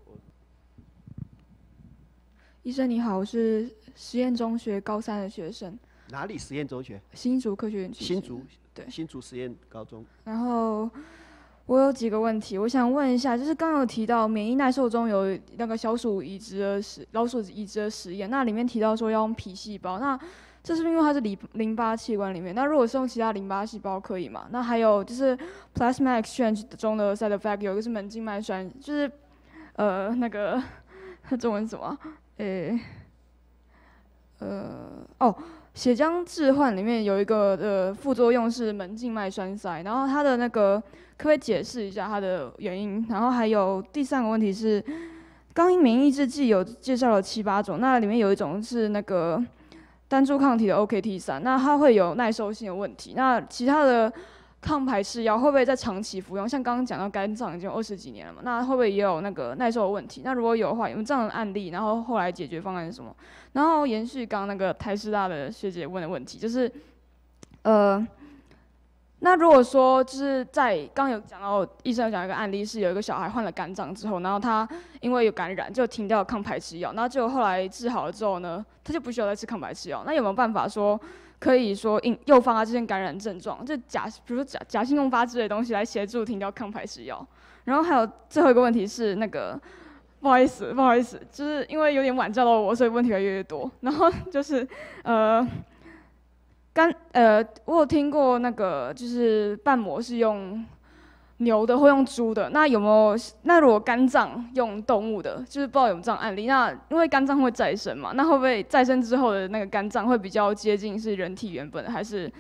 医生你好，我是实验中学高三的学生。哪里实验中学？新竹科学园区。新竹对，新竹实验高中。然后我有几个问题，我想问一下，就是刚有提到免疫耐受中有那个小鼠移植的实老鼠移植的实验，那里面提到说要用脾细胞，那这是因为它是淋巴器官里面，那如果是用其他淋巴细胞可以吗？那还有就是 plasma exchange 中的 side effect 有一个是门静脉栓，就是呃那个 中文什么？呃，呃，哦，血浆置换里面有一个呃副作用是门静脉栓塞，然后它的那个可以解释一下它的原因。然后还有第三个问题是，刚一免疫抑制剂有介绍了七八种，那里面有一种是那个单株抗体的 OKT3，那它会有耐受性的问题，那其他的。抗排斥药会不会在长期服用？像刚刚讲到肝脏已经二十几年了嘛，那会不会也有那个耐受的问题？那如果有的话，有没这样的案例？然后后来解决方案是什么？然后延续刚那个台师大的学姐问的问题，就是，呃，那如果说就是在刚有讲到医生有讲一个案例，是有一个小孩患了肝脏之后，然后他因为有感染就停掉抗排斥药，那结果后来治好了之后呢，他就不需要再吃抗排斥药。那有没有办法说？可以说引诱发这些感染症状，就假，比如假假性诱发之类的东西来协助停掉抗排石药。然后还有最后一个问题是那个，不好意思，不好意思，就是因为有点晚叫到我，所以问题越来越多。然后就是，呃，刚呃，我有听过那个就是瓣膜是用。牛的会用猪的，那有没有？那如果肝脏用动物的，就是不知道有没这样案例？那因为肝脏会再生嘛，那会不会再生之后的那个肝脏会比较接近是人体原本的，还是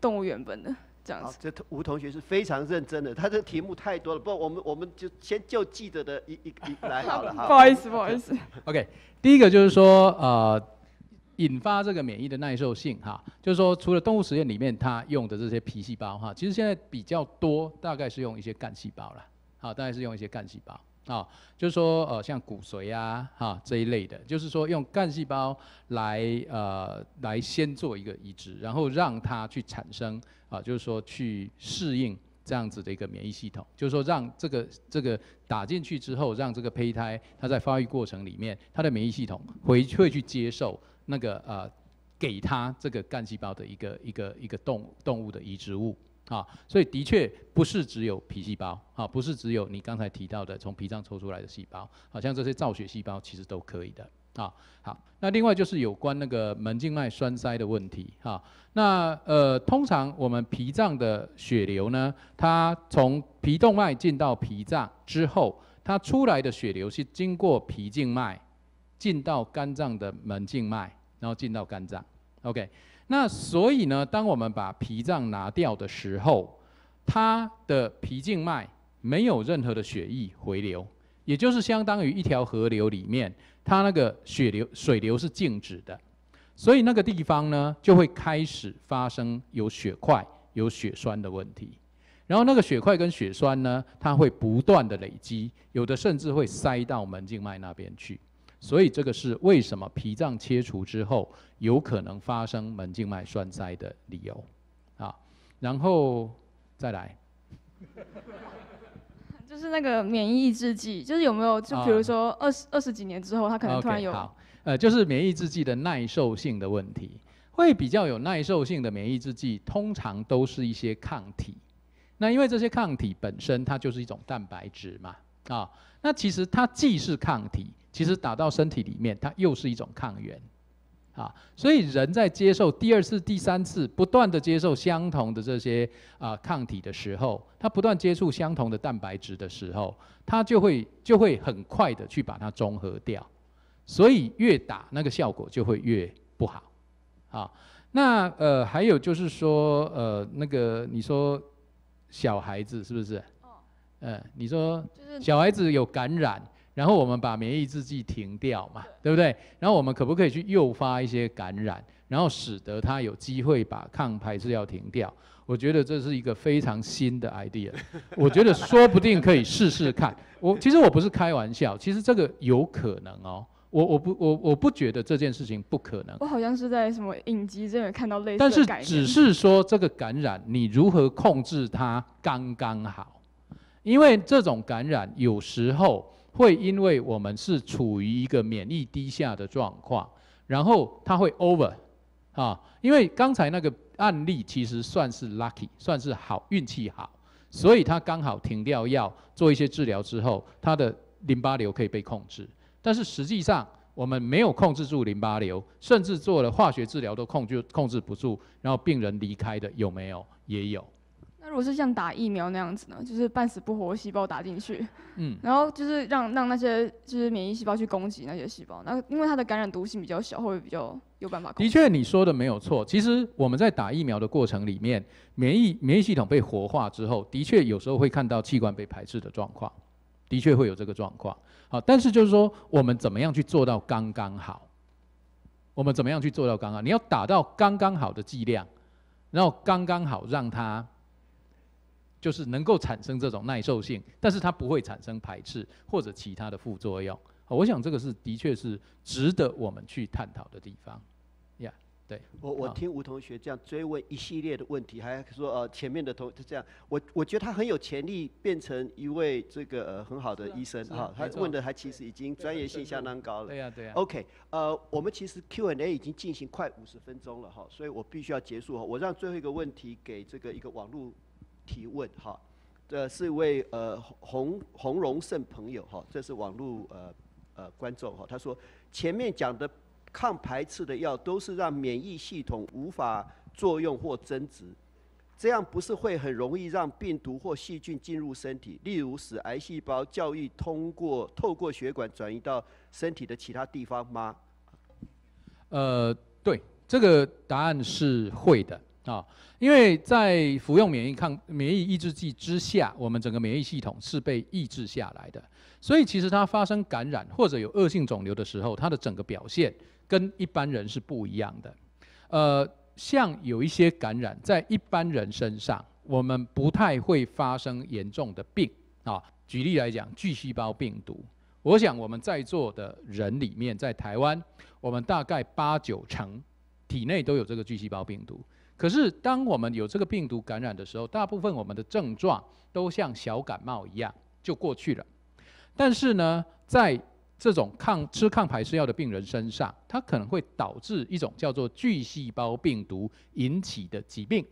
动物原本的这样子？这吴同学是非常认真的，他这题目太多了。不，我们我们就先就记得的一一一来好了。不好意思，不好意思。OK，第一个就是说，呃。引发这个免疫的耐受性，哈，就是说，除了动物实验里面，它用的这些皮细胞，哈，其实现在比较多，大概是用一些干细胞啦。好，大概是用一些干细胞，啊，就是说，呃，像骨髓啊，哈，这一类的，就是说，用干细胞来，呃，来先做一个移植，然后让它去产生，啊，就是说，去适应这样子的一个免疫系统，就是说，让这个这个打进去之后，让这个胚胎它在发育过程里面，它的免疫系统去会去接受。那个呃给他这个干细胞的一个一个一个动动物的移植物啊，所以的确不是只有皮细胞啊，不是只有你刚才提到的从脾脏抽出来的细胞，好像这些造血细胞其实都可以的啊。好，那另外就是有关那个门静脉栓塞的问题哈，那呃，通常我们脾脏的血流呢，它从脾动脉进到脾脏之后，它出来的血流是经过脾静脉进到肝脏的门静脉。然后进到肝脏，OK。那所以呢，当我们把脾脏拿掉的时候，它的脾静脉没有任何的血液回流，也就是相当于一条河流里面，它那个血流水流是静止的，所以那个地方呢，就会开始发生有血块、有血栓的问题。然后那个血块跟血栓呢，它会不断的累积，有的甚至会塞到门静脉那边去。所以这个是为什么脾脏切除之后有可能发生门静脉栓塞的理由，啊，然后再来，就是那个免疫抑制剂，就是有没有就比如说二十二十几年之后，它可能突然有，好，呃，就是免疫制剂的耐受性的问题，会比较有耐受性的免疫制剂，通常都是一些抗体，那因为这些抗体本身它就是一种蛋白质嘛，啊，那其实它既是抗体。其实打到身体里面，它又是一种抗原，啊，所以人在接受第二次、第三次不断的接受相同的这些啊抗体的时候，它不断接触相同的蛋白质的时候，它就会就会很快的去把它中和掉，所以越打那个效果就会越不好，啊，那呃还有就是说呃那个你说小孩子是不是？嗯，呃你说小孩子有感染。然后我们把免疫制剂停掉嘛，对不对？然后我们可不可以去诱发一些感染，然后使得它有机会把抗排斥药停掉？我觉得这是一个非常新的 idea，我觉得说不定可以试试看。我其实我不是开玩笑，其实这个有可能哦。我我不我我不觉得这件事情不可能。我好像是在什么影集里看到类似的。但是只是说这个感染你如何控制它刚刚好，因为这种感染有时候。会因为我们是处于一个免疫低下的状况，然后他会 over 啊，因为刚才那个案例其实算是 lucky，算是好运气好，所以他刚好停掉药，做一些治疗之后，他的淋巴瘤可以被控制。但是实际上我们没有控制住淋巴瘤，甚至做了化学治疗都控制控制不住，然后病人离开的有没有？也有。那如果是像打疫苗那样子呢？就是半死不活细胞打进去，嗯，然后就是让让那些就是免疫细胞去攻击那些细胞。那因为它的感染毒性比较小，会比较有办法。的确，你说的没有错。其实我们在打疫苗的过程里面，免疫免疫系统被活化之后，的确有时候会看到器官被排斥的状况，的确会有这个状况。好，但是就是说，我们怎么样去做到刚刚好？我们怎么样去做到刚刚？你要打到刚刚好的剂量，然后刚刚好让它。就是能够产生这种耐受性，但是它不会产生排斥或者其他的副作用。我想这个是的确是值得我们去探讨的地方。Yeah，对。我我听吴同学这样追问一系列的问题，还说呃前面的同是这样。我我觉得他很有潜力变成一位这个很好的医生哈。他问的还其实已经专业性相当高了。对呀对呀。OK，呃，我们其实 Q&A 已经进行快五十分钟了哈，所以我必须要结束。我让最后一个问题给这个一个网络。提问哈，这是位呃洪洪荣胜朋友哈，这是网络呃呃观众哈。他说前面讲的抗排斥的药都是让免疫系统无法作用或增值，这样不是会很容易让病毒或细菌进入身体？例如使癌细胞教育通过透过血管转移到身体的其他地方吗？呃，对，这个答案是会的。啊，因为在服用免疫抗免疫抑制剂之下，我们整个免疫系统是被抑制下来的，所以其实它发生感染或者有恶性肿瘤的时候，它的整个表现跟一般人是不一样的。呃，像有一些感染，在一般人身上，我们不太会发生严重的病啊。举例来讲，巨细胞病毒，我想我们在座的人里面，在台湾，我们大概八九成体内都有这个巨细胞病毒。可是，当我们有这个病毒感染的时候，大部分我们的症状都像小感冒一样就过去了。但是呢，在这种抗吃抗排斥药的病人身上，它可能会导致一种叫做巨细胞病毒引起的疾病，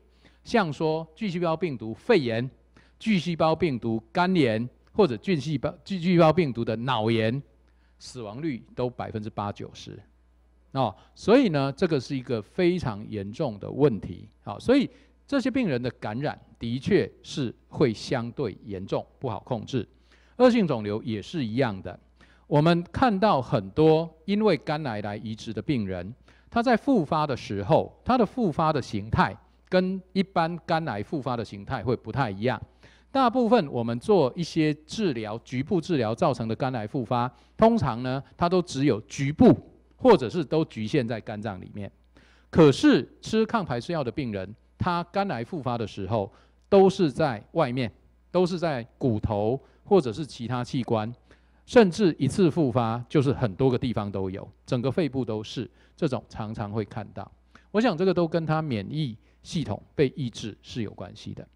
像说巨细胞病毒肺炎、巨细胞病毒肝炎或者巨细胞巨巨细胞病毒的脑炎，死亡率都百分之八九十。哦，所以呢，这个是一个非常严重的问题。好，所以这些病人的感染的确是会相对严重，不好控制。恶性肿瘤也是一样的。我们看到很多因为肝癌来移植的病人，他在复发的时候，他的复发的形态跟一般肝癌复发的形态会不太一样。大部分我们做一些治疗，局部治疗造成的肝癌复发，通常呢，它都只有局部。或者是都局限在肝脏里面，可是吃抗排斥药的病人，他肝癌复发的时候都是在外面，都是在骨头或者是其他器官，甚至一次复发就是很多个地方都有，整个肺部都是这种常常会看到。我想这个都跟他免疫系统被抑制是有关系的。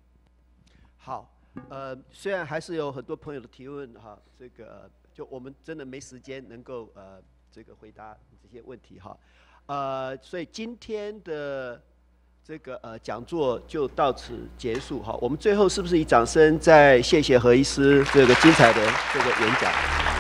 好，呃，虽然还是有很多朋友的提问哈，这个就我们真的没时间能够呃。这个回答这些问题哈，呃，所以今天的这个呃讲座就到此结束哈。我们最后是不是以掌声再谢谢何医师这个精彩的这个演讲？